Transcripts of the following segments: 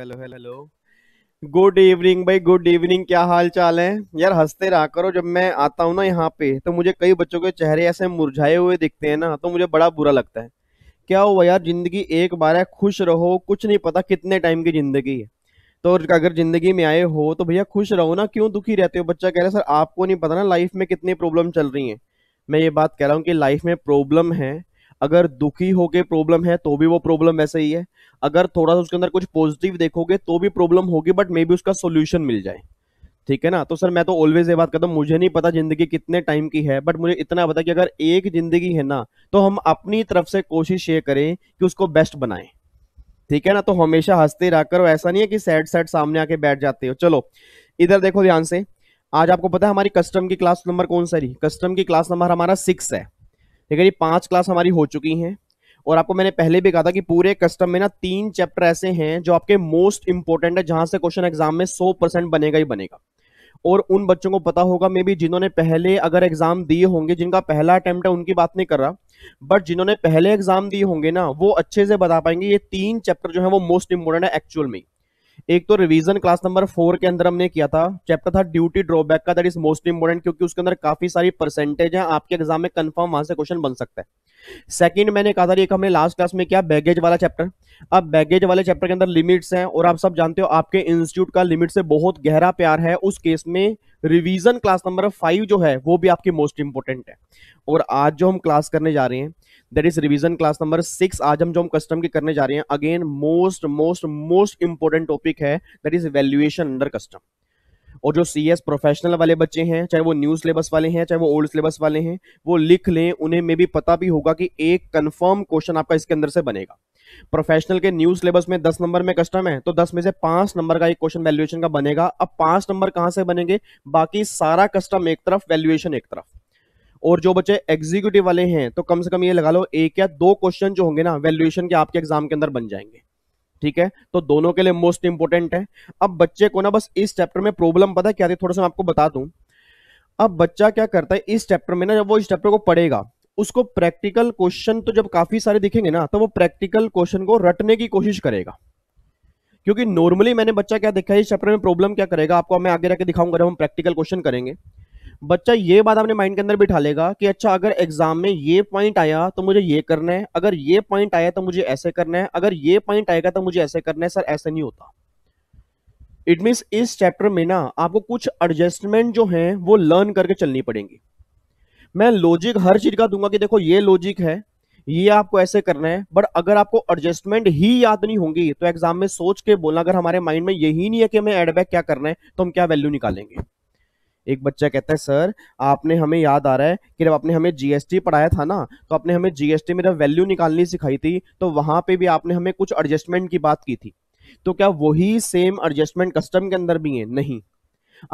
hello hello hello good evening भाई good evening क्या हाल चाल है यार हंसते रहा करो जब मैं आता हूँ ना यहाँ पे तो मुझे कई बच्चों के चेहरे ऐसे मुरझाए हुए दिखते हैं ना तो मुझे बड़ा बुरा लगता है क्या हुआ यार जिंदगी एक बार है खुश रहो कुछ नहीं पता कितने टाइम की जिंदगी है तो अगर जिंदगी में आए हो तो भैया खुश रहो ना क्यों दुखी रहते हो बच्चा कह रहे सर आपको नहीं पता ना लाइफ में कितनी प्रॉब्लम चल रही है मैं ये बात कह रहा हूँ कि लाइफ में प्रॉब्लम है अगर दुखी होके प्रॉब्लम है तो भी वो प्रॉब्लम वैसे ही है अगर थोड़ा सा उसके अंदर कुछ पॉजिटिव देखोगे तो भी प्रॉब्लम होगी बट मे बी उसका सोल्यूशन मिल जाए ठीक है ना तो सर मैं तो ऑलवेज ये बात करता हूँ मुझे नहीं पता जिंदगी कितने टाइम की है बट मुझे इतना पता कि अगर एक जिंदगी है ना तो हम अपनी तरफ से कोशिश ये करें कि उसको बेस्ट बनाए ठीक है ना तो हमेशा हंसते रह करो ऐसा नहीं है कि सैड सैड सामने आके बैठ जाते हो चलो इधर देखो ध्यान से आज आपको पता है हमारी कस्टम की क्लास नंबर कौन सा रही कस्टम की क्लास नंबर हमारा सिक्स है ठीक है जी पांच क्लास हमारी हो चुकी हैं और आपको मैंने पहले भी कहा था कि पूरे कस्टम में ना तीन चैप्टर ऐसे हैं जो आपके मोस्ट इंपॉर्टेंट है जहां से क्वेश्चन एग्जाम में सौ परसेंट बनेगा ही बनेगा और उन बच्चों को पता होगा मे बी जिन्होंने पहले अगर एग्जाम दिए होंगे जिनका पहला अटेम्प्ट है उनकी बात नहीं कर रहा बट जिन्होंने पहले एग्जाम दिए होंगे ना वो अच्छे से बता पाएंगे ये तीन चैप्टर जो है वो मोस्ट इंपोर्टेंट है एक्चुअल में एक तो रिवीजन क्लास नंबर फोर के अंदर हमने किया था चैप्टर था ड्यूटी ड्रॉबैक का दैट इज मोस्ट इंपोर्टेंट क्योंकि उसके अंदर काफी सारी परसेंटेज है आपके एग्जाम में कंफर्म वहां से क्वेश्चन बन सकता है सेकंड मैंने कहा था एक हमने लास्ट क्लास में किया बैगेज वाला चैप्टर अब बैगेज वाले चैप्टर के अंदर लिमिट्स हैं और आप सब जानते हो आपके इंस्टीट्यूट का लिमिट से बहुत गहरा प्यार है उस केस में रिवीजन क्लास नंबर फाइव जो है वो भी आपकी मोस्ट इंपॉर्टेंट है और आज जो हम क्लास करने जा रहे हैं that is revision class number six आज हम जो हम कस्टम की करने जा रहे हैं again most most most important topic है that is valuation under custom और जो सी एस प्रोफेशनल वाले बच्चे हैं चाहे वो न्यू सिलेबस वाले हैं चाहे वो ओल्ड सिलेबस वाले हैं वो लिख लें उन्हें में भी पता भी होगा कि एक कन्फर्म क्वेश्चन आपका इसके अंदर से बनेगा प्रोफेशनल के न्यू सिलेबस में दस नंबर में कस्टम है तो दस में से पांच नंबर का एक क्वेश्चन वैल्यूएशन का बनेगा अब पांच नंबर कहां से बनेंगे बाकी सारा कस्टम एक तरफ वैल्यूएशन एक तरफ और जो बच्चे एग्जीक्यूटिव वाले हैं तो कम से कम ये लगा लो एक या दो क्वेश्चन जो होंगे ना वैल्यूएशन के आपके एग्जाम के अंदर बन जाएंगे ठीक है तो दोनों के लिए मोस्ट इंपोर्टेंट है अब बच्चे को ना बस इस चैप्टर में प्रॉब्लम पता है क्या थी थोड़ा सा मैं आपको बता दूं अब बच्चा क्या करता है इस चैप्टर में ना जब वो इस चैप्टर को पढ़ेगा उसको प्रैक्टिकल क्वेश्चन तो जब काफी सारे दिखेंगे ना तो वो प्रैक्टिकल क्वेश्चन को रटने की कोशिश करेगा क्योंकि नॉर्मली मैंने बच्चा क्या देखा है इस चैप्टर में प्रॉब्लम क्या करेगा आपको मैं आगे रखकर दिखाऊंगा जब हम प्रैक्टिकल क्वेश्चन करेंगे बच्चा ये बात अपने माइंड के अंदर बिठा लेगा कि अच्छा अगर एग्जाम में ये पॉइंट आया तो मुझे ये करना है अगर ये पॉइंट आया तो मुझे ऐसे करना है अगर ये पॉइंट आएगा तो मुझे ऐसे करना है सर ऐसे नहीं होता इट मीन्स इस चैप्टर में ना आपको कुछ एडजस्टमेंट जो हैं वो लर्न करके चलनी पड़ेंगी मैं लॉजिक हर चीज का दूंगा कि देखो ये लॉजिक है ये आपको ऐसे करना है बट अगर आपको एडजस्टमेंट ही याद नहीं होंगी तो एग्जाम में सोच के बोलना अगर हमारे माइंड में यही नहीं है कि हमें एडबैक क्या करना है तो हम क्या वैल्यू निकालेंगे एक बच्चा कहता है सर आपने हमें याद आ रहा है कि जब आपने हमें जीएसटी पढ़ाया था ना तो आपने हमें जीएसटी में जब वैल्यू निकालनी सिखाई थी तो वहां पे भी आपने हमें कुछ एडजस्टमेंट की बात की थी तो क्या वही सेम एडजस्टमेंट कस्टम के अंदर भी है नहीं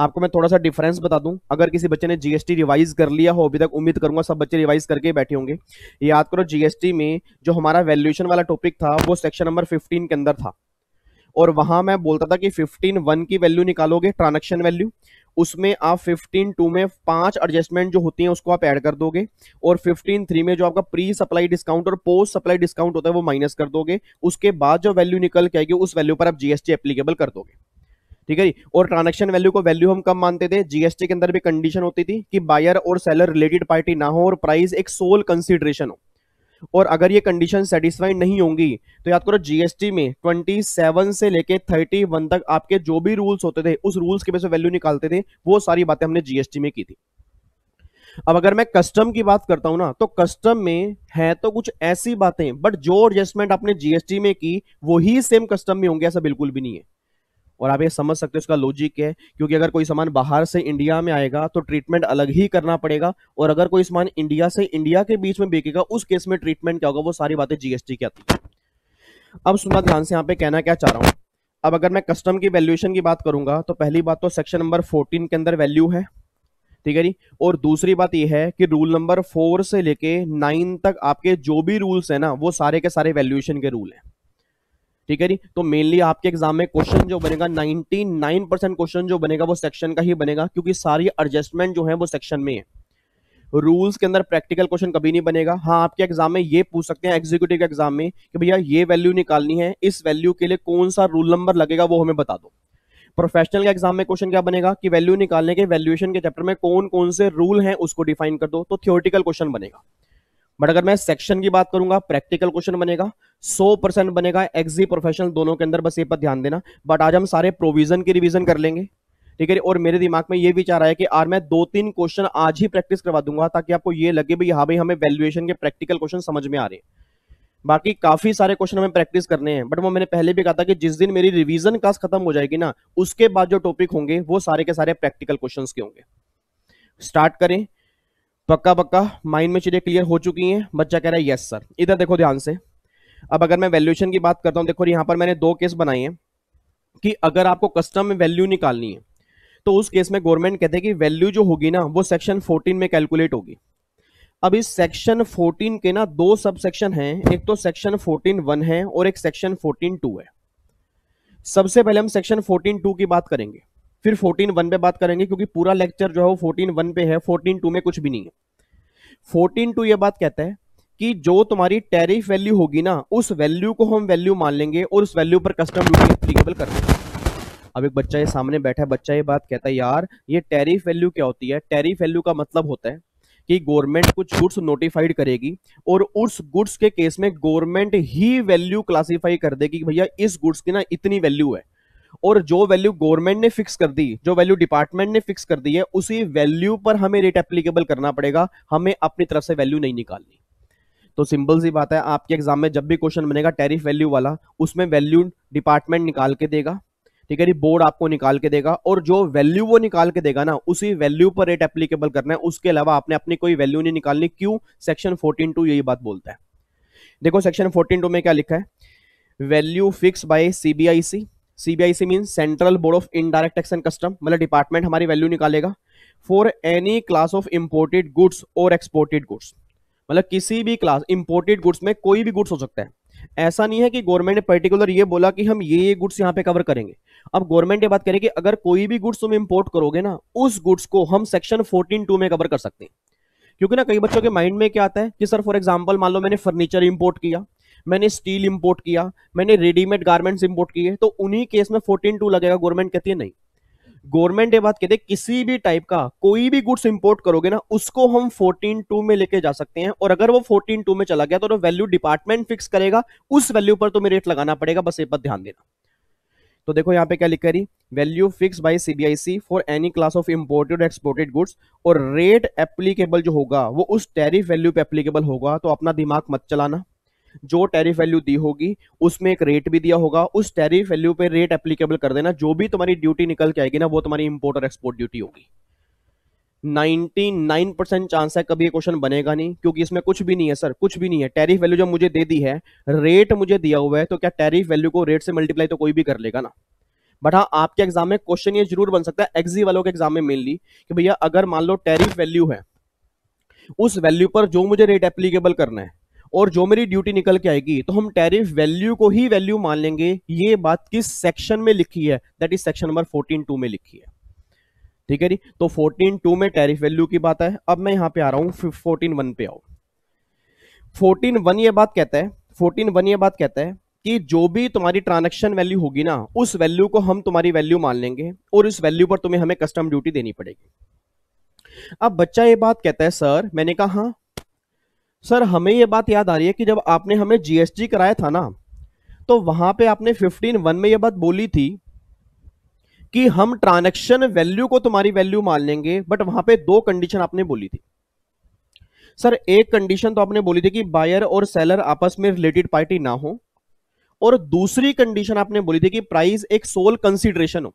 आपको मैं थोड़ा सा डिफरेंस बता दूं अगर किसी बच्चे ने जीएसटी रिवाइज कर लिया हो अभी तक उम्मीद करूंगा सब बच्चे रिवाइज करके बैठे होंगे याद करो जीएसटी में जो हमारा वैल्यूएशन वाला टॉपिक था वो सेक्शन नंबर 15 के अंदर था और वहां मैं बोलता था कि फिफ्टीन वन की वैल्यू निकालोगे ट्रांजेक्शन वैल्यू उसमें आप फिफ्टीन टू में पांच एडजस्टमेंट जो होती हैं उसको आप ऐड कर दोगे और फिफ्टीन थ्री में जो आपका प्री सप्लाई डिस्काउंट और पोस्ट सप्लाई डिस्काउंट होता है वो माइनस कर दोगे उसके बाद जो वैल्यू निकल के आएगी उस वैल्यू पर आप जीएसटी एप्लीकेबल कर दोगे ठीक है जी और ट्रांजेक्शन वैल्यू को वैल्यू हम कम मानते थे जीएसटी के अंदर भी कंडीशन होती थी कि बायर और सेलर रिलेटेड पार्टी ना हो और प्राइस एक सोल कंसिडरेशन हो और अगर ये कंडीशन सेटिस्फाई नहीं होंगी तो याद करो जीएसटी में 27 से लेके 31 तक आपके जो भी रूल्स होते थे उस रूल्स के पैसे वैल्यू निकालते थे वो सारी बातें हमने जीएसटी में की थी अब अगर मैं कस्टम की बात करता हूं ना तो कस्टम में है तो कुछ ऐसी बातें बट जो एडजस्टमेंट आपने जीएसटी में की वही सेम कस्टम में होंगे ऐसा बिल्कुल भी नहीं है और आप ये समझ सकते हो उसका लॉजिक है क्योंकि अगर कोई सामान बाहर से इंडिया में आएगा तो ट्रीटमेंट अलग ही करना पड़ेगा और अगर कोई सामान इंडिया से इंडिया के बीच में बेचेगा उस केस में ट्रीटमेंट क्या होगा वो सारी बातें जीएसटी की आती है अब सुना ध्यान से यहाँ पे कहना क्या चाह रहा हूँ अब अगर मैं कस्टम की वैल्यूएशन की बात करूंगा तो पहली बात तो सेक्शन नंबर फोर्टीन के अंदर वैल्यू है ठीक है जी और दूसरी बात यह है कि रूल नंबर फोर से लेके नाइन तक आपके जो भी रूल्स है ना वो सारे के सारे वैल्यूएशन के रूल है ठीक है जी तो मेनली आपके एग्जाम में क्वेश्चन जो बनेगा 99 परसेंट क्वेश्चन जो बनेगा वो सेक्शन का ही बनेगा क्योंकि सारी एडजस्टमेंट जो है वो सेक्शन में है रूल्स के अंदर प्रैक्टिकल क्वेश्चन कभी नहीं बनेगा हाँ आपके एग्जाम में ये पूछ सकते हैं एग्जीक्यूटिव एग्जाम में कि भैया ये वैल्यू निकालनी है इस वैल्यू के लिए कौन सा रूल नंबर लगेगा वो हमें बता दो प्रोफेशनल के एग्जाम में क्वेश्चन क्या बनेगा कि वैल्यू निकालने के वैल्यूएशन के चैप्टर में कौन कौन से रूल हैं उसको डिफाइन कर दो तो थियोरटिकल क्वेश्चन बनेगा बट अगर मैं सेक्शन की बात करूंगा प्रैक्टिकल क्वेश्चन बनेगा 100 परसेंट बनेगा एक्सी प्रोफेशनल दोनों के अंदर बस ये पर ध्यान देना बट आज हम सारे प्रोविजन की रिविजन कर लेंगे ठीक है और मेरे दिमाग में ये विचार आया कि आज मैं दो तीन क्वेश्चन आज ही प्रैक्टिस करवा दूंगा ताकि आपको ये लगे भाई हाँ भाई हमें वैल्युएशन के प्रैक्टिकल क्वेश्चन समझ में आ रहे बाकी काफी सारे क्वेश्चन हमें प्रैक्टिस करने हैं बट वो मैंने पहले भी कहा था कि जिस दिन मेरी रिवीजन क्लास खत्म हो जाएगी ना उसके बाद जो टॉपिक होंगे वो सारे के सारे प्रैक्टिकल क्वेश्चंस के होंगे स्टार्ट करें पक्का पक्का माइंड में चीज़ें क्लियर हो चुकी हैं बच्चा कह रहा है यस सर इधर देखो ध्यान से अब अगर मैं वैल्यूएशन की बात करता हूँ देखो यहाँ पर मैंने दो केस बनाए हैं कि अगर आपको कस्टम में वैल्यू निकालनी है तो उस केस में गवर्नमेंट कहते हैं कि वैल्यू जो होगी ना वो सेक्शन 14 में कैलकुलेट होगी अब इस सेक्शन 14 के ना दो सब सेक्शन है एक तो सेक्शन फोर्टीन वन है और एक सेक्शन फोर्टीन टू है सबसे पहले हम सेक्शन फोर्टीन टू की बात करेंगे फिर फोर्टीन वन पे बात करेंगे क्योंकि पूरा लेक्चर जो है वो फोर्टीन वन पे है फोर्टीन टू में कुछ भी नहीं है फोर्टीन टू ये बात कहता है कि जो तुम्हारी टैरिफ वैल्यू होगी ना उस वैल्यू को हम वैल्यू मान लेंगे और उस वैल्यू पर कस्टम ड्यूटी एप्लीकेबल कर देंगे अब एक बच्चा ये सामने बैठा है बच्चा ये बात कहता है यार ये टैरिफ वैल्यू क्या होती है टैरिफ वैल्यू का मतलब होता है कि गवर्नमेंट कुछ गुड्स नोटिफाइड करेगी और उस गुड्स के केस में गवर्नमेंट ही वैल्यू क्लासिफाई कर देगी कि भैया इस गुड्स की ना इतनी वैल्यू है और जो वैल्यू गवर्नमेंट ने फिक्स कर दी जो वैल्यू डिपार्टमेंट ने फिक्स कर दी है उसी वैल्यू पर हमें रेट एप्लीकेबल करना पड़ेगा हमें अपनी तरफ से वैल्यू नहीं निकालनी तो सिंपल सी बात है आपके एग्जाम में जब भी क्वेश्चन बनेगा टैरिफ वैल्यू वाला उसमें वैल्यू डिपार्टमेंट निकाल के देगा ठीक है जी बोर्ड आपको निकाल के देगा और जो वैल्यू वो निकाल के देगा ना उसी वैल्यू पर रेट एप्लीकेबल करना है उसके अलावा आपने अपनी कोई वैल्यू नहीं निकालनी क्यों सेक्शन फोर्टीन टू यही बात बोलता है देखो सेक्शन फोर्टीन टू में क्या लिखा है value fix by CBIC CBI से mean central board of indirect tax and custom मतलब डिपार्टमेंट हमारी वैल्यू निकालेगा for any class of imported goods और एक्सपोर्टेड गुड्स मतलब किसी भी क्लास इम्पोर्टेड गुड्स में कोई भी गुड्स हो सकता है ऐसा नहीं है कि गवर्नमेंट ने पर्टिकुलर ये बोला कि हम ये ये गुड्स यहाँ पे कवर करेंगे अब गवर्नमेंट ये बात करें कि अगर कोई भी गुड्स तुम इम्पोर्ट करोगे ना उस गुड्स को हम सेक्शन फोर्टीन टू में कवर कर सकते हैं क्योंकि ना कई बच्चों के माइंड में क्या आता है कि सर फॉर एग्जाम्पल मान लो मैंने फर्नीचर इम्पोर्ट किया मैंने स्टील इंपोर्ट किया मैंने रेडीमेड गारमेंट्स इंपोर्ट किए तो उन्हीं केस में फोर्टीन टू लगेगा गवर्नमेंट कहती है नहीं गवर्नमेंट ये बात कहते किसी भी टाइप का कोई भी गुड्स इंपोर्ट करोगे ना उसको हम फोर्टीन टू में लेके जा सकते हैं और अगर वो फोर्टीन टू में चला गया तो वैल्यू डिपार्टमेंट फिक्स करेगा उस वैल्यू पर तुम्हें तो रेट लगाना पड़ेगा बस ये पर ध्यान देना तो देखो यहाँ पे क्या लिख रही value fix by CBIC for any class of imported exported goods और रेट एप्लीकेबल जो होगा वो उस टैरिफ वैल्यू पे एप्लीकेबल होगा तो अपना दिमाग मत चलाना जो टैरिफ वैल्यू दी होगी उसमें एक रेट भी दिया होगा उस टैरिफ वैल्यू पे रेट एप्लीकेबल कर देना जो भी तुम्हारी ड्यूटी निकल के आएगी ना वो तुम्हारी इंपोर्ट और एक्सपोर्ट ड्यूटी होगी 99 परसेंट चांस है कभी ये क्वेश्चन बनेगा नहीं क्योंकि इसमें कुछ भी नहीं है सर कुछ भी नहीं है टैरिफ वैल्यू जो मुझे दे दी है रेट मुझे दिया हुआ है तो क्या टैरिफ वैल्यू को रेट से मल्टीप्लाई तो कोई भी कर लेगा ना बट हाँ आपके एग्जाम में क्वेश्चन ये जरूर बन सकता है एक्जी वालों के एग्जाम में मेनली कि भैया अगर मान लो टैरिफ वैल्यू है उस वैल्यू पर जो मुझे रेट एप्लीकेबल करना है और जो मेरी ड्यूटी निकल के आएगी तो हम टैरिफ वैल्यू को ही वैल्यू मान लेंगे ये बात किस सेक्शन में लिखी है that is section number fourteen two में लिखी है ठीक है जी तो फोर्टीन टू में टैरिफ वैल्यू की बात है अब मैं यहां पे आ रहा हूं फोर्टीन वन पे आओ फोर्टीन वन ये बात कहता है फोर्टीन वन ये बात कहता है कि जो भी तुम्हारी ट्रांजेक्शन वैल्यू होगी ना उस वैल्यू को हम तुम्हारी वैल्यू मान लेंगे और उस वैल्यू पर तुम्हें हमें कस्टम ड्यूटी देनी पड़ेगी अब बच्चा ये बात कहता है सर मैंने कहा हाँ सर हमें ये बात याद आ रही है कि जब आपने हमें जीएसटी कराया था ना तो वहां पे आपने फिफ्टीन वन में ये बात बोली थी कि हम ट्रांजेक्शन वैल्यू को तुम्हारी वैल्यू मान लेंगे बट वहां पे दो कंडीशन आपने बोली थी सर एक कंडीशन तो आपने बोली थी कि बायर और सेलर आपस में रिलेटेड पार्टी ना हो और दूसरी कंडीशन आपने बोली थी कि प्राइस एक सोल कंसिडरेशन हो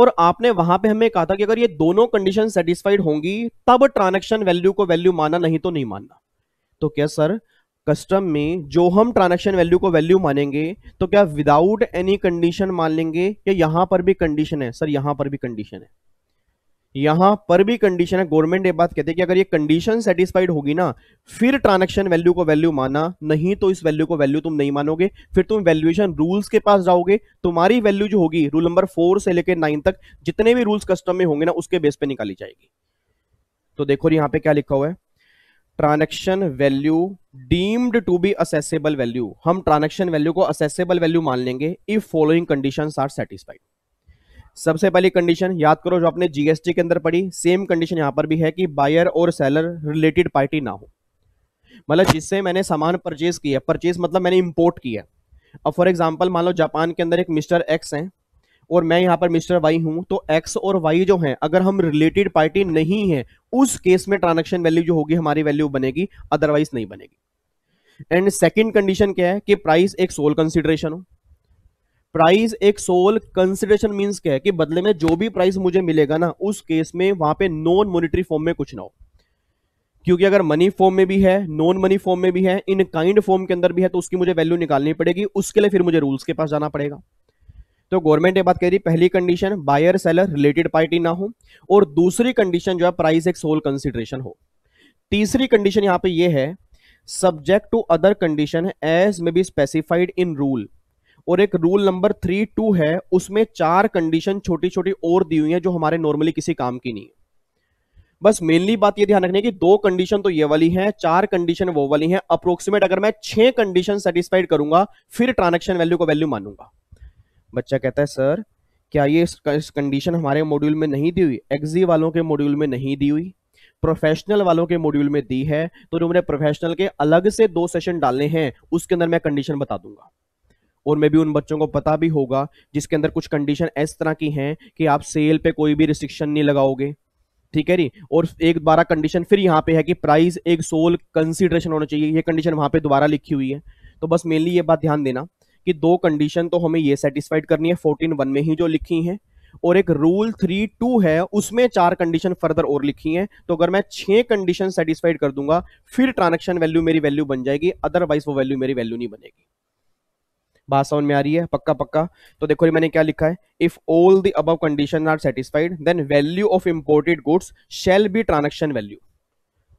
और आपने वहां पे हमें कहा था कि अगर ये दोनों कंडीशन सेटिस्फाइड होंगी तब ट्रांजेक्शन वैल्यू को वैल्यू माना नहीं तो नहीं मानना तो क्या सर कस्टम में जो हम ट्रांजेक्शन वैल्यू को वैल्यू मानेंगे तो क्या विदाउट एनी कंडीशन मान लेंगे या यहां पर भी कंडीशन है सर यहां पर भी कंडीशन है यहां पर भी कंडीशन है गवर्नमेंट ये बात कहते हैं कि अगर ये कंडीशन सेटिस्फाइड होगी ना फिर ट्रांजेक्शन वैल्यू को वैल्यू माना नहीं तो इस वैल्यू को वैल्यू तुम नहीं मानोगे फिर तुम वैल्यूएशन रूल्स के पास जाओगे तुम्हारी वैल्यू जो होगी रूल नंबर फोर से लेकर नाइन तक जितने भी रूल्स कस्टम में होंगे ना उसके बेस पे निकाली जाएगी तो देखो यहां पर क्या लिखा हुआ है transaction value deemed to be assessable value हम ट्रांजेक्शन वैल्यू को असेसेबल वैल्यू मान लेंगे if following condition are satisfied सबसे पहली कंडीशन याद करो जो आपने जीएसटी के अंदर पढ़ी सेम कंडीशन यहां पर भी है कि बायर और सेलर रिलेटेड पार्टी ना हो मतलब जिससे मैंने सामान परचेज किया परचेज मतलब मैंने इंपोर्ट किया अब फॉर एग्जाम्पल मान लो जापान के अंदर एक मिस्टर एक्स हैं और मैं यहाँ पर मिस्टर वाई हूँ तो एक्स और वाई जो है अगर हम रिलेटेड पार्टी नहीं है उस केस में ट्रांजेक्शन वैल्यू जो होगी हमारी वैल्यू बनेगी अदरवाइज नहीं बनेगी एंड सेकेंड कंडीशन क्या है कि प्राइस एक सोल कंसिडरेशन हो प्राइस एक सोल कंसिडरेशन मीन्स क्या है कि बदले में जो भी प्राइस मुझे मिलेगा ना उस केस में वहां पे नॉन मोनिटरी फॉर्म में कुछ ना हो क्योंकि अगर मनी फॉर्म में भी है नॉन मनी फॉर्म में भी है इन काइंड फॉर्म के अंदर भी है तो उसकी मुझे वैल्यू निकालनी पड़ेगी उसके लिए फिर मुझे रूल्स के पास जाना पड़ेगा तो गवर्नमेंट ये बात रही पहली condition buyer seller related party ना हो और दूसरी कंडीशन जो है प्राइस एक सोल कंसिडरेशन हो तीसरी कंडीशन यहाँ पे ये है subject to other condition as may be specified in rule और एक रूल नंबर थ्री टू है उसमें चार कंडीशन छोटी छोटी और दी हुई है जो हमारे नॉर्मली किसी काम की नहीं है बस मेनली बात ये ध्यान रखने की दो कंडीशन तो ये वाली है चार कंडीशन वो वाली है अप्रोक्सीमेट अगर मैं छह कंडीशन सेटिस्फाइड करूंगा फिर ट्रांजेक्शन वैल्यू को वैल्यू मानूंगा बच्चा कहता है सर क्या ये इस कंडीशन हमारे मॉड्यूल में नहीं दी हुई एक्जी वालों के मॉड्यूल में नहीं दी हुई प्रोफेशनल वालों के मॉड्यूल में दी है तो तुमने प्रोफेशनल के अलग से दो सेशन डालने हैं उसके अंदर मैं कंडीशन बता दूंगा और मैं भी उन बच्चों को पता भी होगा जिसके अंदर कुछ कंडीशन इस तरह की हैं कि आप सेल पे कोई भी रिस्ट्रिक्शन नहीं लगाओगे ठीक है जी और एक दोबारा कंडीशन फिर यहाँ पे है कि प्राइस एक सोल कंसिडरेशन होना चाहिए ये कंडीशन वहाँ पे दोबारा लिखी हुई है तो बस मेनली ये बात ध्यान देना कि दो कंडीशन तो हमें ये सेटिस्फाइड करनी है फोर्टीन वन में ही जो लिखी हैं और एक रूल थ्री टू है उसमें चार कंडीशन फर्दर और लिखी हैं तो अगर मैं छह कंडीशन सेटिस्फाइड कर दूंगा फिर ट्रांजेक्शन वैल्यू मेरी वैल्यू बन जाएगी अदरवाइज वो वैल्यू मेरी वैल्यू नहीं बनेगी बात समझ में आ रही है पक्का पक्का तो देखो मैंने क्या लिखा है if all the above condition are satisfied then value of imported goods shall be transaction value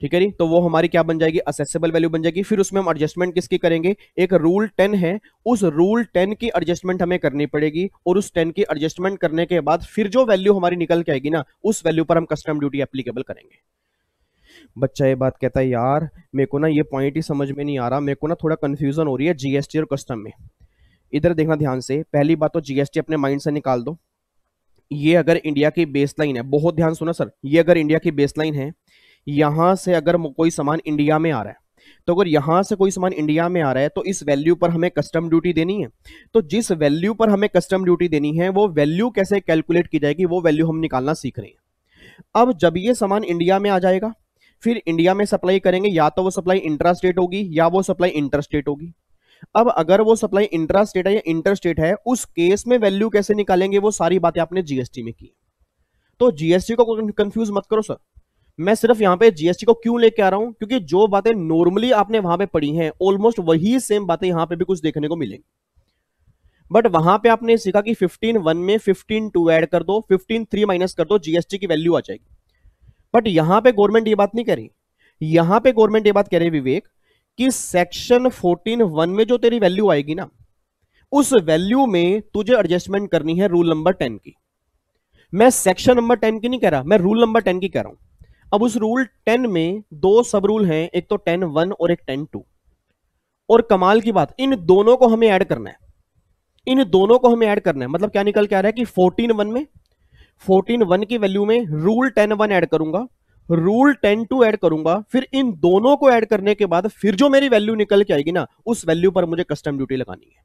ठीक है जी तो वो हमारी क्या बन जाएगी असेसेबल वैल्यू बन जाएगी फिर उसमें हम एडजस्टमेंट किसकी करेंगे एक रूल टेन है उस रूल टेन की एडजस्टमेंट हमें करनी पड़ेगी और उस टेन की एडजस्टमेंट करने के बाद फिर जो वैल्यू हमारी निकल के आएगी ना उस वैल्यू पर हम कस्टम ड्यूटी एप्लीकेबल करेंगे बच्चा ये बात कहता है यार मेरे को ना ये पॉइंट ही समझ में नहीं आ रहा मेरे को ना थोड़ा कंफ्यूजन हो रही है जीएसटी और कस्टम में इधर देखना ध्यान से पहली बात तो जीएसटी अपने माइंड से निकाल दो ये अगर इंडिया की बेसलाइन है बहुत ध्यान सुना सर ये अगर इंडिया की बेसलाइन है यहाँ से अगर कोई सामान इंडिया में आ रहा है तो अगर यहाँ से कोई सामान इंडिया में आ रहा है तो इस वैल्यू पर हमें कस्टम ड्यूटी देनी है तो जिस वैल्यू पर हमें कस्टम ड्यूटी देनी है वो वैल्यू कैसे कैलकुलेट की जाएगी वो वैल्यू हम निकालना सीख रहे हैं अब जब ये सामान इंडिया में आ जाएगा फिर इंडिया में सप्लाई करेंगे या तो वो सप्लाई इंट्रा स्टेट होगी या वो सप्लाई इंटर स्टेट होगी अब अगर वो सप्लाई इंट्रा स्टेट है या इंटर स्टेट है उस केस में वैल्यू कैसे निकालेंगे वो सारी बातें आपने जीएसटी में की तो जीएसटी को कंफ्यूज मत करो सर मैं सिर्फ यहाँ पे जीएसटी को क्यों लेके आ रहा हूँ क्योंकि जो बातें नॉर्मली आपने वहां पे पढ़ी हैं ऑलमोस्ट वही सेम बातें यहाँ पे भी कुछ देखने को मिलेंगी बट वहां पे आपने सीखा कि 15 वन में 15 टू ऐड कर दो 15 थ्री माइनस कर दो जीएसटी की वैल्यू आ जाएगी बट यहाँ पे गवर्नमेंट ये बात नहीं कह रही यहाँ पे गवर्नमेंट ये बात कह रही विवेक कि सेक्शन फोर्टीन वन में जो तेरी वैल्यू आएगी ना उस वैल्यू में तुझे एडजस्टमेंट करनी है रूल नंबर टेन की मैं सेक्शन नंबर टेन की नहीं कह रहा मैं रूल नंबर टेन की कह रहा हूं अब उस रूल टेन में दो सब रूल हैं एक तो टेन वन और एक टेन टू और कमाल की बात इन दोनों को हमें ऐड करना है इन दोनों को हमें ऐड करना है मतलब क्या निकल के आ रहा है कि फोर्टीन वन में फोर्टीन वन की वैल्यू में रूल टेन वन ऐड करूंगा रूल टेन टू ऐड करूंगा फिर इन दोनों को ऐड करने के बाद फिर जो मेरी वैल्यू निकल के आएगी ना उस वैल्यू पर मुझे कस्टम ड्यूटी लगानी है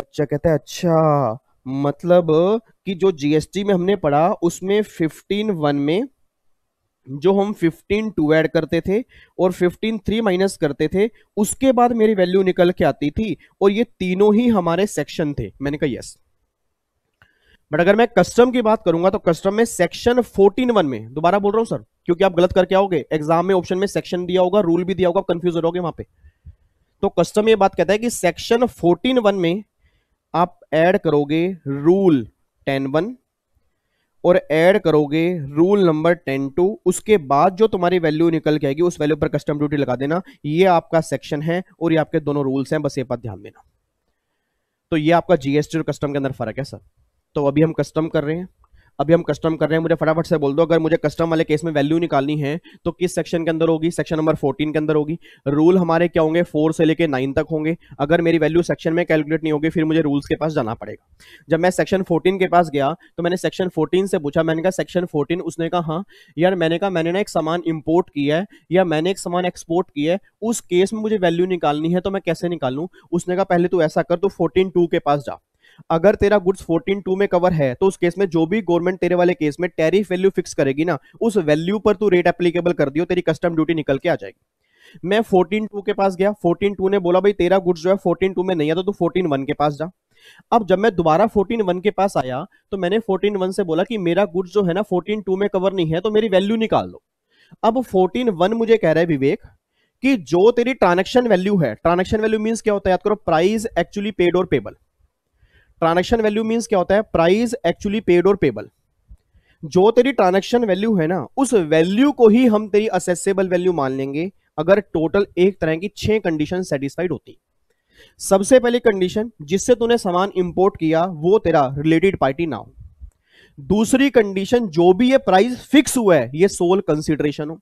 बच्चा कहता है अच्छा मतलब कि जो जीएसटी में हमने पढ़ा उसमें फिफ्टीन वन में जो हम 15 टू ऐड करते थे और 15 थ्री माइनस करते थे उसके बाद मेरी वैल्यू निकल के आती थी और ये तीनों ही हमारे सेक्शन थे मैंने कहा यस बट अगर मैं कस्टम की बात करूंगा तो कस्टम में सेक्शन 14 वन में दोबारा बोल रहा हूं सर क्योंकि आप गलत करके आओगे एग्जाम में ऑप्शन में सेक्शन दिया होगा रूल भी दिया होगा कंफ्यूज रहोगे वहां पे तो कस्टम ये बात कहता है कि सेक्शन फोर्टीन वन में आप ऐड करोगे रूल टेन वन और ऐड करोगे रूल नंबर टेन टू उसके बाद जो तुम्हारी वैल्यू निकल के आएगी उस वैल्यू पर कस्टम ड्यूटी लगा देना ये आपका सेक्शन है और ये आपके दोनों रूल्स हैं बस ये पर ध्यान देना तो ये आपका जीएसटी और कस्टम के अंदर फर्क है सर तो अभी हम कस्टम कर रहे हैं अभी हम कस्टम कर रहे हैं मुझे फटाफट से बोल दो अगर मुझे कस्टम वाले केस में वैल्यू निकालनी है तो किस सेक्शन के अंदर होगी सेक्शन नंबर 14 के अंदर होगी रूल हमारे क्या होंगे फोर से लेकर नाइन तक होंगे अगर मेरी वैल्यू सेक्शन में कैलकुलेट नहीं होगी फिर मुझे रूल्स के पास जाना पड़ेगा जब मैं सेक्शन फोर्टीन के पास गया तो मैंने सेक्शन फोर्टीन से पूछा मैंने कहा सेक्शन फोर्टीन उसने कहा हाँ यार मैंने कहा मैंने ना एक सामान इम्पोर्ट किया है या मैंने एक सामान एक्सपोर्ट किया है उस केस में मुझे वैल्यू निकालनी है तो मैं कैसे निकालू उसने कहा पहले तू ऐसा कर तो फोर्टीन के पास जा अगर तेरा गुड्स 14.2 में कवर है तो उस केस में जो भी गवर्नमेंट तेरे वाले केस में टैरिफ वैल्यू फिक्स करेगी ना उस वैल्यू पर तू रेट एप्लीकेबल कर दियो तेरी कस्टम ड्यूटी निकल के आ जाएगी मैं 14.2 के पास गया 14.2 ने बोला भाई तेरा गुड्स जो है 14.2 में नहीं आता तो 14.1 के पास जा अब जब मैं दोबारा 14.1 के पास आया तो मैंने 14.1 से बोला कि मेरा गुड्स जो है ना 14.2 में कवर नहीं है तो मेरी वैल्यू निकाल लो अब 14.1 मुझे कह रहा है विवेक कि जो तेरी ट्रांजैक्शन वैल्यू है ट्रांजैक्शन वैल्यू मींस क्या होता है याद करो प्राइस एक्चुअली पेड और पेबल ट्रांजेक्शन वैल्यू मीन्स क्या होता है प्राइस एक्चुअली पेड और पेबल जो तेरी ट्रांजेक्शन वैल्यू है ना उस वैल्यू को ही हम तेरी असेसेबल वैल्यू मान लेंगे अगर टोटल एक तरह की छह कंडीशन सेटिस्फाइड होती सबसे पहली कंडीशन जिससे तूने सामान इंपोर्ट किया वो तेरा रिलेटेड पार्टी ना हो दूसरी कंडीशन जो भी ये प्राइस फिक्स हुआ है ये सोल कंसिडरेशन हो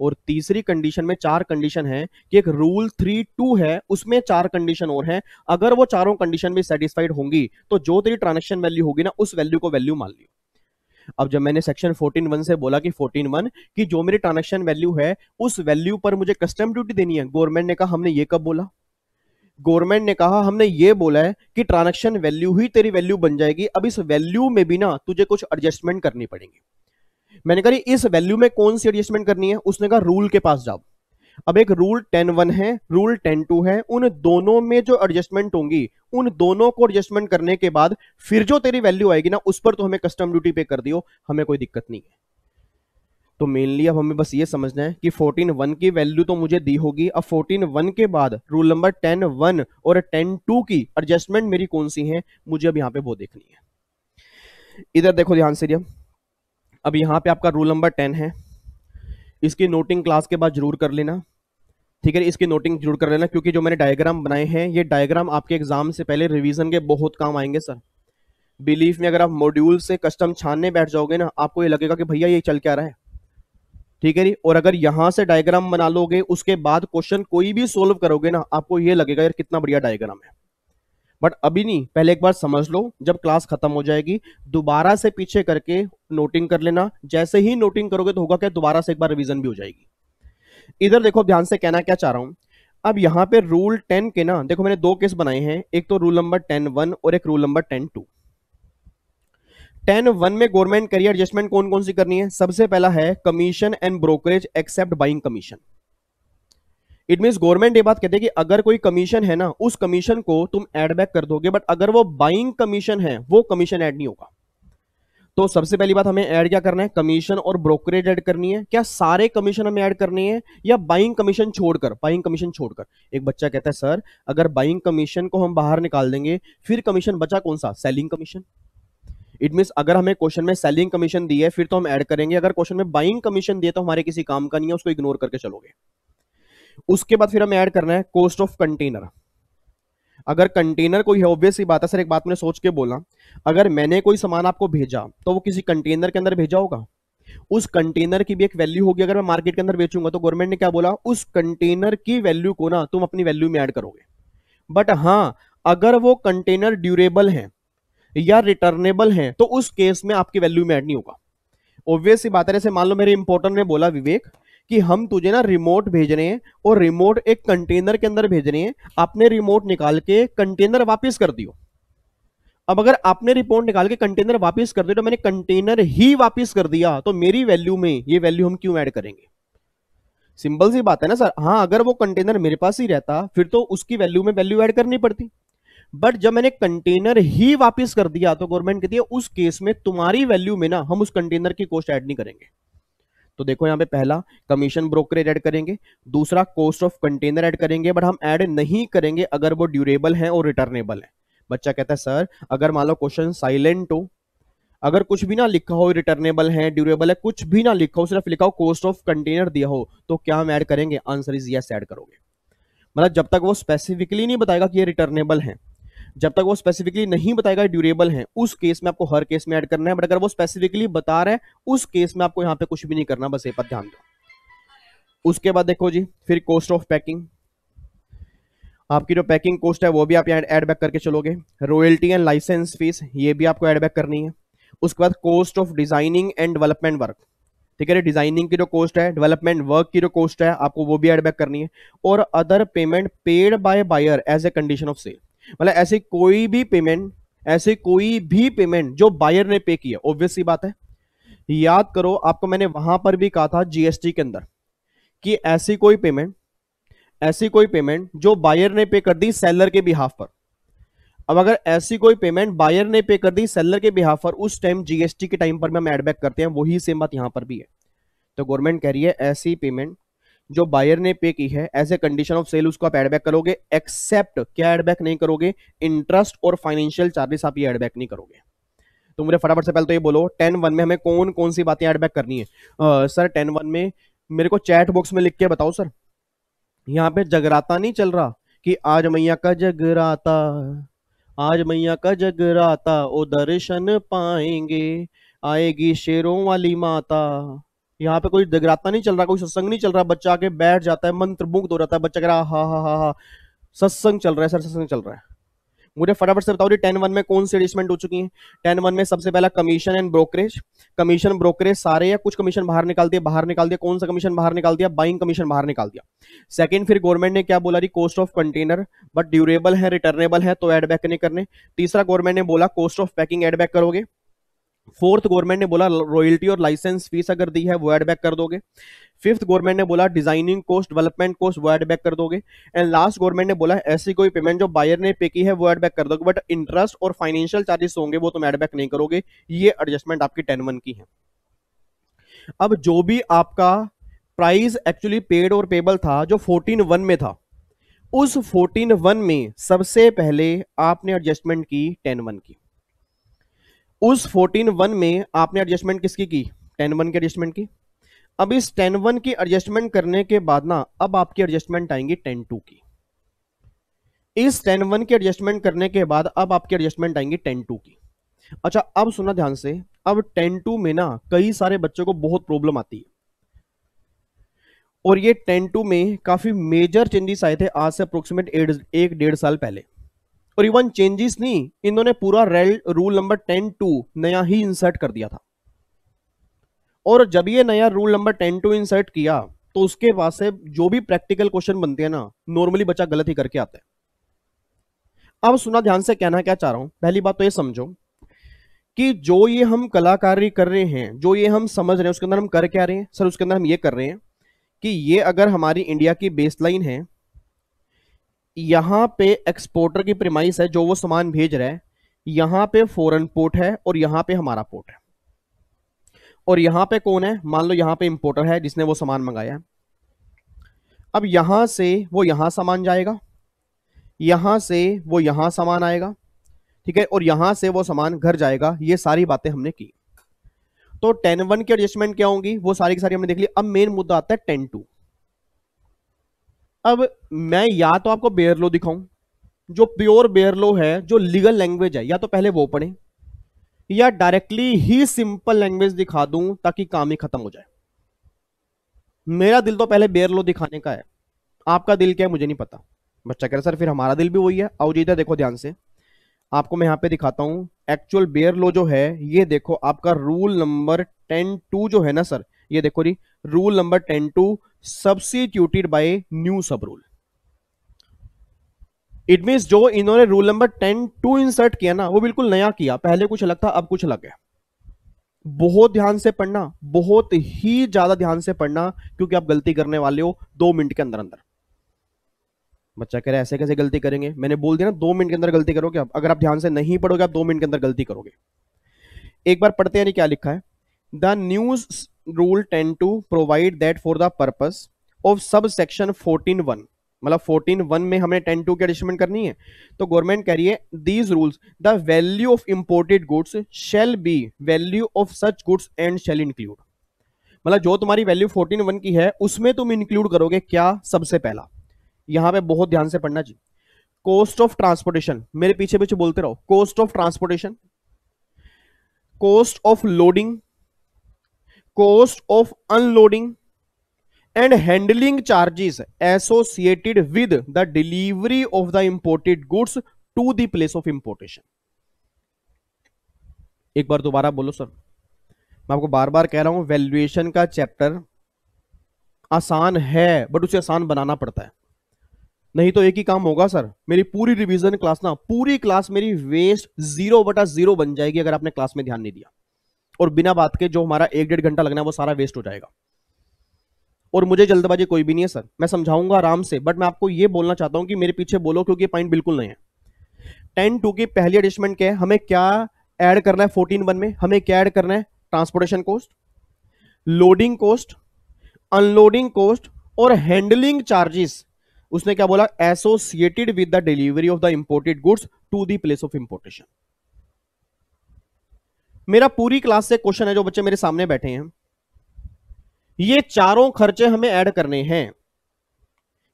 और तीसरी कंडीशन में चार कंडीशन है कि एक रूल थ्री टू है उसमें चार कंडीशन और हैं अगर वो चारों कंडीशन भी सेटिस्फाइड होंगी तो जो तेरी ट्रांजेक्शन वैल्यू होगी ना उस वैल्यू को वैल्यू मान लियो अब जब मैंने सेक्शन फोर्टीन वन से बोला कि फोर्टीन वन की जो मेरी ट्रांजेक्शन वैल्यू है उस वैल्यू पर मुझे कस्टम ड्यूटी देनी है गवर्नमेंट ने कहा हमने ये कब बोला गवर्नमेंट ने कहा हमने ये बोला है कि ट्रांजेक्शन वैल्यू ही तेरी वैल्यू बन जाएगी अब इस वैल्यू में भी ना तुझे कुछ एडजस्टमेंट करनी पड़ेगी मैंने कहा इस वैल्यू में कौन सी एडजस्टमेंट करनी है उसने कहा रूल के पास जाओ अब एक रूल टेन वन है रूल टेन टू है उन दोनों में जो एडजस्टमेंट होंगी उन दोनों को एडजस्टमेंट करने के बाद फिर जो तेरी वैल्यू आएगी ना उस पर तो हमें कस्टम ड्यूटी पे कर दियो हमें कोई दिक्कत नहीं है तो मेनली अब हमें बस ये समझना है कि फोर्टीन वन की वैल्यू तो मुझे दी होगी अब फोर्टीन वन के बाद रूल नंबर टेन वन और टेन टू की एडजस्टमेंट मेरी कौन सी है मुझे अब यहाँ पे वो देखनी है इधर देखो ध्यान से जब अब यहाँ पे आपका रूल नंबर टेन है इसकी नोटिंग क्लास के बाद जरूर कर लेना ठीक है इसकी नोटिंग जरूर कर लेना क्योंकि जो मैंने डायग्राम बनाए हैं ये डायग्राम आपके एग्जाम से पहले रिवीजन के बहुत काम आएंगे सर बिलीफ में अगर आप मॉड्यूल से कस्टम छानने बैठ जाओगे ना आपको ये लगेगा कि भैया ये चल क्या रहा है ठीक है जी और अगर यहाँ से डायग्राम बना लोगे उसके बाद क्वेश्चन कोई भी सोल्व करोगे ना आपको ये लगेगा यार कितना बढ़िया डायग्राम है बट अभी नहीं पहले एक बार समझ लो जब क्लास खत्म हो जाएगी दोबारा से पीछे करके नोटिंग कर लेना जैसे ही नोटिंग करोगे तो होगा क्या दोबारा से एक बार रिविजन भी हो जाएगी इधर देखो ध्यान से कहना क्या चाह रहा हूं अब यहां पे रूल टेन के ना देखो मैंने दो केस बनाए हैं एक तो रूल नंबर टेन वन और एक rule number ten two ten one में गवर्नमेंट करियर एडजस्टमेंट कौन कौन सी करनी है सबसे पहला है commission and brokerage except buying commission it means government ये बात कहते हैं कि अगर कोई कमीशन है ना उस कमीशन को तुम एड बैक कर दोगे बट अगर वो बाइंग कमीशन है वो कमीशन ऐड नहीं होगा तो सबसे पहली बात हमें ऐड क्या करना है कमीशन और ब्रोकरेज ऐड करनी है क्या सारे कमीशन हमें ऐड करनी है या बाइंग कमीशन छोड़कर बाइंग कमीशन छोड़कर एक बच्चा कहता है सर अगर बाइंग कमीशन को हम बाहर निकाल देंगे फिर कमीशन बचा कौन सा सेलिंग कमीशन इट मीन अगर हमें क्वेश्चन में सेलिंग कमीशन दी है फिर तो हम ऐड करेंगे अगर क्वेश्चन में बाइंग कमीशन दिए तो हमारे किसी काम का नहीं है उसको इग्नोर करके चलोगे उसके बाद फिर हमें ऐड करना है कॉस्ट ऑफ कंटेनर अगर कंटेनर कोई है ऑब्वियस ही बात है सर एक बात मैंने सोच के बोला अगर मैंने कोई सामान आपको भेजा तो वो किसी कंटेनर के अंदर भेजा होगा उस कंटेनर की भी एक वैल्यू होगी अगर मैं मार्केट के अंदर बेचूंगा तो गवर्नमेंट ने क्या बोला उस कंटेनर की वैल्यू को ना तुम अपनी वैल्यू में ऐड करोगे बट हाँ अगर वो कंटेनर ड्यूरेबल है या रिटर्नेबल है तो उस केस में आपकी वैल्यू में ऐड नहीं होगा ऑब्वियस ही बात है जैसे मान लो मेरे इंपोर्टर ने बोला विवेक कि हम तुझे ना रिमोट भेज रहे हैं और रिमोट एक कंटेनर के अंदर भेज रहे हैं आपने रिमोट निकाल के कंटेनर वापस कर दियो अब अगर आपने रिपोर्ट निकाल के कंटेनर वापस कर दिया तो मैंने कंटेनर ही वापस कर दिया तो मेरी वैल्यू में ये वैल्यू हम क्यों ऐड करेंगे सिंपल सी बात है ना सर हाँ अगर वो कंटेनर मेरे पास ही रहता फिर तो उसकी वैल्यू में वैल्यू ऐड करनी पड़ती बट जब मैंने कंटेनर ही वापस कर दिया तो गवर्नमेंट कहती है उस केस में तुम्हारी वैल्यू में ना हम उस कंटेनर की कॉस्ट ऐड नहीं करेंगे तो देखो यहाँ पे पहला कमीशन ब्रोकरेज ऐड करेंगे दूसरा कॉस्ट ऑफ कंटेनर ऐड करेंगे बट हम ऐड नहीं करेंगे अगर वो ड्यूरेबल है और रिटर्नेबल है बच्चा कहता है सर अगर मान लो क्वेश्चन साइलेंट हो अगर कुछ भी ना लिखा हो रिटर्नेबल है ड्यूरेबल है कुछ भी ना लिखा हो सिर्फ लिखा हो कॉस्ट ऑफ कंटेनर दिया हो तो क्या हम ऐड करेंगे आंसर इज यस ऐड करोगे मतलब जब तक वो स्पेसिफिकली नहीं बताएगा कि ये रिटर्नेबल है जब तक वो स्पेसिफिकली नहीं बताएगा ड्यूरेबल है उस केस में आपको हर केस में ऐड करना है बट अगर वो स्पेसिफिकली बता रहे उस केस में आपको यहाँ पे कुछ भी नहीं करना बस ये पर ध्यान दो उसके बाद देखो जी फिर कॉस्ट ऑफ पैकिंग आपकी जो पैकिंग कॉस्ट है वो भी आप यहाँ ऐड बैक करके चलोगे रॉयल्टी एंड लाइसेंस फीस ये भी आपको ऐड बैक करनी है उसके बाद cost of designing and development work ठीक है डिजाइनिंग की जो कॉस्ट है डेवलपमेंट वर्क की जो कॉस्ट है आपको वो भी ऐड बैक करनी है और other payment paid by buyer as a condition of sale मतलब ऐसे कोई भी पेमेंट ऐसे कोई भी पेमेंट जो बायर ने पे किया ऑब्वियस सी बात है याद करो आपको मैंने वहां पर भी कहा था जीएसटी के अंदर कि ऐसी कोई पेमेंट ऐसी कोई पेमेंट जो बायर ने पे कर दी सेलर के बिहाफ पर अब अगर ऐसी कोई पेमेंट बायर ने पे कर दी सेलर के बिहाफ पर उस टाइम जीएसटी के टाइम पर हम एडबैक करते हैं वही सेम बात यहां पर भी है तो गवर्नमेंट कह रही है ऐसी पेमेंट जो बायर ने पे की है as a condition of sale उसको आप एडबैक करोगे एक्सेप्ट क्या एडबैक नहीं करोगे इंटरेस्ट और फाइनेंशियल चार्जेस आप ये एडबैक नहीं करोगे तो मुझे फटाफट से पहले तो ये बोलो टेन वन में हमें कौन कौन सी बातें एडबैक करनी है आ, सर टेन वन में मेरे को चैट बॉक्स में लिख के बताओ सर यहाँ पे जगराता नहीं चल रहा कि आज मैया का जगराता आज मैया का जगराता ओ दर्शन पाएंगे आएगी शेरों वाली माता यहाँ पे कोई जगराता नहीं चल रहा कोई सत्संग नहीं चल रहा बच्चा आके बैठ जाता है मंत्र मुग्ध हो जाता है बच्चा कह रहा हा हा हा हा सत्संग चल रहा है सर सत्संग चल रहा है मुझे फटाफट से बताओ रही टेन वन में कौन सी एडजस्टमेंट हो चुकी है टेन वन में सबसे पहला commission and brokerage commission brokerage सारे या कुछ कमीशन बाहर निकाल दिया बाहर निकाल दिया कौन सा कमीशन बाहर निकाल दिया बाइंग कमीशन बाहर निकाल दिया सेकंड फिर गवर्नमेंट ने क्या बोला रही cost of container but durable है रिटर्नेबल है तो एडबैक नहीं करने तीसरा गवर्नमेंट ने बोला कॉस्ट ऑफ पैकिंग एडबैक करोगे फोर्थ गवर्नमेंट ने बोला रॉयल्टी और लाइसेंस फीस अगर दी है वो एड बैक कर दोगे फिफ्थ गवर्नमेंट ने बोला डिजाइनिंग कोस्ट डेवलपमेंट कोस्ट वो एड बैक कर दोगे एंड लास्ट गवर्नमेंट ने बोला ऐसी कोई पेमेंट जो बायर ने पे की है वो एड बैक कर दोगे बट इंटरेस्ट और फाइनेंशियल चार्जेस होंगे वो तुम एड बैक नहीं करोगे ये एडजस्टमेंट आपकी टेन वन की है अब जो भी आपका प्राइस एक्चुअली पेड और पेबल था जो फोर्टीन वन में था उस फोर्टीन वन में सबसे पहले आपने एडजस्टमेंट की टेन वन की उस फोर्टीन वन में आपने एडजस्टमेंट किसकी की टेन वन की एडजस्टमेंट की अब इस टेन वन की एडजस्टमेंट करने के बाद ना अब आपकी एडजस्टमेंट आएंगी टेन टू की इस टेन वन की एडजस्टमेंट करने के बाद अब आपकी एडजस्टमेंट आएंगी टेन टू की अच्छा अब सुना ध्यान से अब टेन टू में ना कई सारे बच्चों को बहुत प्रॉब्लम आती है और ये टेन टू में काफी मेजर चेंजेस आए थे आज से अप्रोक्सीमेट एक डेढ़ साल पहले और इवन चेंजेस नहीं इन्होंने पूरा rail rule number ten two नया ही इंसर्ट कर दिया था और जब ये नया rule number ten two insert किया तो उसके बाद से जो भी प्रैक्टिकल क्वेश्चन बनते हैं ना नॉर्मली बच्चा गलत ही करके आते हैं अब सुना ध्यान से कहना क्या चाह रहा हूं पहली बात तो ये समझो कि जो ये हम कलाकारी कर रहे हैं जो ये हम समझ रहे हैं उसके अंदर हम कर क्या रहे हैं सर उसके अंदर हम ये कर रहे हैं कि ये अगर हमारी इंडिया की बेसलाइन है यहाँ पे एक्सपोर्टर की प्रिमाइस है जो वो सामान भेज रहा है यहाँ पे फॉरेन पोर्ट है और यहाँ पे हमारा पोर्ट है और यहाँ पे कौन है मान लो यहाँ पे इम्पोर्टर है जिसने वो सामान मंगाया अब यहाँ से वो यहाँ सामान जाएगा यहाँ से वो यहाँ सामान आएगा ठीक है और यहाँ से वो सामान घर जाएगा ये सारी बातें हमने की तो टेन वन की एडजस्टमेंट क्या होंगी वो सारी की सारी हमने देख ली अब मेन मुद्दा आता है टेन टू अब मैं या तो आपको बेयरलो दिखाऊं जो प्योर बेयरलो है जो लीगल लैंग्वेज है या तो पहले वो पढ़े या डायरेक्टली ही सिंपल लैंग्वेज दिखा दूं ताकि काम ही खत्म हो जाए मेरा दिल तो पहले बेयरलो दिखाने का है आपका दिल क्या है मुझे नहीं पता बच्चा कह रहा सर फिर हमारा दिल भी वही है आओ जीता देखो ध्यान से आपको मैं यहां पे दिखाता हूं एक्चुअल बेयर लो जो है ये देखो आपका रूल नंबर टेन टू जो है ना सर ये देखो जी rule number ten two substituted by new sub rule it mean जो इन्होंने rule number ten two insert किया ना वो बिल्कुल नया किया पहले कुछ अलग था अब कुछ अलग है बहुत ध्यान से पढ़ना बहुत ही ज्यादा ध्यान से पढ़ना क्योंकि आप गलती करने वाले हो दो मिनट के अंदर अंदर बच्चा कह रहा है ऐसे कैसे गलती करेंगे मैंने बोल दिया ना दो मिनट के अंदर गलती करोगे आप अगर आप ध्यान से नहीं पढ़ोगे आप दो मिनट के अंदर गलती करोगे एक बार पढ़ते हैं क्या लिखा है the news rule ten two provide that for the purpose of sub section fourteen one मतलब फोर्टीन वन में हमें टेन टू की एडिशमेंट करनी है तो गवर्नमेंट कह रही है these rules the value of imported goods shall be value of such goods and shall include मतलब जो तुम्हारी वैल्यू फोर्टीन वन की है उसमें तुम इंक्लूड करोगे क्या सबसे पहला यहां पे बहुत ध्यान से पढ़ना जी कॉस्ट ऑफ ट्रांसपोर्टेशन मेरे पीछे पीछे बोलते रहो cost of transportation cost of loading cost of unloading and handling charges associated with the delivery of the imported goods to the place of importation एक बार दोबारा बोलो सर मैं आपको बार बार कह रहा हूं वैल्यूएशन का चैप्टर आसान है बट उसे आसान बनाना पड़ता है नहीं तो एक ही काम होगा सर मेरी पूरी रिवीजन क्लास ना पूरी क्लास मेरी वेस्ट जीरो बटा जीरो बन जाएगी अगर आपने क्लास में ध्यान नहीं दिया और बिना बात के जो हमारा एक डेढ़ घंटा लगना है वो सारा वेस्ट हो जाएगा और मुझे जल्दबाजी कोई भी नहीं है सर मैं समझाऊंगा आराम से बट मैं आपको ये बोलना चाहता हूँ कि मेरे पीछे बोलो क्योंकि पॉइंट बिल्कुल नहीं है टेन टू की पहली एडिशमेंट क्या है हमें क्या ऐड करना है फोर्टीन वन में हमें क्या ऐड करना है transportation cost loading cost unloading cost और हैंडलिंग चार्जेस उसने क्या बोला associated with the delivery of the imported goods to the place of importation मेरा पूरी क्लास से क्वेश्चन है जो बच्चे मेरे सामने बैठे हैं ये चारों खर्चे हमें ऐड करने हैं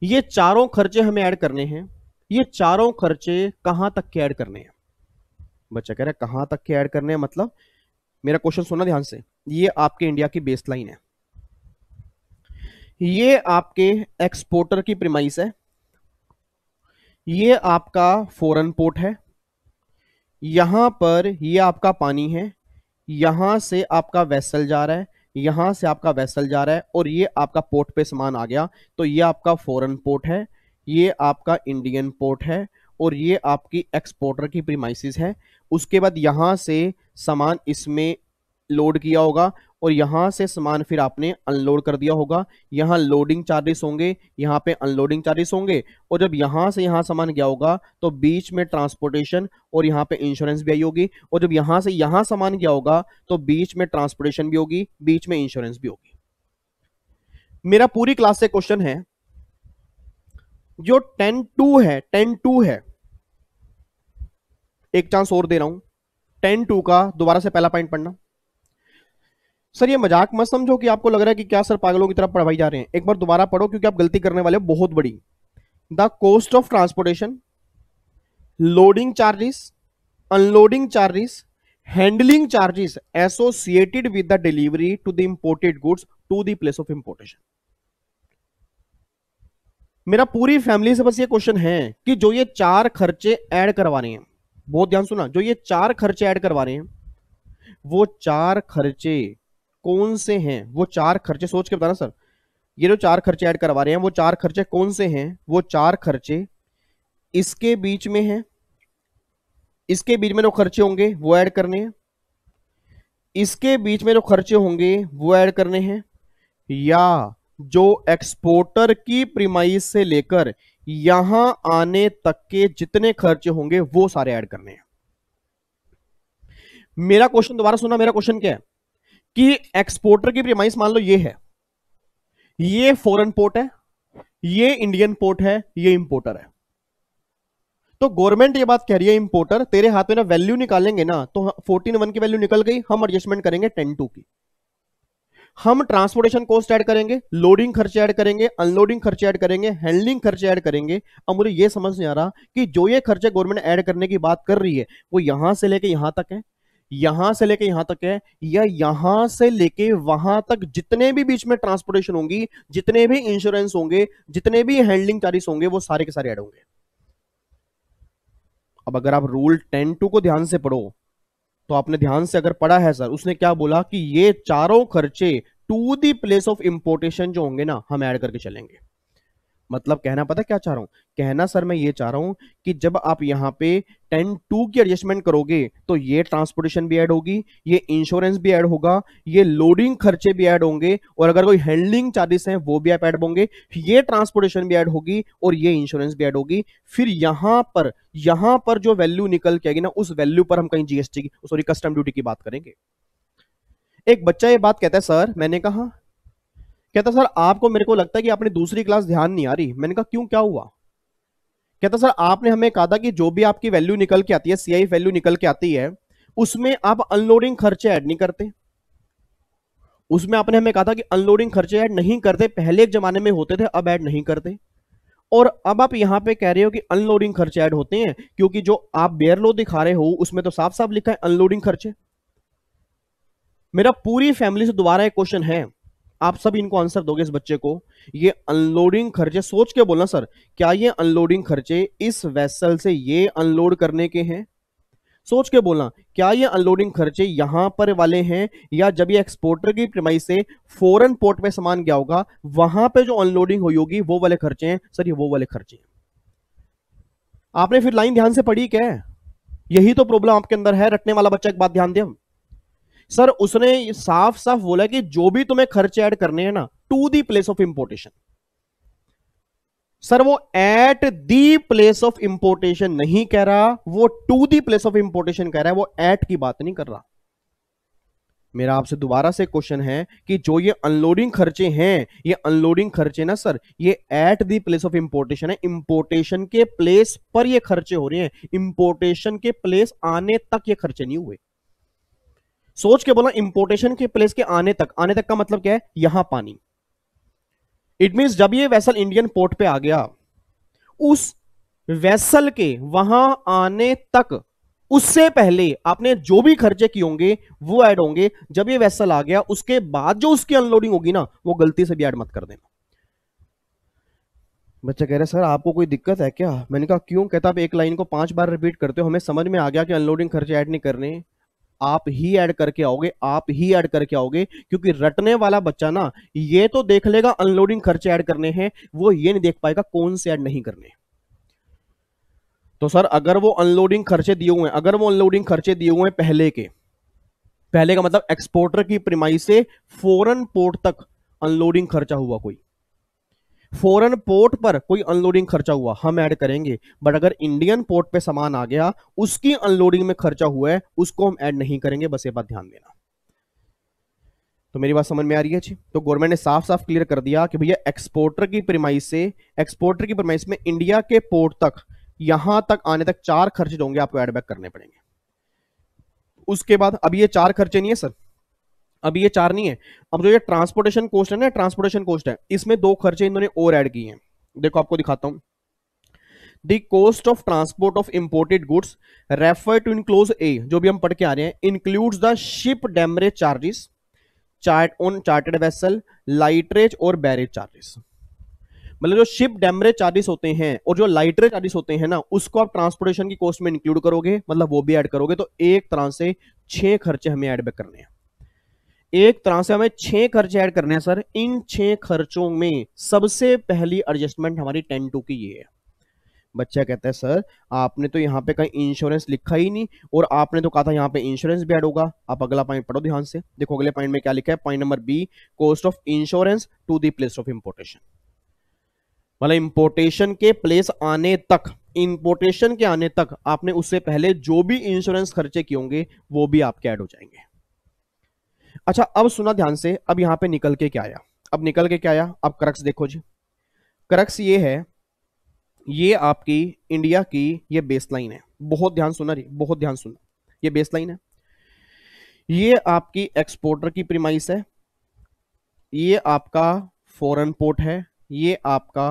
ये चारों खर्चे हमें ऐड करने हैं ये चारों खर्चे कहां तक के ऐड करने हैं बच्चा कह रहा है कहां तक के ऐड करने हैं मतलब मेरा क्वेश्चन सुना ध्यान से ये आपके इंडिया की बेसलाइन है ये आपके एक्सपोर्टर की प्रिमाइस है ये आपका फॉरेन पोर्ट है यहां पर ये आपका पानी है यहां से आपका वेसल जा रहा है यहां से आपका वेसल जा रहा है और ये आपका पोर्ट पे सामान आ गया तो ये आपका फॉरेन पोर्ट है ये आपका इंडियन पोर्ट है और ये आपकी एक्सपोर्टर की प्रीमाइसिस है उसके बाद यहाँ से सामान इसमें लोड किया होगा और यहाँ से सामान फिर आपने अनलोड कर दिया होगा यहाँ लोडिंग चार्जेस होंगे यहाँ पे अनलोडिंग चार्जेस होंगे और जब यहाँ से यहाँ सामान गया होगा तो बीच में ट्रांसपोर्टेशन और यहाँ पे इंश्योरेंस भी आई होगी और जब यहाँ से यहाँ सामान गया होगा तो बीच में ट्रांसपोर्टेशन भी होगी बीच में इंश्योरेंस भी होगी मेरा पूरी क्लास से क्वेश्चन है जो टेन टू है टेन टू है एक चांस और दे रहा हूं टेन टू का दोबारा से पहला पॉइंट पढ़ना सर ये मजाक मत समझो कि आपको लग रहा है कि क्या सर पागलों की तरफ पढ़वाई जा रहे हैं एक बार दोबारा पढ़ो क्योंकि आप गलती करने वाले बहुत बड़ी the cost of transportation loading charges unloading charges handling charges associated with the delivery to the imported goods to the place of importation मेरा पूरी फैमिली से बस ये क्वेश्चन है कि जो ये चार खर्चे ऐड करवा रहे हैं बहुत ध्यान सुना जो ये चार खर्चे ऐड करवा रहे हैं वो चार खर्चे कौन से हैं वो चार खर्चे सोच के बताना सर ये जो चार खर्चे ऐड करवा रहे हैं वो चार खर्चे कौन से हैं वो चार खर्चे इसके बीच में हैं इसके बीच में जो खर्चे होंगे वो ऐड करने हैं इसके बीच में जो खर्चे होंगे वो ऐड करने हैं या जो एक्सपोर्टर की प्रीमाइस से लेकर यहां आने तक के जितने खर्चे होंगे वो सारे ऐड करने हैं मेरा क्वेश्चन दोबारा सुना मेरा क्वेश्चन क्या है कि एक्सपोर्टर की प्रीमाइस मान लो ये है ये फॉरेन पोर्ट है ये इंडियन पोर्ट है ये इंपोर्टर है तो गवर्नमेंट ये बात कह रही है इंपोर्टर तेरे हाथ में ना वैल्यू निकालेंगे ना तो फोर्टीन वन की वैल्यू निकल गई हम एडजस्टमेंट करेंगे टेन टू की हम ट्रांसपोर्टेशन कॉस्ट ऐड करेंगे लोडिंग खर्च ऐड करेंगे अनलोडिंग खर्च ऐड करेंगे हैंडलिंग खर्चे ऐड करेंगे अब मुझे ये समझ नहीं आ रहा कि जो ये खर्चे गवर्नमेंट ऐड करने की बात कर रही है वो यहां से लेके यहां तक है यहां से लेके यहां तक है या यहां से लेके वहां तक जितने भी बीच में ट्रांसपोर्टेशन होंगी जितने भी इंश्योरेंस होंगे जितने भी हैंडलिंग चार्जेस होंगे वो सारे के सारे ऐड होंगे अब अगर आप रूल टेन टू को ध्यान से पढ़ो तो आपने ध्यान से अगर पढ़ा है सर उसने क्या बोला कि ये चारों खर्चे to the place of importation जो होंगे ना हम ऐड करके चलेंगे मतलब कहना पता क्या चाह रहा हूँ कहना सर मैं ये चाह रहा हूँ कि जब आप यहाँ पे टेन टू की एडजस्टमेंट करोगे तो ये ट्रांसपोर्टेशन भी ऐड होगी ये इंश्योरेंस भी ऐड होगा ये लोडिंग खर्चे भी ऐड होंगे और अगर कोई हैंडलिंग चार्जेस हैं वो भी आप ऐड होंगे ये ट्रांसपोर्टेशन भी ऐड होगी और ये इंश्योरेंस भी ऐड होगी फिर यहाँ पर यहाँ पर जो वैल्यू निकल के आएगी ना उस वैल्यू पर हम कहीं जीएसटी की सॉरी कस्टम ड्यूटी की बात करेंगे एक बच्चा ये बात कहता है सर मैंने कहा कहता सर आपको मेरे को लगता है कि आपने दूसरी क्लास ध्यान नहीं आ रही मैंने कहा क्यों क्या हुआ कहता सर आपने हमें कहा था कि जो भी आपकी वैल्यू निकल के आती है सीआई वैल्यू निकल के आती है उसमें आप अनलोडिंग खर्चे ऐड नहीं करते उसमें आपने हमें कहा था कि अनलोडिंग खर्चे ऐड नहीं करते पहले एक जमाने में होते थे अब ऐड नहीं करते और अब आप यहां पे कह रहे हो कि अनलोडिंग खर्चे ऐड होते हैं क्योंकि जो आप बेयर लो दिखा रहे हो उसमें तो साफ साफ लिखा है अनलोडिंग खर्चे मेरा पूरी फैमिली से दोबारा एक क्वेश्चन है आप सब इनको आंसर दोगे इस बच्चे को ये अनलोडिंग खर्चे सोच के बोलना सर क्या ये अनलोडिंग खर्चे इस वेसल से ये अनलोड करने के हैं सोच के बोलना क्या ये अनलोडिंग खर्चे यहां पर वाले हैं या जब ये एक्सपोर्टर की प्रमाई से फॉरन पोर्ट में सामान गया होगा वहां पे जो अनलोडिंग हुई होगी वो वाले खर्चे हैं सर ये वो वाले खर्चे हैं आपने फिर लाइन ध्यान से पढ़ी क्या यही तो प्रॉब्लम आपके अंदर है रटने वाला बच्चा एक बात ध्यान दें सर उसने साफ साफ बोला कि जो भी तुम्हें खर्चे ऐड करने हैं ना to the place of importation sir वो at the place of importation नहीं कह रहा वो to the place of importation कह रहा है वो एट की बात नहीं कर रहा मेरा आपसे दोबारा से क्वेश्चन है कि जो ये अनलोडिंग खर्चे हैं ये अनलोडिंग खर्चे ना सर ये at the place of importation है इंपोर्टेशन के प्लेस पर ये खर्चे हो रहे हैं इंपोर्टेशन के प्लेस आने तक ये खर्चे नहीं हुए सोच के बोला इंपोर्टेशन के प्लेस के आने तक आने तक का मतलब क्या है यहां पानी इट मीन जब ये वैसल इंडियन पोर्ट पे आ गया उस वैसल के वहां आने तक उससे पहले आपने जो भी खर्चे किए होंगे वो ऐड होंगे जब ये वैसल आ गया उसके बाद जो उसकी अनलोडिंग होगी ना वो गलती से भी ऐड मत कर देना बच्चा कह रहे सर आपको कोई दिक्कत है क्या मैंने कहा क्यों कहता आप एक लाइन को पांच बार रिपीट करते हो हमें समझ में आ गया कि अनलोडिंग खर्चे ऐड नहीं करने आप ही ऐड करके आओगे आप ही ऐड करके आओगे क्योंकि रटने वाला बच्चा ना ये तो देख लेगा अनलोडिंग खर्चे ऐड करने हैं वो ये नहीं देख पाएगा कौन से ऐड नहीं करने तो सर अगर वो अनलोडिंग खर्चे दिए हुए हैं अगर वो अनलोडिंग खर्चे दिए हुए हैं पहले के पहले का मतलब एक्सपोर्टर की प्रिमाई से फॉरन पोर्ट तक अनलोडिंग खर्चा हुआ कोई फॉरन पोर्ट पर कोई अनलोडिंग खर्चा हुआ हम ऐड करेंगे बट अगर इंडियन पोर्ट पे सामान आ गया उसकी अनलोडिंग में खर्चा हुआ है उसको हम ऐड नहीं करेंगे बस ये बात ध्यान देना तो मेरी बात समझ में आ रही है जी तो गवर्नमेंट ने साफ साफ क्लियर कर दिया कि भैया एक्सपोर्टर की प्रमाइस से एक्सपोर्टर की प्रमाइस में इंडिया के पोर्ट तक यहां तक आने तक चार खर्चे होंगे आपको एडबैक करने पड़ेंगे उसके बाद अब ये चार खर्चे नहीं है सर अभी ये चार नहीं है अब जो ये ट्रांसपोर्टेशन कोस्ट है ना ट्रांसपोर्टेशन कोस्ट है इसमें दो खर्चे इन्होंने और ऐड किए हैं देखो आपको दिखाता हूँ the cost of transport of imported goods refer to enclose A जो भी हम पढ़ के आ रहे हैं includes the ship demurrage charges chart on chartered vessel lighterage और बैरेज चार्जेस मतलब जो शिप डेमरेज चार्जेस होते हैं और जो लाइटरेज चार्जेस होते हैं ना उसको आप ट्रांसपोर्टेशन की कॉस्ट में इंक्लूड करोगे मतलब वो भी एड करोगे तो एक तरह से छह खर्चे हमें एडबैक करने हैं एक तरह से हमें छह खर्च ऐड करने हैं सर इन छह खर्चों में सबसे पहली एडजस्टमेंट हमारी टेन टू की ये है बच्चा कहता है सर आपने तो यहाँ पे कहीं इंश्योरेंस लिखा ही नहीं और आपने तो कहा था यहाँ पे इंश्योरेंस भी ऐड होगा आप अगला पॉइंट पढ़ो ध्यान से देखो अगले पॉइंट में क्या लिखा है point number B cost of insurance to the place of importation मतलब इंपोर्टेशन के प्लेस आने तक इंपोर्टेशन के आने तक आपने उससे पहले जो भी इंश्योरेंस खर्चे किए होंगे वो भी आपके ऐड हो जाएंगे अच्छा अब सुना ध्यान से अब यहाँ पे निकल के क्या आया अब निकल के क्या आया अब क्रक्स देखो जी क्रक्स ये है ये आपकी इंडिया की ये बेसलाइन है बहुत ध्यान सुना जी बहुत ध्यान सुना ये बेसलाइन है ये आपकी एक्सपोर्टर की प्रीमाइस है ये आपका फॉरेन पोर्ट है ये आपका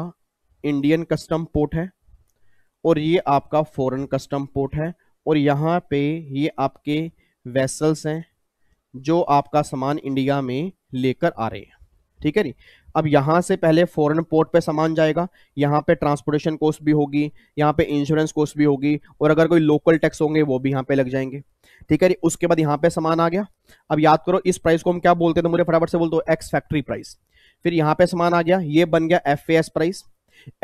इंडियन कस्टम पोर्ट है और ये आपका फॉरेन कस्टम पोर्ट है और यहाँ पे ये आपके वेसल्स हैं जो आपका सामान इंडिया में लेकर आ रहे हैं ठीक है जी अब यहाँ से पहले फॉरेन पोर्ट पे सामान जाएगा यहाँ पे ट्रांसपोर्टेशन कॉस्ट भी होगी यहाँ पे इंश्योरेंस कॉस्ट भी होगी और अगर कोई लोकल टैक्स होंगे वो भी यहाँ पे लग जाएंगे ठीक है जी उसके बाद यहाँ पे सामान आ गया अब याद करो इस प्राइस को हम क्या बोलते हैं तो मुझे फटाफट से बोल दो एक्स फैक्ट्री प्राइस फिर यहाँ पे सामान आ गया ये बन गया एफ प्राइस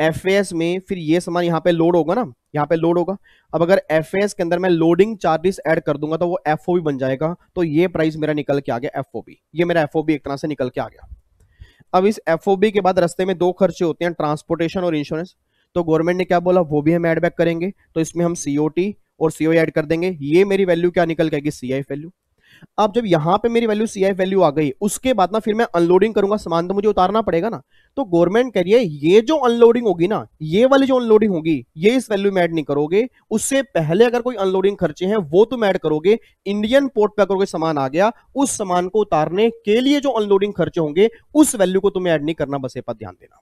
एफ में फिर ये सामान यहाँ पे लोड होगा ना यहाँ पे लोड होगा अब अगर एफ के अंदर मैं लोडिंग चार्जेस ऐड कर दूंगा तो वो एफ बन जाएगा तो ये प्राइस मेरा निकल के आ गया एफ ये मेरा एफ एक तरह से निकल के आ गया अब इस एफ के बाद रस्ते में दो खर्चे होते हैं ट्रांसपोर्टेशन और इंश्योरेंस तो गवर्नमेंट ने क्या बोला वो भी हम ऐड करेंगे तो इसमें हम सीओ और सीओ ऐड e कर देंगे ये मेरी वैल्यू क्या निकल के आएगी सी वैल्यू अब जब यहाँ पे मेरी वैल्यू सी वैल्यू आ गई उसके बाद ना फिर मैं अनलोडिंग करूंगा सामान तो मुझे उतारना पड़ेगा ना तो गवर्नमेंट कह रही है ये जो अनलोडिंग होगी ना ये वाली जो अनलोडिंग होगी ये इस वैल्यू में ऐड नहीं करोगे उससे पहले अगर कोई अनलोडिंग खर्चे हैं वो तुम ऐड करोगे इंडियन पोर्ट पे अगर कोई सामान आ गया उस सामान को उतारने के लिए जो अनलोडिंग खर्चे होंगे उस वैल्यू को तुम्हें ऐड नहीं करना बस ये बात ध्यान देना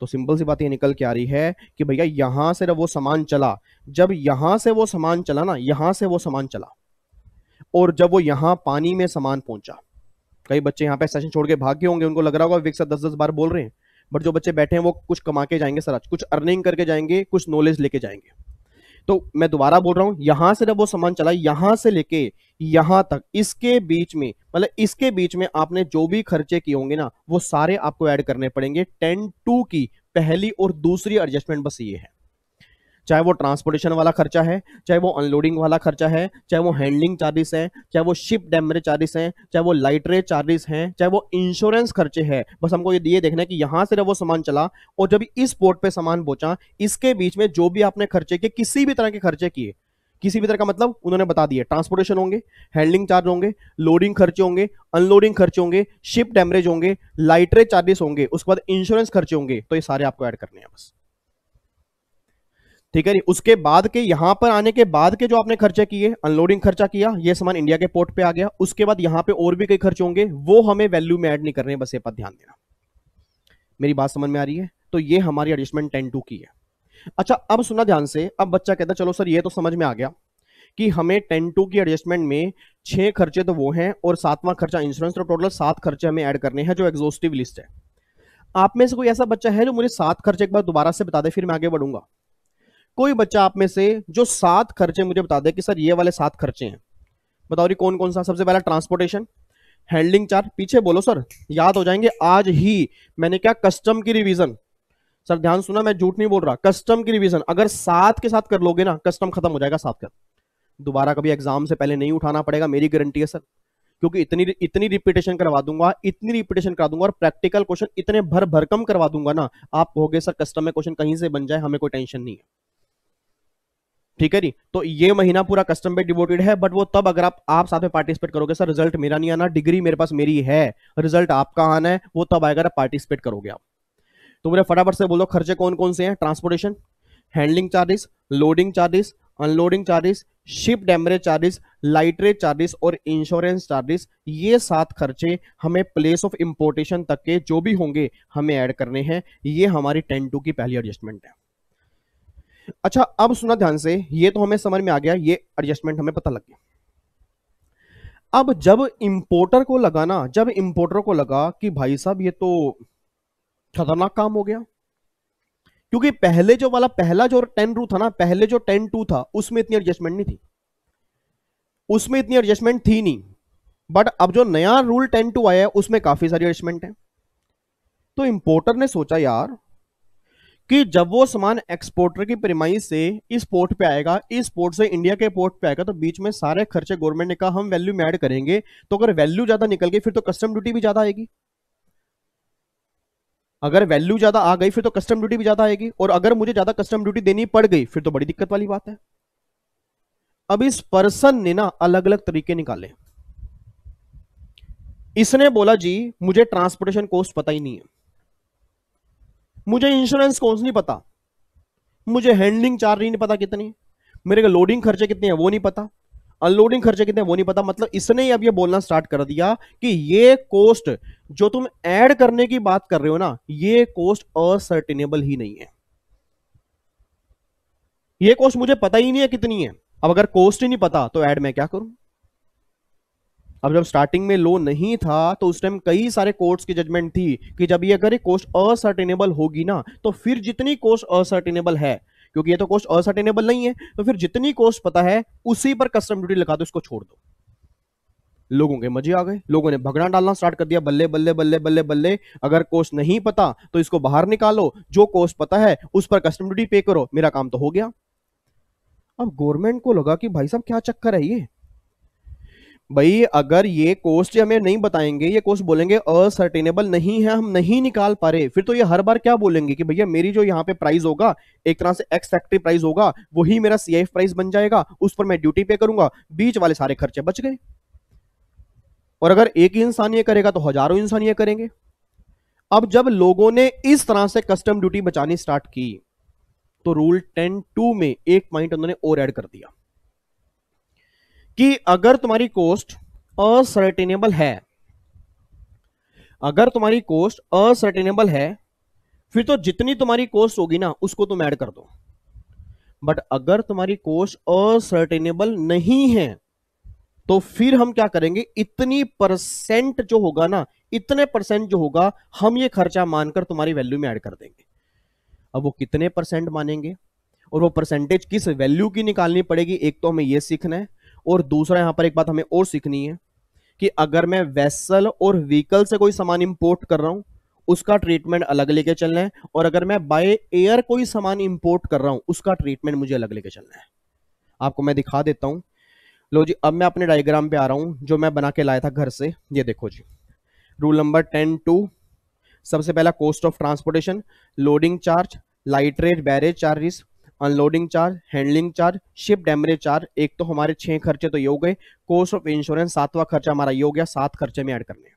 तो सिंपल सी बात ये निकल के आ रही है कि भैया यहां से वो सामान चला जब यहां से वो सामान चला ना यहां से वो सामान चला और जब वो यहाँ पानी में सामान पहुंचा कई बच्चे यहाँ पे सेशन छोड़ के भाग गए होंगे उनको लग रहा होगा विक दस दस बार बोल रहे हैं बट जो बच्चे बैठे हैं वो कुछ कमा के जाएंगे सर आज कुछ अर्निंग करके जाएंगे कुछ नॉलेज लेके जाएंगे तो मैं दोबारा बोल रहा हूँ यहाँ से जब वो सामान चला यहाँ से लेके यहाँ तक इसके बीच में मतलब इसके बीच में आपने जो भी खर्चे किए होंगे ना वो सारे आपको ऐड करने पड़ेंगे टेन टू की पहली और दूसरी एडजस्टमेंट बस ये है चाहे वो ट्रांसपोर्टेशन वाला खर्चा है चाहे वो अनलोडिंग वाला खर्चा है चाहे वो हैंडलिंग चार्जेस हैं चाहे वो शिप डैमरेज चार्जेस हैं चाहे वो लाइटरेज चार्जेस हैं चाहे वो इंश्योरेंस खर्चे हैं बस हमको ये ये देखना है कि यहाँ से जब वो सामान चला और जब इस पोर्ट पे सामान पहुंचा इसके बीच में जो भी आपने खर्चे किए किसी भी तरह के खर्चे किए किसी भी तरह का मतलब उन्होंने बता दिया ट्रांसपोर्टेशन होंगे हैंडलिंग चार्ज होंगे लोडिंग खर्चे होंगे अनलोडिंग खर्चे होंगे शिप डैमरेज होंगे लाइटरेज चार्जेस होंगे उसके बाद इंश्योरेंस खर्चे होंगे तो ये सारे आपको ऐड करने हैं बस ठीक है उसके बाद के यहाँ पर आने के बाद के जो आपने खर्चे किए अनलोडिंग खर्चा किया ये सामान इंडिया के पोर्ट पे आ गया उसके बाद यहाँ पे और भी कई खर्चे होंगे वो हमें वैल्यू में ऐड नहीं करने बस ये पर ध्यान देना मेरी बात समझ में आ रही है तो ये हमारी एडजस्टमेंट टेन टू की है अच्छा अब सुना ध्यान से अब बच्चा कहता चलो सर ये तो समझ में आ गया कि हमें टेन टू की एडजस्टमेंट में छह खर्चे तो वो हैं और सातवां खर्चा इंश्योरेंस तो टोटल सात खर्चे हमें ऐड करने हैं जो एग्जॉस्टिव लिस्ट है आप में से कोई ऐसा बच्चा है जो मुझे सात खर्चे एक बार दोबारा से बता दे फिर मैं आगे बढ़ूंगा कोई बच्चा आप में से जो सात खर्चे मुझे बता दे कि सर ये वाले सात खर्चे हैं बताओ रही कौन कौन सा सबसे पहला ट्रांसपोर्टेशन हैंडलिंग चार्ज पीछे बोलो सर याद हो जाएंगे आज ही मैंने क्या कस्टम की रिवीजन सर ध्यान सुना मैं झूठ नहीं बोल रहा कस्टम की रिवीजन अगर सात के साथ कर लोगे ना कस्टम खत्म हो जाएगा सात का दोबारा कभी एग्जाम से पहले नहीं उठाना पड़ेगा मेरी गारंटी है सर क्योंकि इतनी इतनी रिपीटेशन करवा दूंगा इतनी रिपीटेशन करा दूंगा और प्रैक्टिकल क्वेश्चन इतने भर भरकम करवा दूंगा ना आप कहोगे सर कस्टम में क्वेश्चन कहीं से बन जाए हमें कोई टेंशन नहीं है ठीक है जी तो ये महीना पूरा कस्टम पे डिवोटेड है बट वो तब अगर आप आप साथ में पार्टिसिपेट करोगे सर रिजल्ट मेरा नहीं आना डिग्री मेरे पास मेरी है रिजल्ट आपका आना है वो तब आएगा आप पार्टिसिपेट करोगे आप तो मुझे फटाफट से बोलो खर्चे कौन कौन से हैं transportation handling charges loading charges unloading charges ship demurrage charges lighterage charges और इंश्योरेंस चार्जेस ये सात खर्चे हमें प्लेस ऑफ इम्पोर्टेशन तक के जो भी होंगे हमें ऐड करने हैं ये हमारी टेन टू की पहली एडजस्टमेंट है अच्छा अब सुना ध्यान से ये तो हमें समझ में आ गया ये एडजस्टमेंट हमें पता लग गया अब जब इंपोर्टर को लगा ना जब इंपोर्टर को लगा कि भाई साहब ये तो खतरनाक काम हो गया क्योंकि पहले जो वाला पहला जो टेन रू था ना पहले जो टेन टू था उसमें इतनी एडजस्टमेंट नहीं थी उसमें इतनी एडजस्टमेंट थी नहीं बट अब जो नया रूल टेन टू आया है उसमें काफी सारी एडजस्टमेंट है तो इंपोर्टर ने सोचा यार कि जब वो सामान एक्सपोर्टर की पेरमाई से इस पोर्ट पे आएगा इस पोर्ट से इंडिया के पोर्ट पे आएगा तो बीच में सारे खर्चे गवर्नमेंट ने कहा हम वैल्यू में ऐड करेंगे तो अगर वैल्यू ज्यादा निकल गई फिर तो कस्टम ड्यूटी भी ज्यादा आएगी अगर वैल्यू ज्यादा आ गई फिर तो कस्टम ड्यूटी भी ज्यादा आएगी और अगर मुझे ज्यादा कस्टम ड्यूटी देनी पड़ गई फिर तो बड़ी दिक्कत वाली बात है अब इस पर्सन ने ना अलग अलग तरीके निकाले इसने बोला जी मुझे ट्रांसपोर्टेशन कॉस्ट पता ही नहीं है मुझे इंश्योरेंस कौन सी नहीं पता मुझे हैंडलिंग चार्ज नहीं पता कितनी मेरे को लोडिंग खर्चे कितने हैं वो नहीं पता अनलोडिंग खर्चे कितने वो नहीं पता मतलब इसने ही अब ये बोलना स्टार्ट कर दिया कि ये कोस्ट जो तुम ऐड करने की बात कर रहे हो ना ये कोस्ट असर्टेनेबल ही नहीं है ये कोस्ट मुझे पता ही नहीं है कितनी है अब अगर कोस्ट ही नहीं पता तो ऐड मैं क्या करूं अब जब स्टार्टिंग में लो नहीं था तो उस टाइम कई सारे कोर्ट्स की जजमेंट थी कि जब ये अगर ये कोस्ट असर्टेनेबल होगी ना तो फिर जितनी कोस्ट असर्टेनेबल है क्योंकि ये तो कोस्ट असर्टेनेबल नहीं है तो फिर जितनी कोस्ट पता है उसी पर कस्टम ड्यूटी लगा दो इसको छोड़ दो लोगों के मजे आ गए लोगों ने भगड़ा डालना स्टार्ट कर दिया बल्ले बल्ले बल्ले बल्ले बल्ले अगर कोस्ट नहीं पता तो इसको बाहर निकालो जो कोस्ट पता है उस पर कस्टम ड्यूटी पे करो मेरा काम तो हो गया अब गवर्नमेंट को लगा कि भाई साहब क्या चक्कर है ये भाई अगर ये कोस्ट हमें नहीं बताएंगे ये कोस्ट बोलेंगे असर्टेनेबल नहीं है हम नहीं निकाल पा रहे फिर तो ये हर बार क्या बोलेंगे कि भैया मेरी जो यहाँ पे प्राइस होगा एक तरह से एक्स फैक्ट्री प्राइस होगा वही मेरा सी प्राइस बन जाएगा उस पर मैं ड्यूटी पे करूंगा बीच वाले सारे खर्चे बच गए और अगर एक ही इंसान ये करेगा तो हजारों इंसान ये करेंगे अब जब लोगों ने इस तरह से कस्टम ड्यूटी बचानी स्टार्ट की तो रूल टेन टू में एक पॉइंट उन्होंने और एड कर दिया कि अगर तुम्हारी कोस्ट असर्टेनेबल है अगर तुम्हारी कोस्ट असर्टेनेबल है फिर तो जितनी तुम्हारी कोस्ट होगी ना उसको तुम ऐड कर दो बट अगर तुम्हारी कोस्ट असर्टेनेबल नहीं है तो फिर हम क्या करेंगे इतनी परसेंट जो होगा ना इतने परसेंट जो होगा हम ये खर्चा मानकर तुम्हारी वैल्यू में ऐड कर देंगे अब वो कितने परसेंट मानेंगे और वो परसेंटेज किस वैल्यू की निकालनी पड़ेगी एक तो हमें ये सीखना है और दूसरा यहाँ पर एक बात हमें और सीखनी है कि अगर मैं वेसल और व्हीकल से कोई सामान इंपोर्ट कर रहा हूँ उसका ट्रीटमेंट अलग लेके चलना है और अगर मैं बाय एयर कोई सामान इंपोर्ट कर रहा हूँ उसका ट्रीटमेंट मुझे अलग लेके चलना है आपको मैं दिखा देता हूँ लो जी अब मैं अपने डायग्राम पे आ रहा हूँ जो मैं बना के लाया था घर से ये देखो जी रूल नंबर टेन टू सबसे पहला cost of transportation loading charge lighterage barrage charges unloading charge handling charge ship demurrage charge एक तो हमारे छह खर्चे तो ये हो गए ऑफ इंश्योरेंस सातवां खर्चा हमारा ये हो गया सात खर्चे में ऐड करने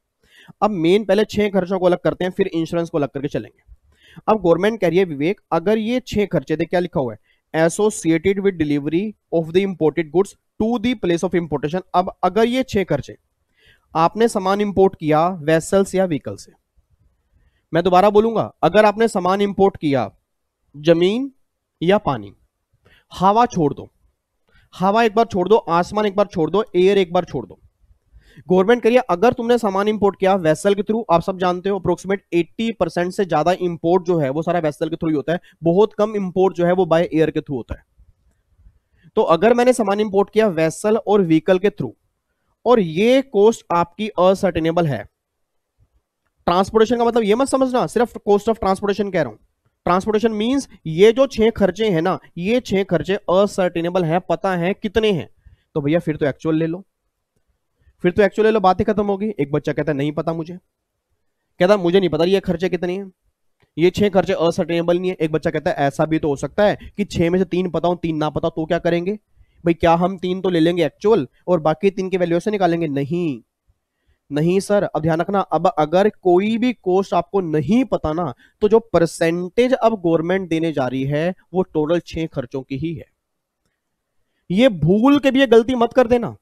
अब मेन पहले छह खर्चों को अलग करते हैं फिर इंश्योरेंस को अलग करके चलेंगे अब गवर्नमेंट कह रही है विवेक अगर ये छह खर्चे थे क्या लिखा हुआ है associated with delivery of the imported goods to the place of importation अब अगर ये छह खर्चे आपने सामान इंपोर्ट किया वेसल्स या व्हीकल से मैं दोबारा बोलूंगा अगर आपने सामान इंपोर्ट किया जमीन या पानी हवा छोड़ दो हवा एक बार छोड़ दो आसमान एक बार छोड़ दो एयर एक बार छोड़ दो गवर्नमेंट करिए अगर तुमने सामान इंपोर्ट किया वेसल के थ्रू आप सब जानते हो अप्रोक्सीमेट 80 परसेंट से ज्यादा इंपोर्ट जो है वो सारा वेसल के थ्रू ही होता है बहुत कम इंपोर्ट जो है वो बाय एयर के थ्रू होता है तो अगर मैंने सामान इंपोर्ट किया वेसल और व्हीकल के थ्रू और ये कोस्ट आपकी असर्टेनेबल है ट्रांसपोर्टेशन का मतलब ये मत समझना सिर्फ कॉस्ट ऑफ ट्रांसपोर्टेशन कह रहा हूं ट्रांसपोर्टेशन मीन्स ये जो छह खर्चे हैं ना ये छह खर्चे असर्टेनेबल हैं पता है कितने हैं तो भैया फिर तो एक्चुअल ले लो फिर तो एक्चुअल ले लो बातें खत्म होगी एक बच्चा कहता है नहीं पता मुझे कहता मुझे नहीं पता ये खर्चे कितने हैं ये छह खर्चे असर्टेनेबल नहीं है एक बच्चा कहता है ऐसा भी तो हो सकता है कि छह में से तीन पता हो तीन ना पता तो क्या करेंगे भाई क्या हम तीन तो ले लेंगे एक्चुअल और बाकी तीन के वैल्यूएशन निकालेंगे नहीं नहीं सर अब ध्यान रखना अब अगर कोई भी कोर्स आपको नहीं पता ना तो जो परसेंटेज अब गवर्नमेंट देने जा रही है वो टोटल छह खर्चों की ही है ये भूल के भी ये गलती मत कर देना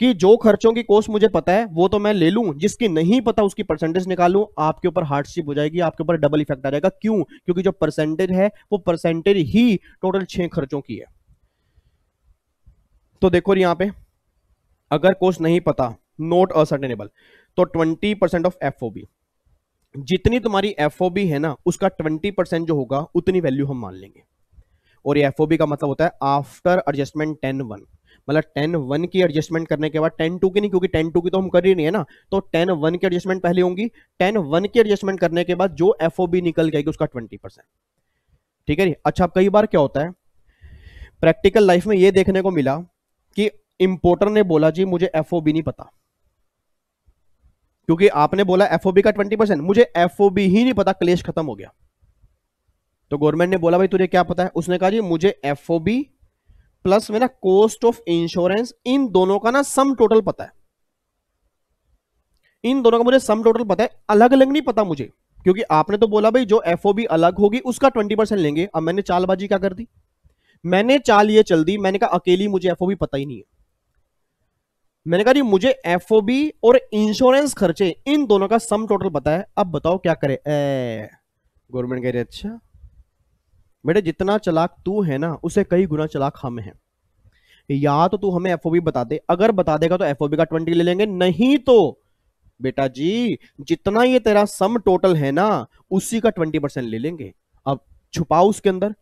कि जो खर्चों की कोस्ट मुझे पता है वो तो मैं ले लूं जिसकी नहीं पता उसकी परसेंटेज निकालू आपके ऊपर हार्डशिप हो जाएगी आपके ऊपर डबल इफेक्ट आ जाएगा क्यों क्योंकि जो परसेंटेज है वो परसेंटेज ही टोटल छह खर्चों की है तो देखो यहां पे अगर कोस्ट नहीं पता नॉट असर्टेनेबल तो 20 परसेंट ऑफ एफ जितनी तुम्हारी एफ है ना उसका 20 परसेंट जो होगा उतनी वैल्यू हम मान लेंगे और ये एफ का मतलब होता है आफ्टर एडजस्टमेंट टेन वन मतलब टेन वन की एडजस्टमेंट करने के बाद टेन टू की नहीं क्योंकि टेन टू की तो हम कर ही नहीं है ना तो टेन वन की एडजस्टमेंट पहले होंगी टेन वन की एडजस्टमेंट करने के बाद जो एफ निकल जाएगी उसका ट्वेंटी परसेंट ठीक है जी अच्छा कई बार क्या होता है प्रैक्टिकल लाइफ में ये देखने को मिला कि इंपोर्टर ने बोला जी मुझे एफ नहीं पता क्योंकि आपने बोला एफओबी का ट्वेंटी परसेंट मुझे एफओबी ही नहीं पता क्लेश खत्म हो गया तो गवर्नमेंट ने बोला भाई तुझे क्या पता है उसने कहा जी मुझे एफओबी प्लस मेरा कॉस्ट ऑफ इंश्योरेंस इन दोनों का ना सम टोटल पता है इन दोनों का मुझे सम टोटल पता है अलग अलग नहीं पता मुझे क्योंकि आपने तो बोला भाई जो एफओबी अलग होगी उसका ट्वेंटी परसेंट लेंगे अब मैंने चालबाजी क्या कर दी मैंने चाल ये चल दी मैंने कहा अकेली मुझे एफओबी पता ही नहीं है मैंने कहा जी मुझे एफ और इंश्योरेंस खर्चे इन दोनों का सम टोटल बताया अब बताओ क्या करे गवर्नमेंट कह रही अच्छा बेटे जितना चलाक तू है ना उसे कई गुना चलाक हम हैं या तो तू हमें एफ बता दे अगर बता देगा तो एफ का ट्वेंटी ले लेंगे नहीं तो बेटा जी जितना ये तेरा सम टोटल है ना उसी का ट्वेंटी परसेंट ले लेंगे अब छुपाओ उसके अंदर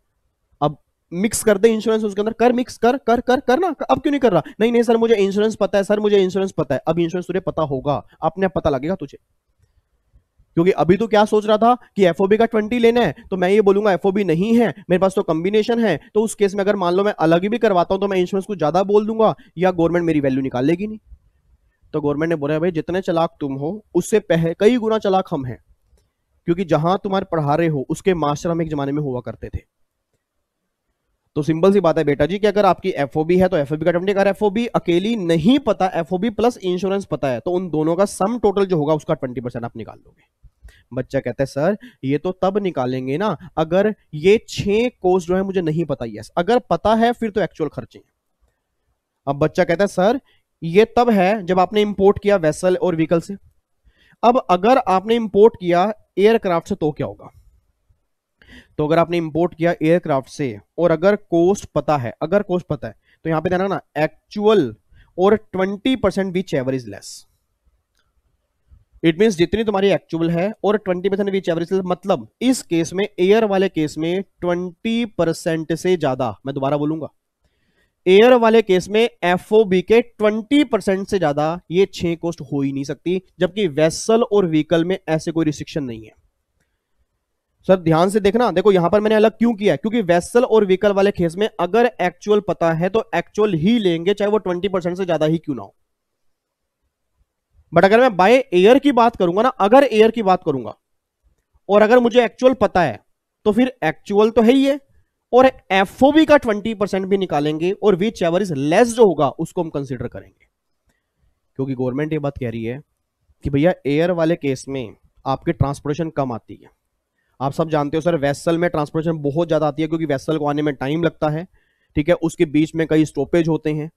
मिक्स कर दे इंश्योरेंस उसके अंदर कर मिक्स कर कर कर कर ना अब क्यों नहीं कर रहा नहीं नहीं सर मुझे इंश्योरेंस पता है सर मुझे इंश्योरेंस पता है अब इंश्योरेंस तुझे पता होगा अपने आप पता लगेगा तुझे क्योंकि अभी तो क्या सोच रहा था कि एफओबी का ट्वेंटी लेना है तो मैं ये बोलूंगा एफओबी नहीं है मेरे पास तो कॉम्बिनेशन है तो उस केस में अगर मान लो मैं अलग ही भी करवाता हूं तो मैं इंश्योरेंस को ज्यादा बोल दूंगा या गवर्नमेंट मेरी वैल्यू निकाल लेगी नहीं तो गवर्नमेंट ने बोला भाई जितने चलाक तुम हो उससे पहले कई गुना चलाक हम हैं क्योंकि जहां तुम्हारे पढ़ा रहे हो उसके मास्टर हम एक जमाने में हुआ करते थे तो सिंपल सी बात है बेटा जी कि अगर आपकी एफ है तो एफ का टर्म अगर एफ अकेली नहीं पता एफ प्लस इंश्योरेंस पता है तो उन दोनों का सम टोटल जो होगा उसका ट्वेंटी परसेंट आप निकाल लोगे बच्चा कहता है सर ये तो तब निकालेंगे ना अगर ये छह कोस जो है मुझे नहीं पता यस अगर पता है फिर तो एक्चुअल खर्चे अब बच्चा कहता है सर ये तब है जब आपने इंपोर्ट किया वेसल और व्हीकल से अब अगर आपने इंपोर्ट किया एयरक्राफ्ट से तो क्या होगा तो अगर आपने इंपोर्ट किया एयरक्राफ्ट से और अगर कोस्ट पता है अगर कोस्ट पता है तो यहाँ पे देना ना एक्चुअल और 20 percent whichever is less it means जितनी तुम्हारी एक्चुअल है और 20 percent whichever is less मतलब इस केस में एयर वाले केस में 20 परसेंट से ज्यादा मैं दोबारा बोलूंगा एयर वाले केस में एफ के 20 परसेंट से ज्यादा ये छह कोस्ट हो ही नहीं सकती जबकि वेसल और व्हीकल में ऐसे कोई रिस्ट्रिक्शन नहीं है सर ध्यान से देखना देखो यहां पर मैंने अलग क्यों किया क्योंकि वेसल और व्हीकल वाले खेस में अगर एक्चुअल पता है तो एक्चुअल ही लेंगे चाहे वो ट्वेंटी परसेंट से ज्यादा ही क्यों ना हो बट अगर मैं बाय एयर की बात करूंगा ना अगर एयर की बात करूंगा और अगर मुझे एक्चुअल पता है तो फिर एक्चुअल तो है ही है और बी का ट्वेंटी परसेंट भी निकालेंगे और विच एवर इज लेस जो होगा उसको हम कंसिडर करेंगे क्योंकि गवर्नमेंट ये बात कह रही है कि भैया एयर वाले केस में आपके ट्रांसपोर्टेशन कम आती है आप सब जानते हो सर वैसल में ट्रांसपोर्टेशन बहुत ज़्यादा आती है क्योंकि वैसल को आने में टाइम लगता है ठीक है उसके बीच में कई स्टॉपेज होते हैं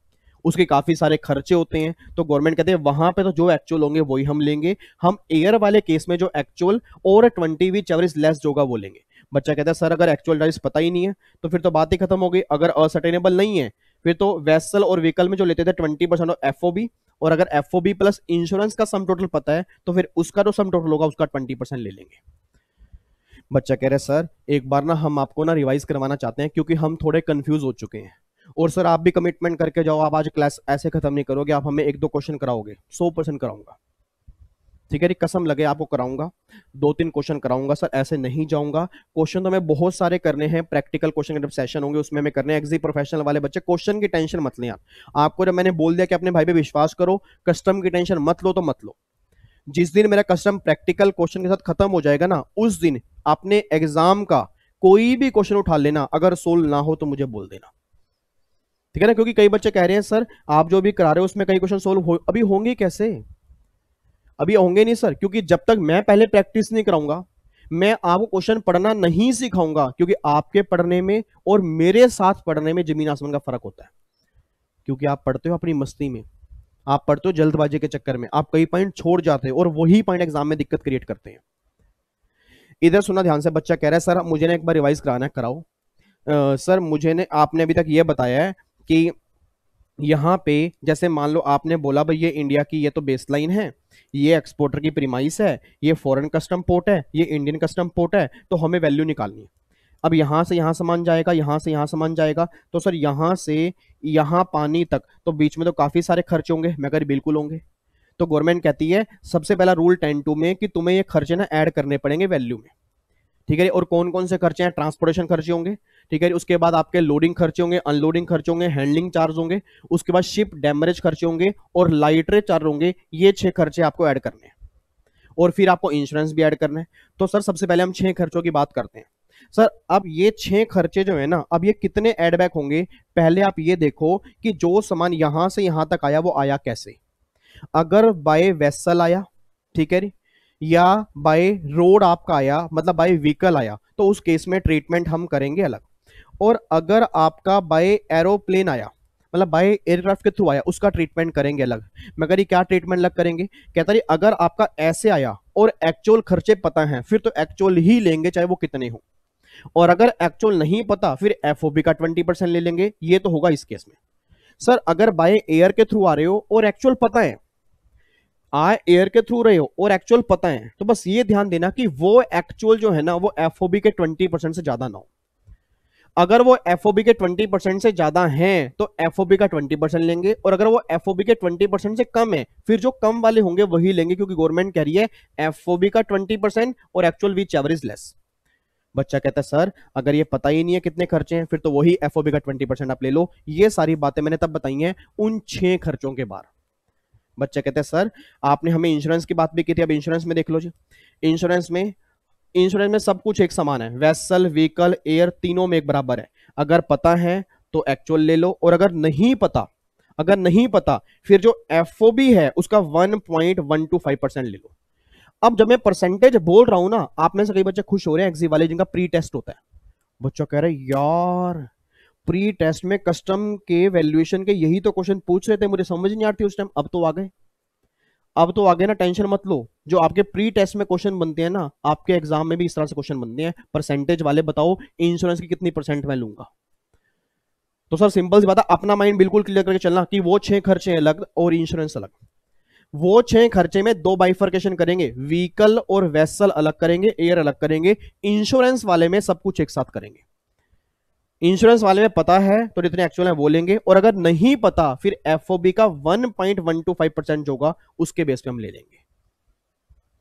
उसके काफ़ी सारे खर्चे होते हैं तो गवर्नमेंट कहते हैं वहां पे तो जो एक्चुअल होंगे वही हम लेंगे हम एयर वाले केस में जो एक्चुअल और ट्वेंटी वी एवरेज लेस होगा वो लेंगे बच्चा कहता है सर अगर एक्चुअल प्राइस पता ही नहीं है तो फिर तो बात ही खत्म हो गई अगर असटेनेबल नहीं है फिर तो वैसल और व्हीकल में जो लेते थे ट्वेंटी परसेंट ऑफ एफ और अगर एफ प्लस इंश्योरेंस का सम टोटल पता है तो फिर उसका जो सम टोटल होगा उसका ट्वेंटी परसेंट ले लेंगे बच्चा कह रहे सर एक बार ना हम आपको ना रिवाइज करवाना चाहते हैं क्योंकि हम थोड़े कंफ्यूज हो चुके हैं और सर आप भी कमिटमेंट करके जाओ आप आज क्लास ऐसे खत्म नहीं करोगे आप हमें एक दो क्वेश्चन कराओगे सौ परसेंट कराऊंगा ठीक है जी कसम लगे आपको कराऊंगा दो तीन क्वेश्चन कराऊंगा सर ऐसे नहीं जाऊंगा क्वेश्चन तो मैं बहुत सारे करने हैं प्रैक्टिकल क्वेश्चन जब सेशन होंगे उसमें मैं करने एग्जी प्रोफेशनल वाले बच्चे क्वेश्चन की टेंशन मत लें आप आपको जब मैंने बोल दिया कि अपने भाई पे विश्वास करो कस्टम की टेंशन मत लो तो मत लो जिस दिन मेरा कस्टम प्रैक्टिकल क्वेश्चन के साथ खत्म हो जाएगा ना उस दिन आपने एग्जाम का कोई भी क्वेश्चन उठा लेना अगर सोल्व ना हो तो मुझे बोल देना ठीक है ना क्योंकि कई बच्चे कह रहे हैं सर आप जो भी करा रहे हो उसमें कई क्वेश्चन सोल्व हो अभी होंगे कैसे अभी होंगे नहीं सर क्योंकि जब तक मैं पहले प्रैक्टिस नहीं कराऊंगा मैं आपको क्वेश्चन पढ़ना नहीं सिखाऊंगा क्योंकि आपके पढ़ने में और मेरे साथ पढ़ने में जमीन आसमान का फर्क होता है क्योंकि आप पढ़ते हो अपनी मस्ती में आप पढ़ते हो जल्दबाजी के चक्कर में आप कई पॉइंट छोड़ जाते हैं और वही पॉइंट एग्जाम में दिक्कत क्रिएट करते हैं इधर सुना ध्यान से बच्चा कह रहा है सर मुझे ना एक बार रिवाइज कराना है कराओ आ, सर मुझे ने आपने अभी तक ये बताया है कि यहाँ पे जैसे मान लो आपने बोला भाई ये इंडिया की ये तो बेसलाइन है ये एक्सपोर्टर की प्रीमाइस है ये फॉरेन कस्टम पोर्ट है ये इंडियन कस्टम पोर्ट है तो हमें वैल्यू निकालनी है अब यहाँ से यहाँ सामान जाएगा यहाँ से यहाँ सामान जाएगा तो सर यहाँ से यहाँ पानी तक तो बीच में तो काफ़ी सारे खर्च होंगे मैं कह बिल्कुल होंगे तो गवर्नमेंट कहती है सबसे पहला रूल टेन टू में कि तुम्हें ये खर्चे ना ऐड करने पड़ेंगे वैल्यू में ठीक है और कौन कौन से खर्चे हैं ट्रांसपोर्टेशन खर्चे होंगे ठीक है उसके बाद आपके लोडिंग खर्चे होंगे अनलोडिंग खर्चे होंगे हैंडलिंग चार्ज होंगे उसके बाद शिप डैमरेज खर्चे होंगे और लाइटरे चार्ज होंगे ये छः खर्चे आपको ऐड करने हैं और फिर आपको इंश्योरेंस भी ऐड करना है तो सर सबसे पहले हम छः खर्चों की बात करते हैं सर अब ये छह खर्चे जो है ना अब ये कितने एडबैक होंगे पहले आप ये देखो कि जो सामान यहां से यहां तक आया वो आया कैसे अगर बाय वेसल आया ठीक है या बाय रोड आपका आया मतलब बाय व्हीकल आया तो उस केस में ट्रीटमेंट हम करेंगे अलग और अगर आपका बाय एरोप्लेन आया मतलब बाय एयरक्राफ्ट के थ्रू आया उसका ट्रीटमेंट करेंगे अलग मगर ये क्या ट्रीटमेंट अलग करेंगे कहता रही अगर आपका ऐसे आया और एक्चुअल खर्चे पता हैं फिर तो एक्चुअल ही लेंगे चाहे वो कितने हों और अगर एक्चुअल नहीं पता फिर एफ का ट्वेंटी परसेंट ले लेंगे ये तो होगा इस केस में सर अगर बाय एयर के थ्रू आ रहे हो और एक्चुअल पता है आ एयर के थ्रू रहे हो और एक्चुअल पता है तो बस ये ध्यान देना कि वो एक्चुअल जो है ना वो एफ के ट्वेंटी परसेंट से ज्यादा ना हो अगर वो एफ के ट्वेंटी परसेंट से ज्यादा हैं तो एफ का ट्वेंटी परसेंट लेंगे और अगर वो एफ के ट्वेंटी परसेंट से कम है फिर जो कम वाले होंगे वही लेंगे क्योंकि गवर्नमेंट कह रही है एफ का ट्वेंटी परसेंट और एक्चुअल विच एवरेज लेस बच्चा कहता है सर अगर ये पता ही नहीं है कितने खर्चे हैं फिर तो वही एफ का ट्वेंटी आप ले लो ये सारी बातें मैंने तब बताई हैं उन छह खर्चों के बाहर बच्चा कहते हैं सर आपने हमें इंश्योरेंस की बात भी की थी अब इंश्योरेंस में देख लो जी इंश्योरेंस में इंश्योरेंस में सब कुछ एक समान है वेसल व्हीकल एयर तीनों में एक बराबर है अगर पता है तो एक्चुअल ले लो और अगर नहीं पता अगर नहीं पता फिर जो एफ है उसका 1.125 परसेंट ले लो अब जब मैं परसेंटेज बोल रहा हूँ ना आप में से कई बच्चे खुश हो रहे हैं एक्सी वाले जिनका प्री टेस्ट होता है बच्चों कह रहे यार प्री टेस्ट में कस्टम के वैल्यूएशन के यही तो क्वेश्चन पूछ रहे थे मुझे समझ नहीं आती उस टाइम अब तो आ गए अब तो आगे ना टेंशन मत लो जो आपके प्री टेस्ट में क्वेश्चन बनते हैं ना आपके एग्जाम में भी इस तरह से क्वेश्चन बनते हैं परसेंटेज वाले बताओ इंश्योरेंस की कितनी परसेंट मैं लूंगा तो सर सिंपल सी बात है अपना माइंड बिल्कुल क्लियर करके चलना कि वो छह खर्चे अलग और इंश्योरेंस अलग वो छह खर्चे में दो बाइफर्केशन करेंगे व्हीकल और वेसल अलग करेंगे एयर अलग करेंगे इंश्योरेंस वाले में सब कुछ एक साथ करेंगे इंश्योरेंस वाले में पता है तो जितने एक्चुअल है वो लेंगे और अगर नहीं पता फिर एफओबी का 1.125 परसेंट जो होगा उसके बेस पे हम ले लेंगे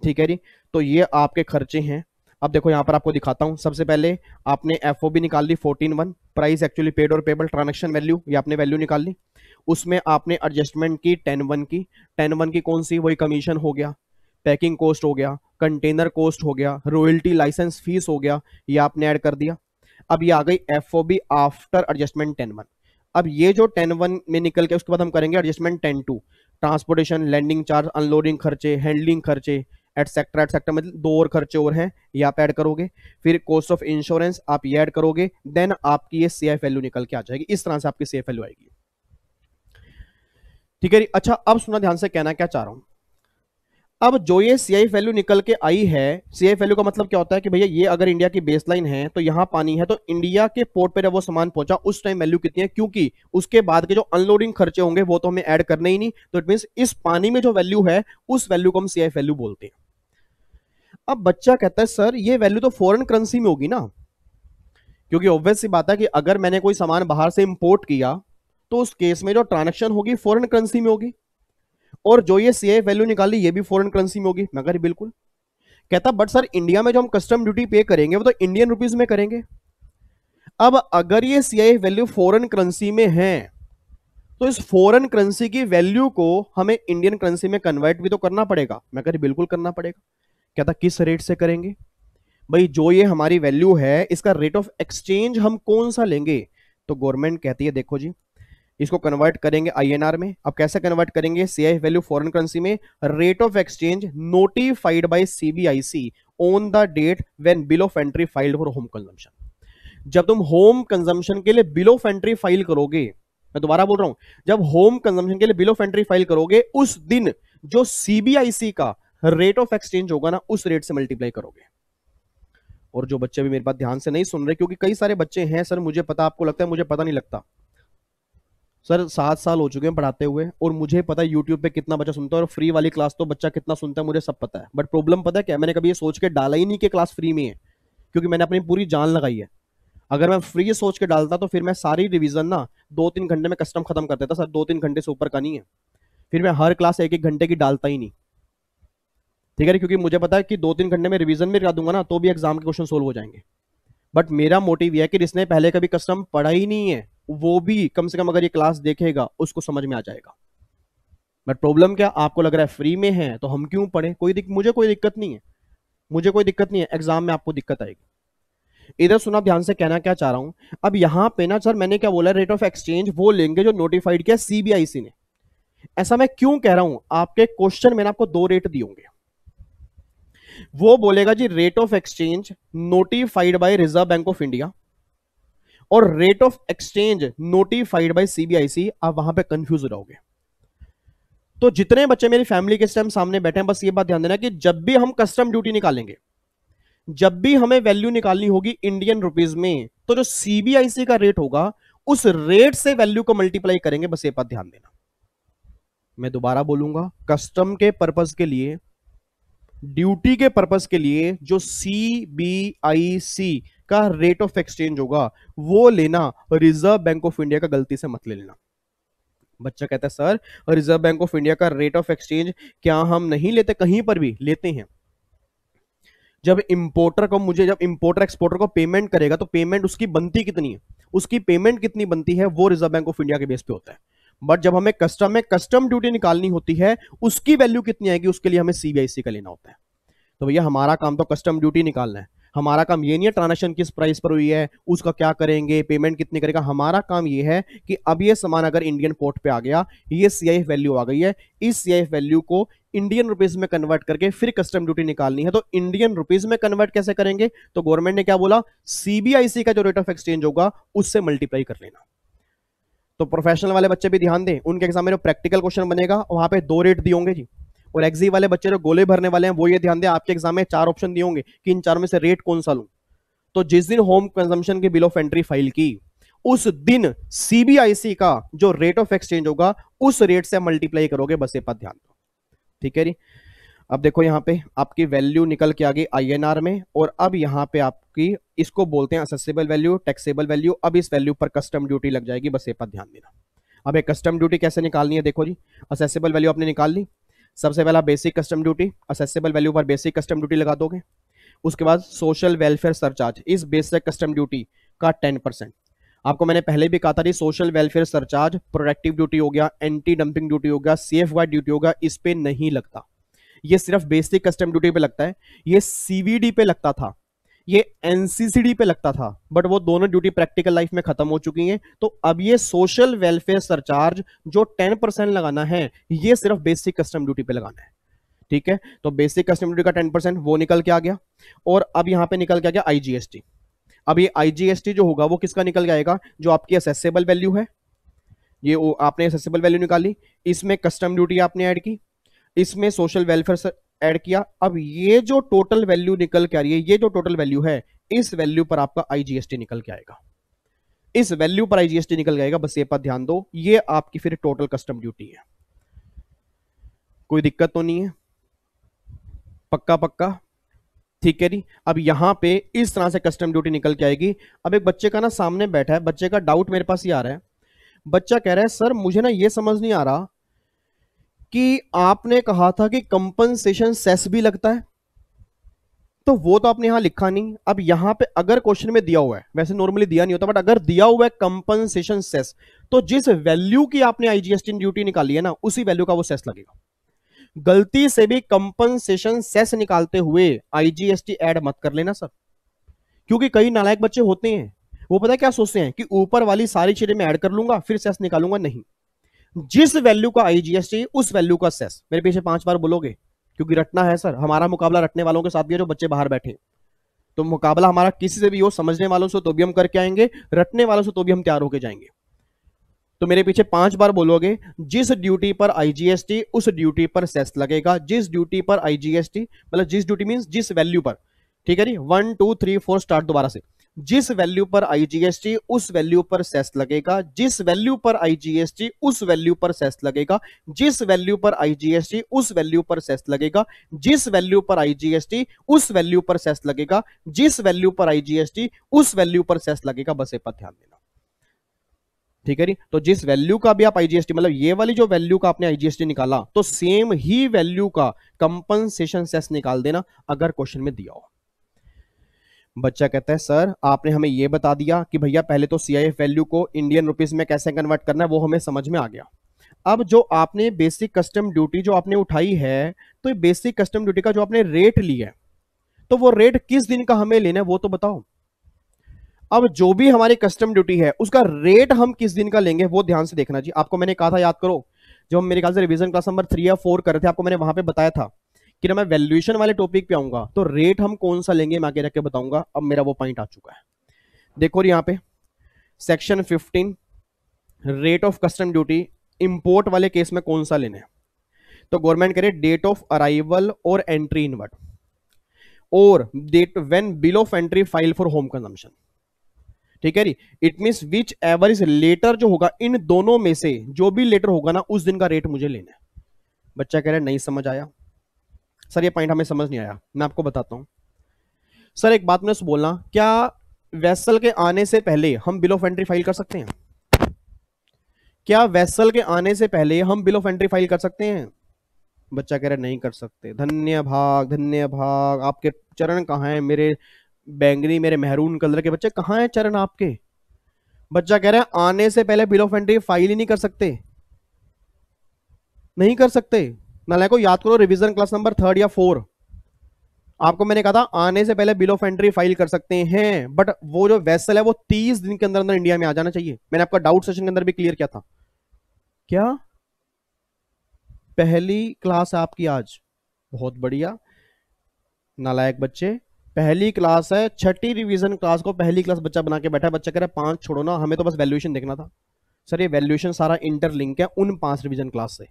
ठीक है जी तो ये आपके खर्चे हैं अब देखो यहां पर आपको दिखाता हूं सबसे पहले आपने एफओबी निकाल ली fourteen one price actually paid और पेबल ट्रांजेक्शन वैल्यू ये आपने वैल्यू निकाल ली उसमें आपने एडजस्टमेंट की टेन वन की टेन वन की कौन सी वही कमीशन हो गया पैकिंग कॉस्ट हो गया कंटेनर कॉस्ट हो गया रॉयल्टी लाइसेंस फीस हो गया ये आपने ऐड कर दिया अब ये आ गई F after adjustment ten one अब ये जो टेन वन में निकल के उसके बाद हम करेंगे adjustment ten two transportation landing charge unloading खर्चे हैंडलिंग खर्चे एट सेक्टर मतलब दो और खर्चे और हैं ये आप ऐड करोगे फिर कॉस्ट ऑफ इंश्योरेंस आप ये ऐड करोगे देन आपकी ये सी वैल्यू निकल के आ जाएगी इस तरह से आपकी सी वैल्यू आएगी ठीक है अच्छा अब सुना ध्यान से कहना क्या चाह रहा हूं अब जो ये सी आई वैल्यू निकल के आई है सी आई वैल्यू का मतलब क्या होता है कि भैया ये अगर इंडिया की बेसलाइन है तो यहाँ पानी है तो इंडिया के पोर्ट पर जब वो सामान पहुंचा उस टाइम वैल्यू कितनी है क्योंकि उसके बाद के जो अनलोडिंग खर्चे होंगे वो तो हमें ऐड करने ही नहीं तो इट मीन इस पानी में जो वैल्यू है उस वैल्यू को हम सी वैल्यू बोलते हैं अब बच्चा कहता है सर ये वैल्यू तो फॉरन करेंसी में होगी ना क्योंकि ऑब्वियस सी बात है कि अगर मैंने कोई सामान बाहर से इंपोर्ट किया तो उस केस में जो ट्रांजेक्शन होगी फॉरन करेंसी में होगी और जो ये सी वैल्यू निकाली ये भी फॉरन करेंसी में होगी मगर बिल्कुल कहता बट सर इंडिया में जो हम कस्टम ड्यूटी पे करेंगे वो तो इंडियन रुपीज में करेंगे अब अगर ये सी वैल्यू फॉरेन करेंसी में है तो इस फॉरेन करेंसी की वैल्यू को हमें इंडियन करेंसी में कन्वर्ट भी तो करना पड़ेगा मैं कह रही बिल्कुल करना पड़ेगा कहता किस रेट से करेंगे भाई जो ये हमारी वैल्यू है इसका रेट ऑफ एक्सचेंज हम कौन सा लेंगे तो गवर्नमेंट कहती है देखो जी इसको कन्वर्ट करेंगे आईएनआर में अब कैसे कन्वर्ट करेंगे सीआई वैल्यू फॉरेन करेंसी में rate of exchange notified by CBIC on the date when bill of entry filed for home consumption जब तुम होम कंजम्पशन के लिए बिल ऑफ एंट्री फाइल करोगे मैं दोबारा बोल रहा हूं जब होम कंजम्पशन के लिए बिल ऑफ एंट्री फाइल करोगे उस दिन जो सीबीआईसी का रेट ऑफ एक्सचेंज होगा ना उस रेट से मल्टीप्लाई करोगे और जो बच्चे भी मेरे पास ध्यान से नहीं सुन रहे क्योंकि कई सारे बच्चे हैं सर मुझे पता आपको लगता है मुझे पता नहीं लगता सर सात साल हो चुके हैं पढ़ाते हुए और मुझे पता है यूट्यूब पे कितना बच्चा सुनता है और फ्री वाली क्लास तो बच्चा कितना सुनता है मुझे सब पता है बट प्रॉब्लम पता है क्या मैंने कभी ये सोच के डाला ही नहीं कि क्लास फ्री में है क्योंकि मैंने अपनी पूरी जान लगाई है अगर मैं फ्री सोच के डालता तो फिर मैं सारी रिविजन ना दो तीन घंटे में कस्टम खत्म कर देता सर दो तीन घंटे से ऊपर का नहीं है फिर मैं हर क्लास एक एक घंटे की डालता ही नहीं ठीक है क्योंकि मुझे पता है कि दो तीन घंटे में रिविज़न में करा दूंगा ना तो भी एग्जाम के क्वेश्चन सोल्व हो जाएंगे बट मेरा मोटिव यह है कि जिसने पहले कभी कस्टम पढ़ा ही नहीं है वो भी कम से कम अगर ये क्लास देखेगा उसको समझ में आ जाएगा बट प्रॉब्लम क्या आपको लग रहा है फ्री में है तो हम क्यों पढ़े कोई दिक, मुझे कोई दिक्कत नहीं है मुझे कोई दिक्कत नहीं है एग्जाम में आपको दिक्कत आएगी इधर सुना ध्यान से कहना क्या चाह रहा हूं अब यहां पे ना सर मैंने क्या बोला रेट ऑफ एक्सचेंज वो लेंगे जो नोटिफाइड किया सीबीआईसी ने ऐसा मैं क्यों कह रहा हूं आपके क्वेश्चन में आपको दो रेट दिए होंगे वो बोलेगा जी rate of exchange notified by Reserve Bank of India और rate of exchange notified I CBIC आप वहां पे कंफ्यूज रहोगे तो जितने बच्चे मेरी फैमिली के टाइम सामने बैठे हैं बस ये बात ध्यान देना कि जब भी हम कस्टम ड्यूटी निकालेंगे जब भी हमें वैल्यू निकालनी होगी इंडियन रुपीज में तो जो सीबीआईसी का रेट होगा उस रेट से वैल्यू को मल्टीप्लाई करेंगे बस ये बात ध्यान देना मैं दोबारा बोलूंगा कस्टम के पर्पज के लिए ड्यूटी के पर्पज के लिए जो सी बी आई सी का रेट ऑफ एक्सचेंज होगा वो लेना रिजर्व बैंक ऑफ इंडिया का गलती से मत ले लेना बच्चा कहता है sir Reserve Bank of India का रेट ऑफ एक्सचेंज क्या हम नहीं लेते कहीं पर भी लेते हैं जब इंपोर्टर को मुझे जब इंपोर्टर एक्सपोर्टर को पेमेंट करेगा तो पेमेंट उसकी बनती कितनी है उसकी पेमेंट कितनी बनती है वो रिजर्व बैंक ऑफ इंडिया के बेस पे होता है बट जब हमें कस्टम में कस्टम ड्यूटी निकालनी होती है उसकी वैल्यू कितनी आएगी उसके लिए हमें सीबीआईसी का लेना होता है तो भैया हमारा काम तो कस्टम ड्यूटी निकालना है हमारा काम ये नहीं है ट्रांजेक्शन किस प्राइस पर हुई है उसका क्या करेंगे पेमेंट कितने करेगा हमारा काम ये है कि अब ये सामान अगर इंडियन पोर्ट पे आ गया ये सी वैल्यू आ गई है इस सी वैल्यू को इंडियन रुपीज में कन्वर्ट करके फिर कस्टम ड्यूटी निकालनी है तो इंडियन रुपीज में कन्वर्ट कैसे करेंगे तो गवर्नमेंट ने क्या बोला सीबीआईसी का जो रेट ऑफ एक्सचेंज होगा उससे मल्टीप्लाई कर लेना तो प्रोफेशनल वाले बच्चे भी ध्यान दें उनके एग्जाम में जो प्रैक्टिकल क्वेश्चन बनेगा वहां पे दो रेट दिए होंगे जी और एक्जी वाले बच्चे जो गोले भरने वाले हैं वो ये ध्यान दें आपके एग्जाम में चार ऑप्शन दिए होंगे कि इन चार में से रेट कौन सा लूँ तो जिस दिन होम कंजम्पन के बिल ऑफ एंट्री फाइल की उस दिन सीबीआईसी का जो रेट ऑफ एक्सचेंज होगा उस रेट से मल्टीप्लाई करोगे बस ये पर ध्यान दो ठीक है जी अब देखो यहाँ पे आपकी वैल्यू निकल के आ गई आईएनआर में और अब यहाँ पे आपकी इसको बोलते हैं असेसेबल वैल्यू टैक्सेबल वैल्यू अब इस वैल्यू पर कस्टम ड्यूटी लग जाएगी बस ये पर ध्यान देना अब एक कस्टम ड्यूटी कैसे निकालनी है देखो जी असेसेबल वैल्यू आपने निकाल ली सबसे पहला basic custom duty assessable value पर बेसिक कस्टम ड्यूटी लगा दोगे उसके बाद सोशल वेलफेयर सरचार्ज इस बेसिक कस्टम ड्यूटी का टेन परसेंट आपको मैंने पहले भी कहा था जी social welfare surcharge productive duty हो गया एंटी डंपिंग ड्यूटी हो गया सेफ गार्ड ड्यूटी होगा इस पर नहीं लगता ये सिर्फ बेसिक कस्टम ड्यूटी पे लगता है ये सीवीडी पे लगता था ये एनसीसीडी पे लगता था बट वो दोनों ड्यूटी प्रैक्टिकल लाइफ में खत्म हो चुकी हैं तो अब ये सोशल वेलफेयर सरचार्ज जो 10 परसेंट लगाना है ये सिर्फ बेसिक कस्टम ड्यूटी पे लगाना है ठीक है तो बेसिक कस्टम ड्यूटी का टेन परसेंट वो निकल के आ गया और अब यहाँ पे निकल के आ गया आईजीएसटी अब ये आईजीएसटी जो होगा वो किसका निकल के आएगा जो आपकी असेसेबल वैल्यू है ये आपने असेसेबल वैल्यू निकाली इसमें कस्टम ड्यूटी आपने ऐड की इसमें सोशल वेलफेयर ऐड किया अब ये जो टोटल वैल्यू निकल के आ रही है ये जो टोटल वैल्यू है इस वैल्यू पर आपका आईजीएसटी निकल के आएगा इस वैल्यू पर आईजीएसटी निकल जाएगा बस ये पर ध्यान दो ये आपकी फिर टोटल कस्टम ड्यूटी है कोई दिक्कत तो नहीं है पक्का पक्का ठीक है जी अब यहां पे इस तरह से कस्टम ड्यूटी निकल के आएगी अब एक बच्चे का ना सामने बैठा है बच्चे का डाउट मेरे पास ही आ रहा है बच्चा कह रहा है सर मुझे ना ये समझ नहीं आ रहा कि आपने कहा था कि कंपनसेशन सेस भी लगता है तो वो तो आपने यहां लिखा नहीं अब यहां पे अगर क्वेश्चन में दिया हुआ है वैसे नॉर्मली दिया नहीं होता बट अगर दिया हुआ है कंपनसेशन सेस तो जिस वैल्यू की आपने आईजीएसटी ड्यूटी निकाली है ना उसी वैल्यू का वो सेस लगेगा गलती से भी कंपनसेशन सेस निकालते हुए आईजीएसटी एड मत कर लेना सर क्योंकि कई नालायक बच्चे होते हैं वो पता है क्या सोचते हैं कि ऊपर वाली सारी चीजें मैं ऐड कर लूंगा फिर सेस निकालूंगा नहीं जिस वैल्यू का आई जीएसटी उस वैल्यू का सेस मेरे पीछे पांच बार बोलोगे क्योंकि रटना है सर हमारा मुकाबला रटने वालों के साथ भी है जो बच्चे बाहर बैठे तो मुकाबला हमारा किसी से भी हो समझने वालों से तो भी हम करके आएंगे रटने वालों से तो भी हम तैयार होकर जाएंगे तो मेरे पीछे पांच बार बोलोगे जिस ड्यूटी पर आईजीएसटी उस ड्यूटी पर सेस लगेगा जिस ड्यूटी पर आईजीएसटी मतलब जिस ड्यूटी मीन जिस वैल्यू पर ठीक है जी one two three four start दोबारा से जिस वैल्यू पर आईजीएसटी उस वैल्यू पर सेस लगेगा जिस वैल्यू पर आईजीएसटी उस वैल्यू पर सेस लगेगा जिस वैल्यू पर आईजीएसटी उस वैल्यू पर सेस लगेगा जिस वैल्यू पर आईजीएसटी उस वैल्यू पर सेस लगेगा जिस वैल्यू पर आईजीएसटी उस वैल्यू पर सेस लगेगा बस एक पर ध्यान देना ठीक है तो जिस वैल्यू का भी आप आईजीएसटी मतलब ये वाली जो वैल्यू का आपने आईजीएसटी निकाला तो सेम ही वैल्यू का कंपनसेशन सेस निकाल देना अगर क्वेश्चन में दिया हो बच्चा कहता है सर आपने हमें यह बता दिया कि भैया पहले तो सी वैल्यू को इंडियन रुपीज में कैसे कन्वर्ट करना है वो हमें समझ में आ गया अब जो आपने बेसिक कस्टम ड्यूटी जो आपने उठाई है तो बेसिक कस्टम ड्यूटी का जो आपने रेट लिया है तो वो रेट किस दिन का हमें लेना है वो तो बताओ अब जो भी हमारी कस्टम ड्यूटी है उसका रेट हम किस दिन का लेंगे वो ध्यान से देखना जी आपको मैंने कहा था याद करो जो हम मेरे ख्याल से रिवीजन क्लास नंबर थ्री या फोर कर रहे थे आपको मैंने वहां पे बताया था कि ना मैं वैल्यूएशन वाले टॉपिक पे आऊंगा तो रेट हम कौन सा लेंगे मैं आगे रख के बताऊंगा अब मेरा वो पॉइंट आ चुका है देखो यहाँ पे section 15 rate of custom duty import वाले केस में कौन सा लेना है तो गवर्नमेंट करे डेट ऑफ अराइवल और एंट्री इनवर्ट और date when bill of entry file for home consumption ठीक है जी it mean whichever is later जो होगा इन दोनों में से जो भी लेटर होगा ना उस दिन का रेट मुझे लेना है बच्चा कह रहा है नहीं समझ आया सर ये पॉइंट हमें समझ नहीं आया मैं आपको बताता हूँ सर एक बात मैं बोलना क्या वेसल के आने से पहले हम बिल ऑफ एंट्री फाइल कर सकते हैं क्या वेसल के आने से पहले हम बिल ऑफ एंट्री फाइल कर सकते हैं बच्चा कह रहा नहीं कर सकते धन्य भाग धन्य भाग आपके चरण कहाँ हैं मेरे बैंगनी मेरे मेहरून कलर के बच्चे कहाँ हैं चरण आपके बच्चा कह रहा है आने से पहले बिल ऑफ एंट्री फाइल ही नहीं कर सकते नहीं कर सकते नाले को याद करो रिविजन क्लास नंबर थर्ड या फोर आपको मैंने कहा था आने से पहले बिल ऑफ एंट्री फाइल कर सकते हैं बट वो जो वेसल है वो तीस दिन के अंदर अंदर इंडिया में आ जाना चाहिए मैंने आपका डाउट सेशन के अंदर भी क्लियर किया था क्या पहली क्लास है आपकी आज बहुत बढ़िया नालायक बच्चे पहली क्लास है छठी रिवीजन क्लास को पहली क्लास बच्चा बना के बैठा है बच्चा कह रहा है पांच छोड़ो ना हमें तो बस वैल्यूएशन देखना था सर ये वैल्यूएशन सारा इंटरलिंक है उन पांच रिवीजन क्लास से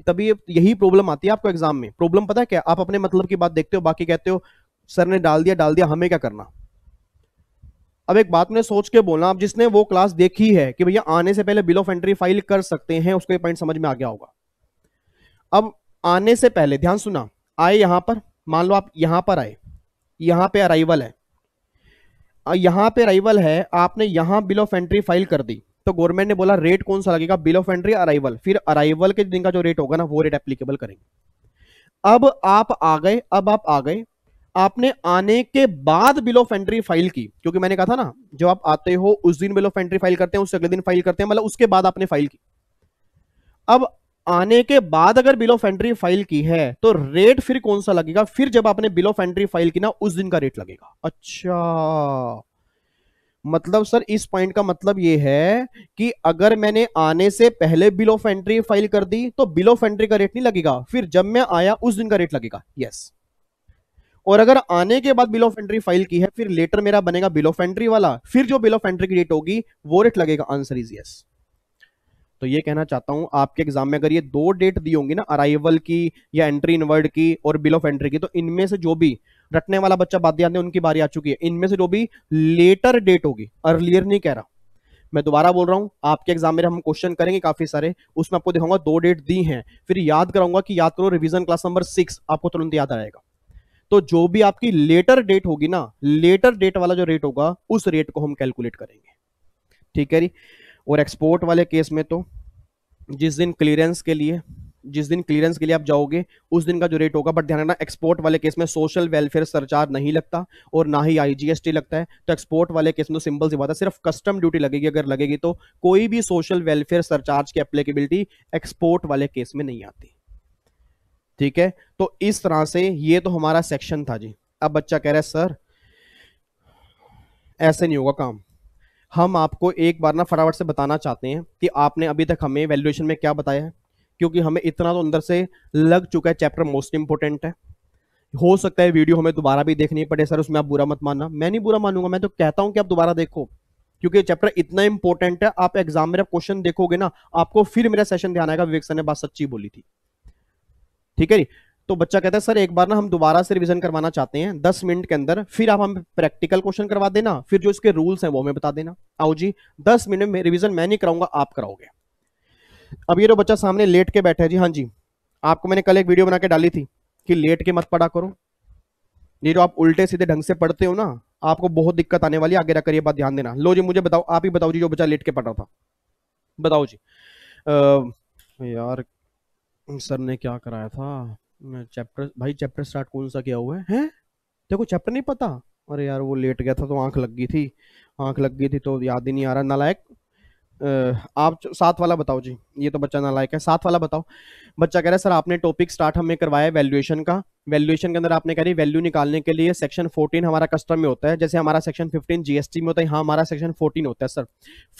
तभी यही प्रॉब्लम आती है आपको एग्जाम में प्रॉब्लम पता है क्या आप अपने मतलब की बात देखते हो बाकी कहते हो सर ने डाल दिया डाल दिया हमें क्या करना अब एक बात मैंने सोच के बोला आप जिसने वो क्लास देखी है कि भैया आने से पहले बिल ऑफ एंट्री फाइल कर सकते हैं उसको ये पॉइंट समझ में आ गया होगा अब आने से पहले ध्यान सुना आए यहां पर मान लो आप यहां पर आए यहां पे अराइवल है यहां पे अराइवल है आपने यहां बिल ऑफ एंट्री फाइल कर दी तो गवर्नमेंट ने बोला रेट कौन सा लगेगा बिल ऑफ एंट्री अराइवल फिर अराइवल के दिन का जो रेट होगा ना वो रेट एप्लीकेबल करेंगे अब आप आ गए अब आप आ गए आपने आने के बाद बिल ऑफ एंट्री फाइल की क्योंकि मैंने कहा था ना जब आप आते हो उस दिन बिल ऑफ एंट्री फाइल करते हैं उससे अगले दिन फाइल करते हैं मतलब उसके बाद आपने फाइल की अब आने के बाद अगर बिल ऑफ एंट्री फाइल की है तो रेट फिर कौन सा लगेगा फिर जब आपने बिल ऑफ एंट्री फाइल की ना उस दिन का रेट लगेगा अच्छा मतलब सर इस पॉइंट का मतलब ये है कि अगर मैंने आने से पहले बिल ऑफ एंट्री फाइल कर दी तो बिल ऑफ एंट्री का रेट नहीं लगेगा फिर जब मैं आया उस दिन का रेट लगेगा यस और अगर आने के बाद बिल ऑफ एंट्री फाइल की है फिर लेटर मेरा बनेगा बिल ऑफ एंट्री वाला फिर जो बिल ऑफ एंट्री की डेट होगी वो रेट लगेगा आंसर इज यस तो ये कहना चाहता हूं आपके एग्जाम में अगर ये दो डेट दी होंगी ना अराइवल की या एंट्री इनवर्ड की और बिल ऑफ एंट्री की तो इनमें से जो भी रटने वाला बच्चा बाध्यान उनकी बारी आ चुकी है इनमें से जो भी लेटर डेट होगी अर्लियर नहीं कह रहा मैं दोबारा बोल रहा हूँ आपके एग्जाम में हम क्वेश्चन करेंगे काफी सारे उसमें आपको दिखाऊंगा दो डेट दी हैं फिर याद कराऊंगा कि याद करो रिविजन क्लास नंबर सिक्स आपको तुरंत याद आएगा तो जो भी आपकी लेटर डेट होगी ना लेटर डेट वाला जो रेट होगा उस रेट को हम कैलकुलेट करेंगे ठीक है जी और एक्सपोर्ट वाले केस में तो जिस दिन क्लियरेंस के लिए जिस दिन क्लियरेंस के लिए आप जाओगे उस दिन का जो रेट होगा बट ध्यान रखना एक्सपोर्ट वाले केस में सोशल वेलफेयर सरचार्ज नहीं लगता और ना ही आईजीएसटी लगता है तो एक्सपोर्ट वाले केस में तो सिंपल सी बात है सिर्फ कस्टम ड्यूटी लगेगी अगर लगेगी तो कोई भी सोशल वेलफेयर सरचार्ज की अप्लीकेबिलिटी एक्सपोर्ट वाले केस में नहीं आती ठीक है तो इस तरह से ये तो हमारा सेक्शन था जी अब बच्चा कह रहा है सर ऐसे नहीं होगा काम हम आपको एक बार ना फटाफट से बताना चाहते हैं कि आपने अभी तक हमें वैल्यूएशन में क्या बताया है क्योंकि हमें इतना तो अंदर से लग चुका है चैप्टर मोस्ट इंपॉर्टेंट है हो सकता है वीडियो हमें दोबारा भी देखनी पड़े सर उसमें आप बुरा मत मानना मैं नहीं बुरा मानूंगा मैं तो कहता हूं कि आप दोबारा देखो क्योंकि चैप्टर इतना इंपॉर्टेंट है आप एग्जाम में क्वेश्चन देखोगे ना आपको फिर मेरा सेशन ध्यान आएगा विवेक सर ने बात सच्ची बोली थी ठीक है जी तो बच्चा कहता है सर एक बार ना हम दोबारा से रिविजन करवाना चाहते हैं दस मिनट के अंदर फिर आप हमें प्रैक्टिकल क्वेश्चन करवा देना फिर जो इसके रूल्स हैं वो हमें बता देना आओ जी दस मिनट में रिविजन मैं नहीं कराऊंगा आप कराओगे अब ये जो बच्चा सामने लेट के बैठा है जी हाँ जी आपको मैंने कल एक वीडियो बना के डाली थी कि लेट के मत पढ़ा करो ये जो आप उल्टे सीधे ढंग से पढ़ते हो ना आपको बहुत दिक्कत आने वाली आगे रखकर ये बात ध्यान देना लो जी मुझे बताओ आप ही बताओ जी जो बच्चा लेट के पढ़ रहा था बताओ जी आ, यार सर ने क्या कराया था चैप्टर भाई चैप्टर स्टार्ट कौन सा किया हुआ है हैं देखो चैप्टर नहीं पता अरे यार वो लेट गया था तो आंख लग गई थी आंख लग गई थी तो याद ही नहीं आ रहा नालायक आप साथ वाला बताओ जी ये तो बच्चा नालायक है साथ वाला बताओ बच्चा कह रहा है सर आपने टॉपिक स्टार्ट हमें करवाया वैल्यूएशन का वैल्यूएशन के अंदर आपने करी वैल्यू निकालने के लिए सेक्शन 14 हमारा कस्टम में होता है जैसे हमारा सेक्शन 15 जीएसटी में होता है यहाँ हमारा सेक्शन 14 होता है सर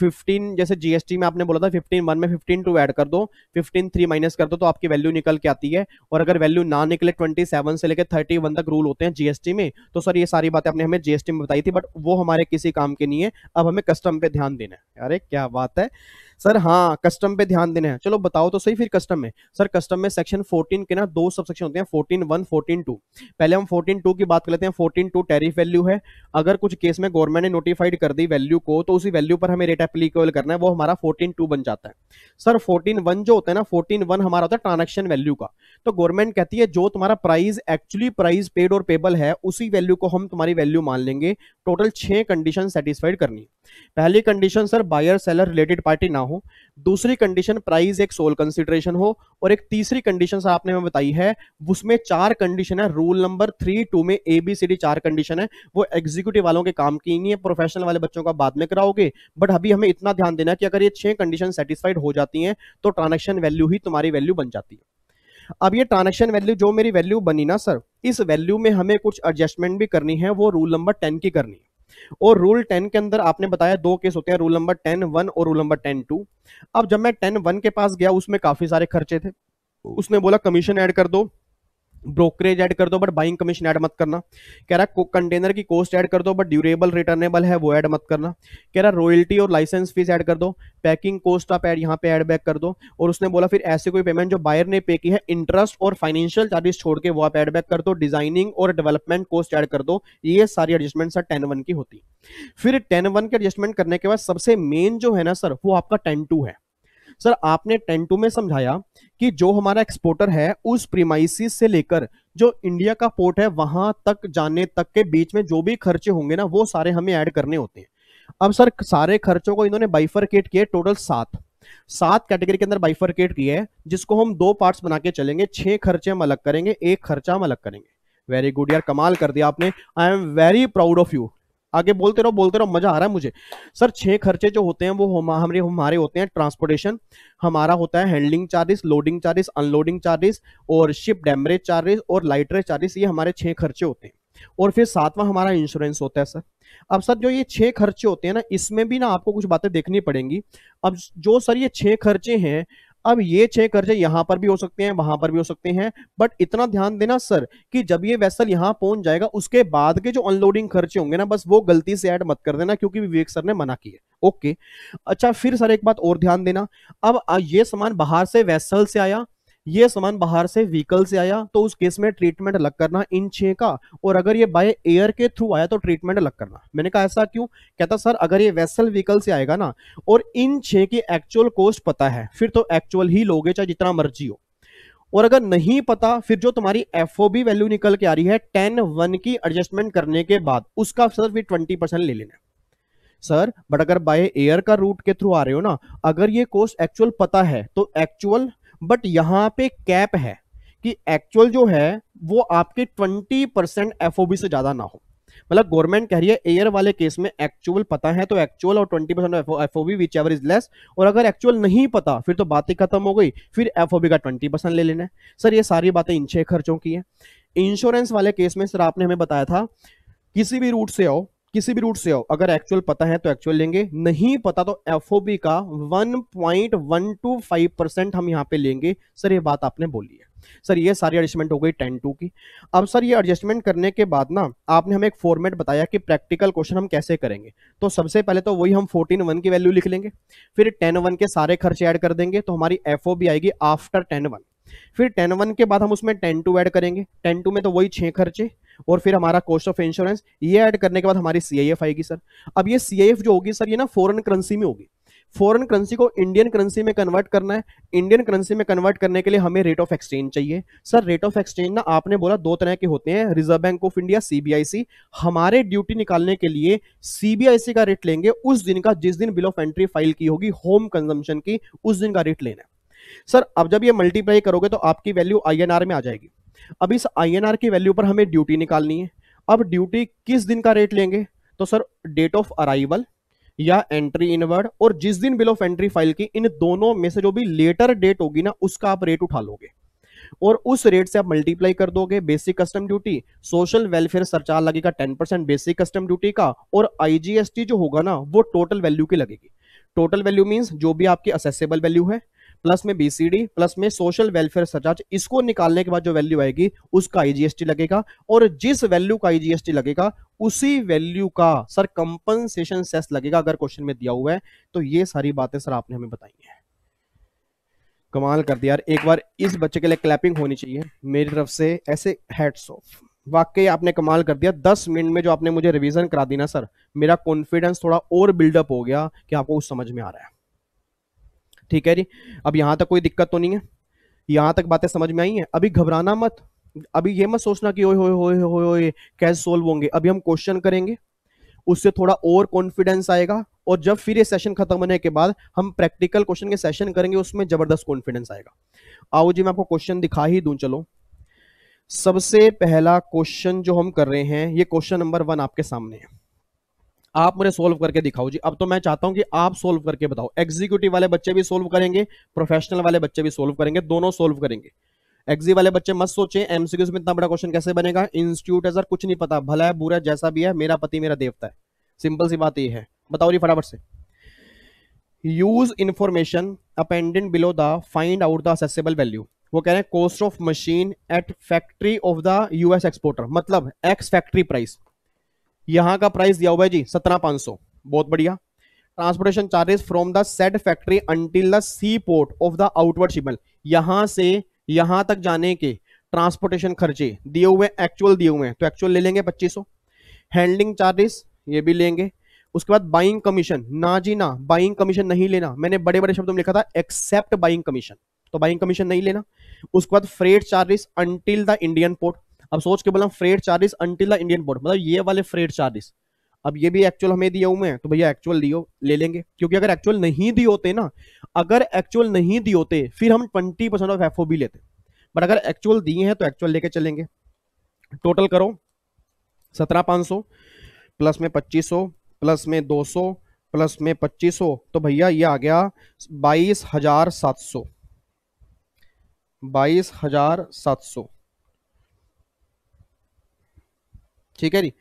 15 जैसे जीएसटी में आपने बोला था 15 वन में 15 टू ऐड कर दो 15 थ्री माइनस कर दो तो आपकी वैल्यू निकल के आती है और अगर वैल्यू ना निकले ट्वेंटी से लेकर थर्टी तक रूल होते हैं जीएसटी में तो सर ये सारी बातें आपने हमें जीएसटी में बताई थी बट वो हमारे किसी काम के नहीं है अब हमें कस्टम पे ध्यान देना है अरे क्या बात है सर हाँ कस्टम पे ध्यान देना है चलो बताओ तो सही फिर कस्टम में सर कस्टम में सेक्शन 14 के ना दो सब सेक्शन होते हैं 14 वन फोर्टीन टू पहले हम फोर्टीन टू की बात कर लेते हैं फोर्टीन टू टैरिफ वैल्यू है अगर कुछ केस में गवर्नमेंट ने नोटिफाइड कर दी वैल्यू को तो उसी वैल्यू पर हमें रेट एप्लीकेबल करना है वो हमारा फोर्टीन टू बन जाता है सर फोर्टीन वन जो होता है ना फोर्टीन वन हमारा होता है ट्रांजेक्शन वैल्यू का तो गवर्नमेंट कहती है जो तुम्हारा प्राइस एक्चुअली प्राइस पेड और पेबल है उसी वैल्यू को हम तुम्हारी वैल्यू मान लेंगे टोटल छह कंडीशन सेटिस्फाइड करनी पहली condition sir buyer seller related party ना हो दूसरी कंडीशन प्राइस एक सोल कंसिडरेशन हो और एक तीसरी कंडीशन आपने हमें बताई है उसमें चार कंडीशन है रूल नंबर थ्री टू में ए बी सी डी चार कंडीशन है वो एग्जीक्यूटिव वालों के काम की नहीं है प्रोफेशनल वाले बच्चों का बाद में कराओगे बट अभी हमें इतना ध्यान देना है कि अगर ये छह कंडीशन सेटिस्फाइड हो जाती है तो ट्रांजेक्शन वैल्यू ही तुम्हारी वैल्यू बन जाती है अब ये ट्रांजेक्शन वैल्यू जो मेरी वैल्यू बनी ना सर इस वैल्यू में हमें कुछ एडजस्टमेंट भी करनी है वो रूल नंबर टेन की करनी है और रूल टेन के अंदर आपने बताया दो केस होते हैं रूल नंबर टेन वन और रूल नंबर टेन टू अब जब मैं टेन वन के पास गया उसमें काफी सारे खर्चे थे उसने बोला कमीशन ऐड कर दो ब्रोकरेज ऐड कर दो बट बाइंग कमीशन ऐड मत करना कह रहा है कंटेनर की कॉस्ट ऐड कर दो बट ड्यूरेबल रिटर्नेबल है वो ऐड मत करना कह रहा है रॉयल्टी और लाइसेंस फीस ऐड कर दो पैकिंग कॉस्ट आप ऐड यहाँ पे ऐड बैक कर दो और उसने बोला फिर ऐसे कोई पेमेंट जो बायर ने पे की है इंटरेस्ट और फाइनेंशियल चार्जेस छोड़ के वो आप ऐड बैक कर दो डिजाइनिंग और डेवलपमेंट कॉस्ट ऐड कर दो ये सारी एडजस्टमेंट सर टेन वन की होती फिर टेन वन के एडजस्टमेंट करने के बाद सबसे मेन जो है ना सर वो आपका टेन टू है सर आपने टेन टू में समझाया कि जो हमारा एक्सपोर्टर है उस प्रीमाइसिस से लेकर जो इंडिया का पोर्ट है वहां तक जाने तक के बीच में जो भी खर्चे होंगे ना वो सारे हमें ऐड करने होते हैं अब सर सारे खर्चों को इन्होंने बाइफरकेट किए टोटल सात सात कैटेगरी के अंदर बाइफरकेट किया है जिसको हम दो पार्ट्स बना के चलेंगे छह खर्चे हम अलग करेंगे एक खर्चा हम अलग करेंगे वेरी गुड यार कमाल कर दिया आपने I am very proud of you आगे बोलते रहो बोलते रहो मजा आ रहा है मुझे सर छह खर्चे जो होते हैं वो हमारे हमारे होते हैं ट्रांसपोर्टेशन हमारा होता है handling charges loading charges unloading charges और शिप डैमरेज चार्जेस और लाइटरेज चार्जेस ये हमारे छह खर्चे होते हैं और फिर सातवां हमारा इंश्योरेंस होता है सर अब सर जो ये छह खर्चे होते हैं ना इसमें भी ना आपको कुछ बातें देखनी पड़ेंगी अब जो सर ये छह खर्चे हैं अब ये छह कर्जे यहां पर भी हो सकते हैं वहां पर भी हो सकते हैं बट इतना ध्यान देना सर कि जब ये वेसल यहां पहुंच जाएगा उसके बाद के जो अनलोडिंग खर्चे होंगे ना बस वो गलती से ऐड मत कर देना क्योंकि विवेक सर ने मना किया ओके अच्छा फिर सर एक बात और ध्यान देना अब ये सामान बाहर से वेसल से आया ये सामान बाहर से व्हीकल से आया तो उस केस में ट्रीटमेंट अलग करना इन छह का और अगर ये बाय एयर के थ्रू आया तो ट्रीटमेंट अलग करना मैंने कहा ऐसा क्यों कहता सर अगर ये वेसल व्हीकल से आएगा ना और इन छह की एक्चुअल कॉस्ट पता है फिर तो एक्चुअल ही लोगे चाहे जितना मर्जी हो और अगर नहीं पता फिर जो तुम्हारी एफ वैल्यू निकल के आ रही है टेन वन की एडजस्टमेंट करने के बाद उसका सर फिर ट्वेंटी परसेंट ले लेना सर बट अगर बाय एयर का रूट के थ्रू आ रहे हो ना अगर ये कोस्ट एक्चुअल पता है तो एक्चुअल बट यहाँ पे कैप है कि एक्चुअल जो है वो आपके 20 परसेंट एफ से ज़्यादा ना हो मतलब गवर्नमेंट कह रही है एयर वाले केस में एक्चुअल पता है तो एक्चुअल और 20 percent F O whichever is less और अगर एक्चुअल नहीं पता फिर तो बातें खत्म हो गई फिर एफ का 20 परसेंट ले लेना है सर ये सारी बातें इन छह खर्चों की है इंश्योरेंस वाले केस में सर आपने हमें बताया था किसी भी रूट से आओ किसी भी रूट से हो अगर एक्चुअल पता है तो एक्चुअल लेंगे नहीं पता तो एफओबी का 1.125 परसेंट हम यहाँ पे लेंगे सर ये बात आपने बोली है सर ये सारी एडजस्टमेंट हो गई टेन टू की अब सर ये एडजस्टमेंट करने के बाद ना आपने हमें एक फॉर्मेट बताया कि प्रैक्टिकल क्वेश्चन हम कैसे करेंगे तो सबसे पहले तो वही हम फोर्टीन वन की वैल्यू लिख लेंगे फिर टेन वन के सारे खर्चे ऐड कर देंगे तो हमारी एफ आएगी आफ्टर टेन वन फिर टेन वन के बाद हम उसमें टेन टू एड करेंगे टेन टू में तो वही छः खर्चे और फिर हमारा कॉस्ट ऑफ इंश्योरेंस ये ऐड करने के बाद हमारी सी आएगी सर अब ये सी जो होगी सर ये ना फॉरन करेंसी में होगी फॉरन करेंसी को इंडियन करेंसी में कन्वर्ट करना है इंडियन करेंसी में कन्वर्ट करने के लिए हमें रेट ऑफ एक्सचेंज चाहिए सर रेट ऑफ एक्सचेंज ना आपने बोला दो तरह के होते हैं Reserve Bank of India CBIC हमारे ड्यूटी निकालने के लिए सीबीआईसी का रेट लेंगे उस दिन का जिस दिन बिल ऑफ एंट्री फाइल की होगी होम कंजम्पन की उस दिन का रेट लेना है सर अब जब ये मल्टीप्लाई करोगे तो आपकी वैल्यू आई में आ जाएगी अब इस आईएनआर की वैल्यू पर हमें ड्यूटी निकालनी है अब ड्यूटी किस दिन का रेट लेंगे तो सर डेट ऑफ अराइवल या एंट्री इनवर्ड और जिस दिन बिल ऑफ एंट्री फाइल की इन दोनों में से जो भी लेटर डेट होगी ना उसका आप रेट उठा लोगे और उस रेट से आप मल्टीप्लाई कर दोगे basic custom duty social welfare surcharge लगेगा ten percent basic custom duty का और आईजीएसटी जो होगा ना वो टोटल वैल्यू की लगेगी टोटल वैल्यू मींस जो भी आपकी असेसेबल वैल्यू है प्लस में बीसीडी प्लस में सोशल वेलफेयर सरचार्ज इसको निकालने के बाद जो वैल्यू आएगी उसका आईजीएसटी लगेगा और जिस वैल्यू का आईजीएसटी लगेगा उसी वैल्यू का सर कंपनसेशन सेस लगेगा अगर क्वेश्चन में दिया हुआ है तो ये सारी बातें सर आपने हमें बताई है कमाल कर दिया यार एक बार इस बच्चे के लिए क्लैपिंग होनी चाहिए मेरी तरफ से ऐसे हेड्स ऑफ वाकई आपने कमाल कर दिया दस मिनट में जो आपने मुझे रिवीजन करा दी ना सर मेरा कॉन्फिडेंस थोड़ा और बिल्डअप हो गया कि आपको कुछ समझ में आ रहा है ठीक है जी अब यहाँ तक कोई दिक्कत तो नहीं है यहाँ तक बातें समझ में आई हैं अभी घबराना मत अभी ये मत सोचना कि ओए होए होए होए होए कैसे सोल्व होंगे अभी हम क्वेश्चन करेंगे उससे थोड़ा और कॉन्फिडेंस आएगा और जब फिर ये सेशन खत्म होने के बाद हम प्रैक्टिकल क्वेश्चन के सेशन करेंगे उसमें जबरदस्त कॉन्फिडेंस आएगा आओ जी मैं आपको क्वेश्चन दिखा ही दूं चलो सबसे पहला क्वेश्चन जो हम कर रहे हैं ये क्वेश्चन नंबर वन आपके सामने है आप मुझे सोल्व करके दिखाओ जी अब तो मैं चाहता हूं कि आप सोल्व करके बताओ एग्जीक्यूटिव वाले बच्चे भी सोल्व करेंगे प्रोफेशनल वाले बच्चे भी सोल्व करेंगे दोनों सोल्व करेंगे एग्जी वाले बच्चे मत सोचे एमसीक्यू में इतना बड़ा क्वेश्चन कैसे बनेगा इंस्टीट्यूट है सर कुछ नहीं पता भला है बुरा जैसा भी है मेरा पति मेरा देवता है सिंपल सी बात ये है बताओ जी फटाफट से use information appended below the find out the assessable value वो कह रहे हैं cost of machine at factory of the US exporter मतलब एक्स फैक्ट्री प्राइस यहां का प्राइस दिया हुआ है जी सत्रह पांच सौ बहुत बढ़िया transportation charges from the said factory until the sea port of the outward shipment यहां से यहां तक जाने के ट्रांसपोर्टेशन खर्चे दिए हुए एक्चुअल दिए हुए हैं तो एक्चुअल ले लेंगे पच्चीस हैंडलिंग चार्जेस ये भी लेंगे उसके बाद बाइंग कमीशन ना जी ना बाइंग कमीशन नहीं लेना मैंने बड़े बड़े शब्दों में लिखा था एक्सेप्ट बाइंग कमीशन तो बाइंग कमीशन नहीं लेना उसके बाद freight charges until the Indian port अब सोच के बोला freight charges until the Indian port मतलब ये वाले फ्रेड चार्जेस अब ये भी एक्चुअल हमें दिए हुए हैं तो भैया एक्चुअल दियो ले लेंगे क्योंकि अगर एक्चुअल नहीं दिए होते ना अगर एक्चुअल नहीं दिए होते फिर हम ट्वेंटी परसेंट ऑफ एफ भी लेते बट अगर एक्चुअल दिए हैं तो एक्चुअल लेके चलेंगे टोटल करो सत्रह पाँच सौ प्लस में पच्चीस सौ प्लस में दो सौ प्लस में पच्चीस सौ तो भैया ये आ गया बाईस हजार सात सौ बाईस हजार सात सौ ठीक है जी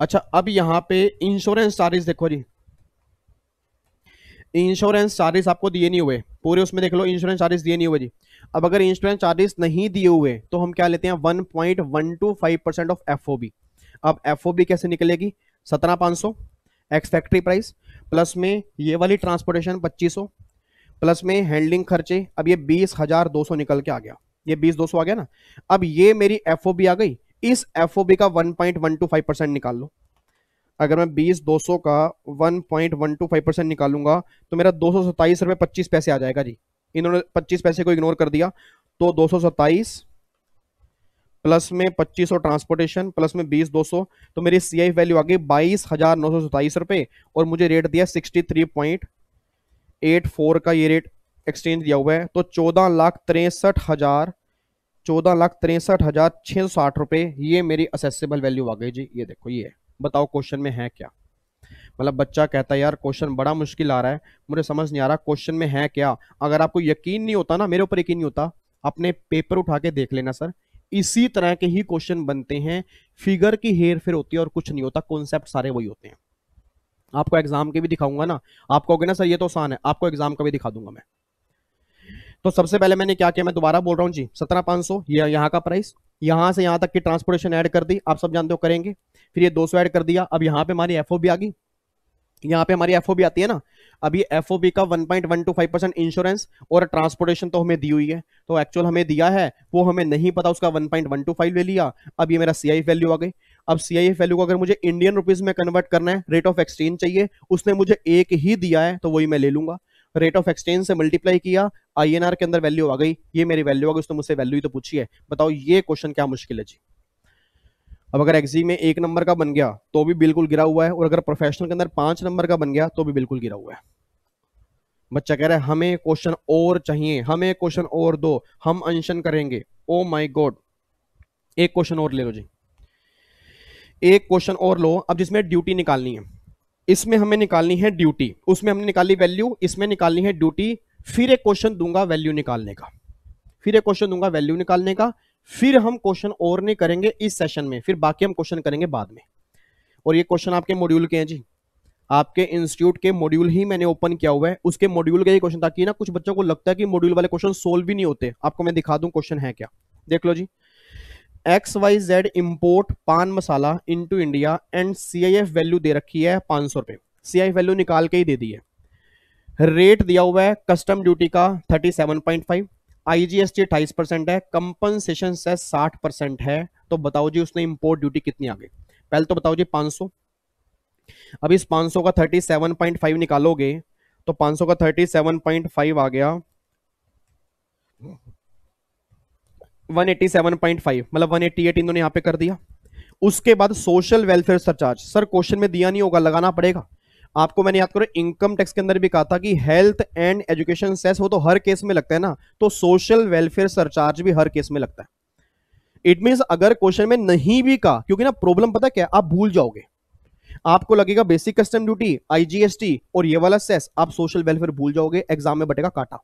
अच्छा अब यहाँ पे इंश्योरेंस चार्जेस देखो जी इंश्योरेंस चार्जेस आपको दिए नहीं हुए पूरे उसमें देख लो इंश्योरेंस चार्जेस दिए नहीं हुए जी अब अगर इंश्योरेंस चार्जेस नहीं दिए हुए तो हम क्या लेते हैं one point one two five percent of F अब एफ कैसे निकलेगी सत्रह पाँच सौ एक्स फैक्ट्री प्राइस प्लस में ये वाली ट्रांसपोर्टेशन पच्चीस सौ प्लस में हैंडलिंग खर्चे अब ये बीस हजार दो सौ निकल के आ गया ये बीस दो सौ आ गया ना अब ये मेरी एफ आ गई इस एफ का one point one two five percent निकाल लो अगर मैं बीस दो सौ का one point one two five percent निकालूंगा तो मेरा दो सौ सत्ताईस रुपये पच्चीस पैसे आ जाएगा जी इन्होंने पच्चीस पैसे को इग्नोर कर दिया तो दो सौ सत्ताईस प्लस में पच्चीस सौ ट्रांसपोर्टेशन प्लस में बीस दो सौ तो मेरी सी आई वैल्यू आ गई बाईस हजार नौ सौ सताईस रुपये और मुझे रेट दिया sixty three point eight four का ये रेट एक्सचेंज दिया हुआ है तो चौदह लाख तिरसठ हजार चौदह लाख तिरसठ हजार छह सौ साठ रुपए ये मेरी असेसेबल वैल्यू आ गई जी ये देखो ये बताओ क्वेश्चन में है क्या मतलब बच्चा कहता है यार क्वेश्चन बड़ा मुश्किल आ रहा है मुझे समझ नहीं आ रहा क्वेश्चन में है क्या अगर आपको यकीन नहीं होता ना मेरे ऊपर यकीन नहीं होता अपने पेपर उठा के देख लेना सर इसी तरह के ही क्वेश्चन बनते हैं फिगर की हेर फेर होती है और कुछ नहीं होता कॉन्सेप्ट सारे वही होते हैं आपको एग्जाम के भी दिखाऊंगा ना आपको कहोगे ना सर ये तो आसान है आपको एग्जाम का भी दिखा दूंगा मैं तो सबसे पहले मैंने क्या किया मैं दोबारा बोल रहा हूँ जी सत्रह पाँच सौ ये यहाँ का प्राइस यहाँ से यहाँ तक की ट्रांसपोर्टेशन ऐड कर दी आप सब जानते हो करेंगे फिर ये दो सौ ऐड कर दिया अब यहाँ पे हमारी एफ बी आ गई यहाँ पे हमारी एफ आती है ना अभी एफ का 1.125 परसेंट इंश्योरेंस और ट्रांसपोर्टेशन तो हमें दी हुई है तो एक्चुअल हमें दिया है वो हमें नहीं पता उसका वन फाइव ले लिया अब ये मेरा सी वैल्यू आ गई अब सी वैल्यू को अगर मुझे इंडियन रुपीज में कन्वर्ट करना है रेट ऑफ एक्सचेंज चाहिए उसने मुझे एक ही दिया है तो वही मैं ले लूंगा रेट ऑफ एक्सचेंज से मल्टीप्लाई किया आईएनआर के अंदर वैल्यू आ गई ये मेरी वैल्यू आ गई उसने मुझसे वैल्यू ही तो पूछी है बताओ ये क्वेश्चन क्या मुश्किल है जी अब अगर एक्सी में एक नंबर का बन गया तो भी बिल्कुल गिरा हुआ है और अगर प्रोफेशनल के अंदर पांच नंबर का बन गया तो भी बिल्कुल गिरा हुआ है बच्चा कह रहा है हमें क्वेश्चन और चाहिए हमें क्वेश्चन और दो हम अंशन करेंगे ओ माई गॉड एक क्वेश्चन और ले लो जी एक क्वेश्चन और लो अब जिसमें ड्यूटी निकालनी है इसमें हमें निकालनी है ड्यूटी उसमें हमने निकाली वैल्यू इसमें निकालनी है ड्यूटी फिर एक क्वेश्चन दूंगा वैल्यू निकालने का फिर एक क्वेश्चन दूंगा वैल्यू निकालने का फिर हम क्वेश्चन और नहीं करेंगे इस सेशन में फिर बाकी हम क्वेश्चन करेंगे बाद में और ये क्वेश्चन आपके मॉड्यूल के हैं जी आपके इंस्टीट्यूट के मॉड्यूल ही मैंने ओपन किया हुआ है उसके मॉड्यूल का ये क्वेश्चन था कि ना कुछ बच्चों को लगता है कि मॉड्यूल वाले क्वेश्चन सोल्व भी नहीं होते आपको मैं दिखा दूं क्वेश्चन है क्या देख लो जी X Y Z import pan masala into India and CIF value दे रखी है पाँच सौ रुपये सी वैल्यू निकाल के ही दे दी है रेट दिया हुआ है कस्टम ड्यूटी का thirty seven point five I G S T अट्ठाईस परसेंट है कंपनसेशन से साठ परसेंट है तो बताओ जी उसने इम्पोर्ट ड्यूटी कितनी आ गई पहले तो बताओ जी पाँच सौ अब इस पाँच सौ का थर्टी सेवन पॉइंट फाइव निकालोगे तो पाँच सौ का थर्टी सेवन पॉइंट फाइव आ गया 187.5 मतलब 188 इन्होंने यहाँ पे कर दिया उसके बाद social welfare surcharge sir question में दिया नहीं होगा लगाना पड़ेगा आपको मैंने याद करो इनकम टैक्स के अंदर भी कहा था कि हेल्थ एंड एजुकेशन सेस वो तो हर केस में लगता है ना तो सोशल वेलफेयर सरचार्ज भी हर केस में लगता है इट मीन्स अगर क्वेश्चन में नहीं भी कहा क्योंकि ना प्रॉब्लम पता क्या आप भूल जाओगे आपको लगेगा बेसिक कस्टम ड्यूटी आईजीएसटी और ये वाला सेस आप सोशल वेलफेयर भूल जाओगे एग्जाम में बटेगा काटा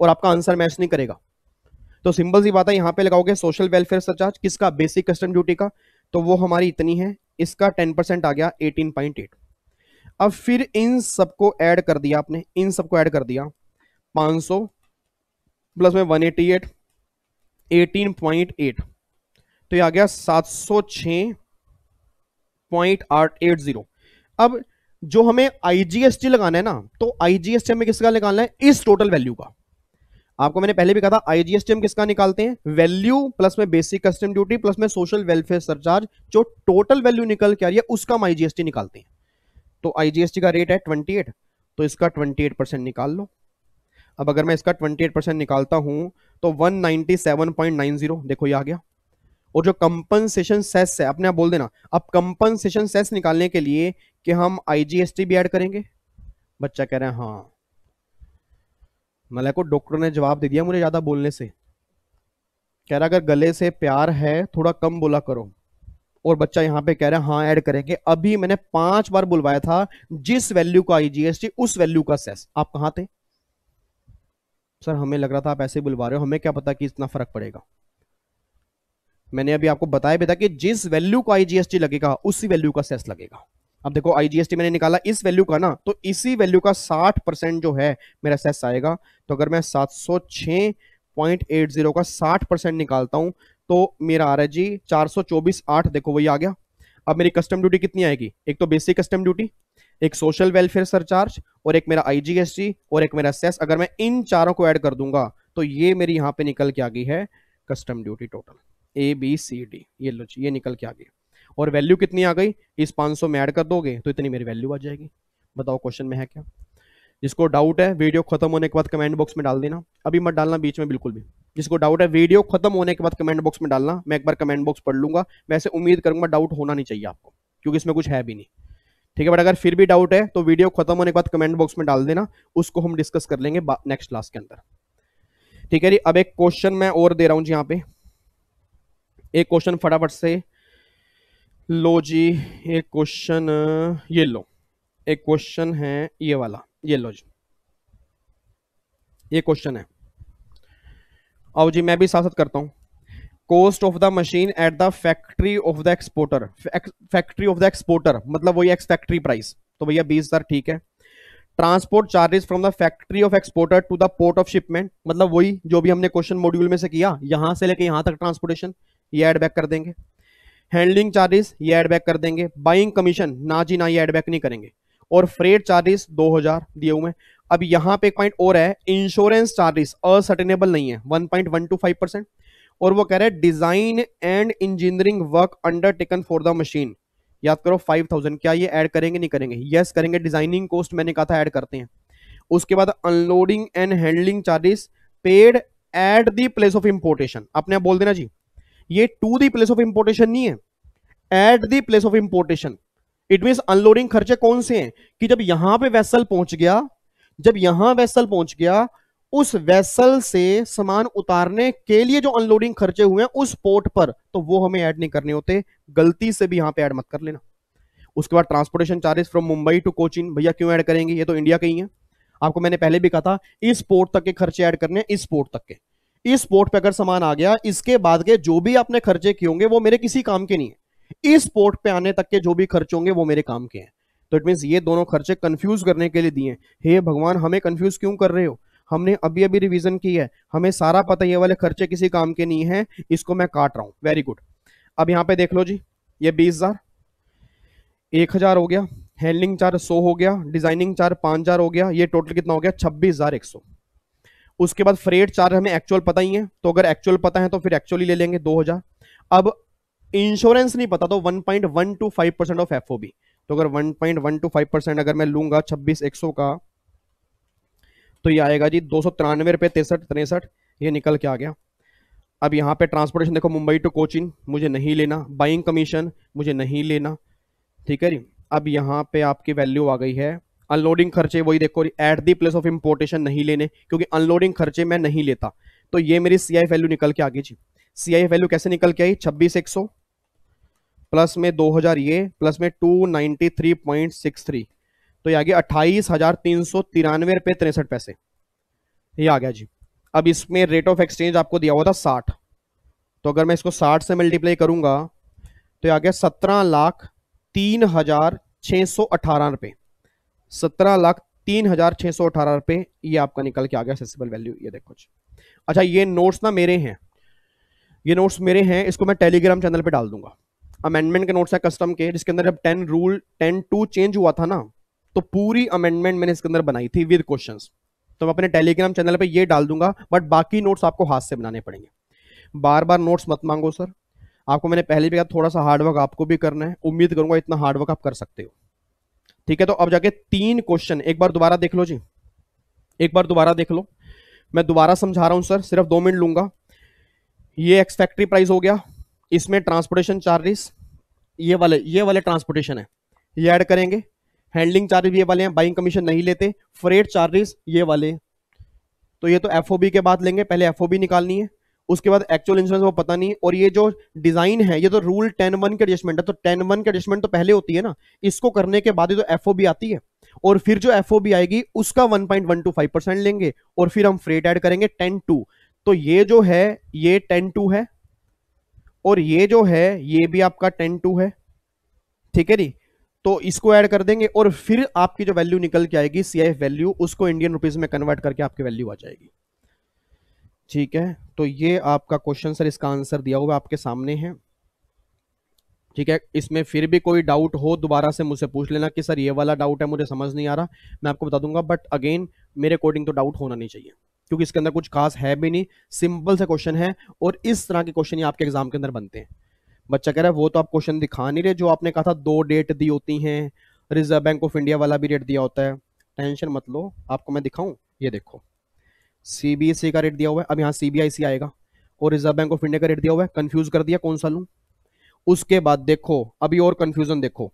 और आपका आंसर मैच नहीं करेगा तो सिंपल सी बात है यहाँ पे लगाओगे सोशल वेलफेयर सरचार्ज किसका बेसिक कस्टम ड्यूटी का तो वो हमारी इतनी है इसका टेन परसेंट आ गया एटीन पॉइंट एट अब फिर इन सबको ऐड कर दिया आपने इन सबको ऐड कर दिया 500 प्लस में वन 188 एट तो ये आ गया 706.880 अब जो हमें आईजीएसटी लगाना है ना तो आईजीएसटी हमें किसका निकालना है इस टोटल वैल्यू का आपको मैंने पहले भी कहा था आईजीएसटीएम हम किसका निकालते हैं वैल्यू प्लस में बेसिक कस्टम ड्यूटी प्लस में सोशल वेलफेयर सरचार्ज जो टोटल वैल्यू निकल के आ रही है उसका हम आईजीएसटी निकालते हैं तो आईजीएसटी का रेट है 28 तो इसका 28 परसेंट निकाल लो अब अगर मैं इसका 28 परसेंट निकालता हूं तो 197.90 देखो ये आ गया और जो कंपनसेशन सेस है अपने आप बोल देना अब कंपनसेशन सेस निकालने के लिए कि हम आईजीएसटी भी ऐड करेंगे बच्चा कह रहे हैं हाँ मलाई को डॉक्टर ने जवाब दे दिया मुझे ज़्यादा बोलने से कह रहा अगर गले से प्यार है थोड़ा कम बोला करो और बच्चा यहां पे कह रहा है हाँ ऐड करेंगे अभी मैंने पांच बार बुलवाया था जिस वैल्यू का आईजीएसटी उस वैल्यू का सेस आप कहा थे सर हमें लग रहा था आप ऐसे बुलवा रहे हो हमें क्या पता कि इतना फर्क पड़ेगा मैंने अभी आपको बताया भी था कि जिस वैल्यू का आई लगेगा उसी वैल्यू का सेस लगेगा अब देखो आईजीएसटी मैंने निकाला इस वैल्यू का ना तो इसी वैल्यू का 60 परसेंट जो है मेरा सेस आएगा तो अगर मैं 706.80 का 60 परसेंट निकालता हूं तो मेरा आ रहा है जी चार आठ देखो वही आ गया अब मेरी कस्टम ड्यूटी कितनी आएगी एक तो बेसिक कस्टम ड्यूटी एक सोशल वेलफेयर सरचार्ज और एक मेरा आईजीएसटी और एक मेरा सेस अगर मैं इन चारों को ऐड कर दूंगा तो ये मेरी यहाँ पे निकल के आ गई है custom duty total A B C D ये लो ये निकल के आ गई और वैल्यू कितनी आ गई इस 500 में ऐड कर दोगे तो इतनी मेरी वैल्यू आ जाएगी बताओ क्वेश्चन में है क्या जिसको डाउट है वीडियो खत्म होने के बाद कमेंट बॉक्स में डाल देना अभी मत डालना बीच में बिल्कुल भी जिसको डाउट है वीडियो खत्म होने के बाद कमेंट बॉक्स में डालना मैं एक बार कमेंट बॉक्स पढ़ लूंगा वैसे उम्मीद करूंगा डाउट होना नहीं चाहिए आपको क्योंकि इसमें कुछ है भी नहीं ठीक है बट अगर फिर भी डाउट है तो वीडियो खत्म होने के बाद कमेंट बॉक्स में डाल देना उसको हम डिस्कस कर लेंगे नेक्स्ट क्लास के अंदर ठीक है जी अब एक क्वेश्चन मैं और दे रहा हूं जी यहाँ पे एक क्वेश्चन फटाफट से लो जी एक क्वेश्चन ये लो एक क्वेश्चन है ये वाला ये लो जी ये क्वेश्चन है आओ जी मैं भी साथ साथ करता हूं cost of the machine at the factory of the exporter factory of the exporter मतलब वही एक्स फैक्ट्री प्राइस तो भैया बीस हजार ठीक है transport charges from the factory of exporter to the port of shipment मतलब वही जो भी हमने क्वेश्चन मॉड्यूल में से किया यहां से लेके यहां तक ट्रांसपोर्टेशन ये एड बैक कर देंगे हैंडलिंग चार्जेस ये एडबैक बैक कर देंगे बाइंग कमीशन ना जी ना ये एडबैक बैक नहीं करेंगे और फ्रेड चार्जेस 2000 दिए हुए हैं अब यहाँ पे एक पॉइंट और है इंश्योरेंस चार्जेस असटेनेबल नहीं है 1.125 परसेंट और वो कह रहे हैं design and engineering work taken for the machine याद करो 5000 क्या ये ऐड करेंगे नहीं करेंगे यस yes, करेंगे डिजाइनिंग कॉस्ट मैंने कहा था ऐड करते हैं उसके बाद unloading and handling charges paid at the place of importation आपने आप बोल देना जी ये to the place of importation नहीं है at the place of importation it mean unloading खर्चे कौन से हैं कि जब यहां पे वेसल पहुंच गया जब यहां वेसल पहुंच गया उस वेसल से सामान उतारने के लिए जो अनलोडिंग खर्चे हुए हैं उस पोर्ट पर तो वो हमें ऐड नहीं करने होते गलती से भी यहां पे ऐड मत कर लेना उसके बाद transportation charges from Mumbai to Cochin भैया क्यों ऐड करेंगे ये तो इंडिया के ही है आपको मैंने पहले भी कहा था इस पोर्ट तक के खर्चे ऐड करने इस पोर्ट तक के इस पोर्ट पे अगर सामान आ गया इसके बाद के जो भी आपने खर्चे किए होंगे वो मेरे किसी काम के नहीं है इस पोर्ट पे आने तक के जो भी खर्च होंगे वो मेरे काम के हैं तो इट मीन ये दोनों खर्चे कंफ्यूज करने के लिए दिए हे भगवान हमें कंफ्यूज क्यों कर रहे हो हमने अभी अभी रिवीजन की है हमें सारा पता ये वाले खर्चे किसी काम के नहीं है इसको मैं काट रहा हूं वेरी गुड अब यहां पे देख लो जी ये बीस हजार एक हजार हो गया हैंडलिंग चार्ज सौ हो गया डिजाइनिंग चार्ज पांच हजार हो गया ये टोटल कितना हो गया छब्बीस हजार एक सौ उसके बाद फ्रेट चार्ज हमें एक्चुअल पता ही है तो अगर एक्चुअल पता है तो फिर एक्चुअली ले लेंगे दो हजार अब इंश्योरेंस नहीं पता तो one point one two five percent of F B तो अगर one point one two five percent अगर मैं लूंगा छब्बीस एक सौ का तो ये आएगा जी दो सौ तिरानवे रुपये तिरसठ तिरसठ ये निकल के आ गया अब यहाँ पे ट्रांसपोर्टेशन देखो मुंबई टू कोचिन मुझे नहीं लेना बाइंग कमीशन मुझे नहीं लेना ठीक है जी अब यहाँ पे आपकी वैल्यू आ गई है अनलोडिंग खर्चे वही देखो at the place of importation नहीं लेने क्योंकि अनलोडिंग खर्चे मैं नहीं लेता तो ये मेरी सी आई वैल्यू निकल के आ गई जी सी आई वैल्यू कैसे निकल के आई छब्बीस एक सौ प्लस में दो हजार ये प्लस में two ninety three point six three तो ये आ गया अट्ठाईस हजार तीन सौ तिरानवे रुपये तिरसठ पैसे ये आ गया जी अब इसमें रेट ऑफ एक्सचेंज आपको दिया हुआ था साठ तो अगर मैं इसको साठ से मल्टीप्लाई करूंगा तो ये आ गया सत्रह लाख तीन हजार छः सौ अठारह रुपये सत्रह लाख तीन हजार छह सौ अठारह रुपए ये आपका निकल के आ गया असेसिबल वैल्यू ये देखो जी अच्छा ये नोट्स ना मेरे हैं ये नोट्स मेरे हैं इसको मैं टेलीग्राम चैनल पे डाल दूंगा अमेंडमेंट के नोट्स है कस्टम के जिसके अंदर जब ten rule ten two change हुआ था ना तो पूरी अमेंडमेंट मैंने इसके अंदर बनाई थी विद क्वेश्चन तो मैं अपने टेलीग्राम चैनल पर यह डाल दूंगा बट बाकी नोट्स आपको हाथ से बनाने पड़ेंगे बार बार नोट्स मत मांगो सर आपको मैंने पहले भी कहा थोड़ा सा हार्डवर्क आपको भी करना है उम्मीद करूंगा इतना हार्डवर्क आप कर सकते हो ठीक है तो अब जाके तीन क्वेश्चन एक बार दोबारा देख लो जी एक बार दोबारा देख लो मैं दोबारा समझा रहा हूं सर सिर्फ दो मिनट लूंगा ये एक्स फैक्ट्री प्राइस हो गया इसमें ट्रांसपोर्टेशन चार्जेस ये वाले ये वाले ट्रांसपोर्टेशन है ये ऐड करेंगे हैंडलिंग चार्जेस ये वाले हैं बाइंग कमीशन नहीं लेते फ्रेट चार्जेस ये वाले तो ये तो एफ के बाद लेंगे पहले एफ निकालनी है उसके बाद एक्चुअल इंश्योरेंस वो पता नहीं और ये जो डिजाइन है ये तो रूल टेन वन के एडजस्टमेंट है तो टेन वन के एडजस्टमेंट तो पहले होती है ना इसको करने के बाद ही तो एफ आती है और फिर जो एफ आएगी उसका one point one two five percent लेंगे और फिर हम फ्रेट ऐड करेंगे टेन टू तो ये जो है ये टेन टू है और ये जो है ये भी आपका टेन टू है ठीक है जी तो इसको ऐड कर देंगे और फिर आपकी जो वैल्यू निकल के आएगी सी वैल्यू उसको इंडियन रुपीज में कन्वर्ट करके आपकी वैल्यू आ जाएगी ठीक है तो ये आपका क्वेश्चन सर इसका आंसर दिया हुआ आपके सामने है ठीक है इसमें फिर भी कोई डाउट हो दोबारा से मुझसे पूछ लेना कि सर ये वाला डाउट है मुझे समझ नहीं आ रहा मैं आपको बता दूंगा बट अगेन मेरे अकॉर्डिंग तो डाउट होना नहीं चाहिए क्योंकि इसके अंदर कुछ खास है भी नहीं सिंपल से क्वेश्चन है और इस तरह के क्वेश्चन आपके एग्जाम के अंदर बनते हैं बच्चा कह रहा है वो तो आप क्वेश्चन दिखा नहीं रहे जो आपने कहा था दो डेट दी होती हैं रिजर्व बैंक ऑफ इंडिया वाला भी डेट दिया होता है टेंशन मत लो आपको मैं दिखाऊं ये देखो सीबीएसई e का रेट दिया हुआ है अब यहाँ सीबीआईसी आएगा और रिजर्व बैंक ऑफ इंडिया का रेट दिया हुआ है कंफ्यूज कर दिया कौन सा लूँ उसके बाद देखो अभी और कंफ्यूजन देखो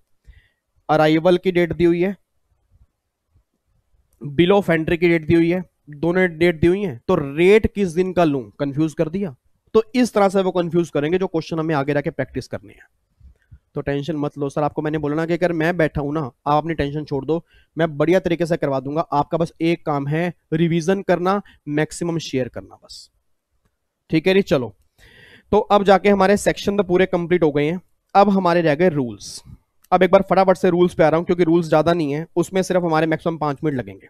अराइवल की डेट दी हुई है बिलो ऑफ एंट्री की डेट दी हुई है दोनों डेट दी हुई है तो रेट किस दिन का लूँ कंफ्यूज कर दिया तो इस तरह से वो कंफ्यूज करेंगे जो क्वेश्चन हमें आगे जाके प्रैक्टिस करनी है तो टेंशन मत लो सर आपको मैंने बोला ना कि अगर मैं बैठा हूँ ना आप अपनी टेंशन छोड़ दो मैं बढ़िया तरीके से करवा दूंगा आपका बस एक काम है रिवीजन करना मैक्सिमम शेयर करना बस ठीक है जी चलो तो अब जाके हमारे सेक्शन तो पूरे कंप्लीट हो गए हैं अब हमारे रह गए रूल्स अब एक बार फटाफट से रूल्स पे आ रहा हूँ क्योंकि रूल्स ज़्यादा नहीं है उसमें सिर्फ हमारे मैक्सिमम पाँच मिनट लगेंगे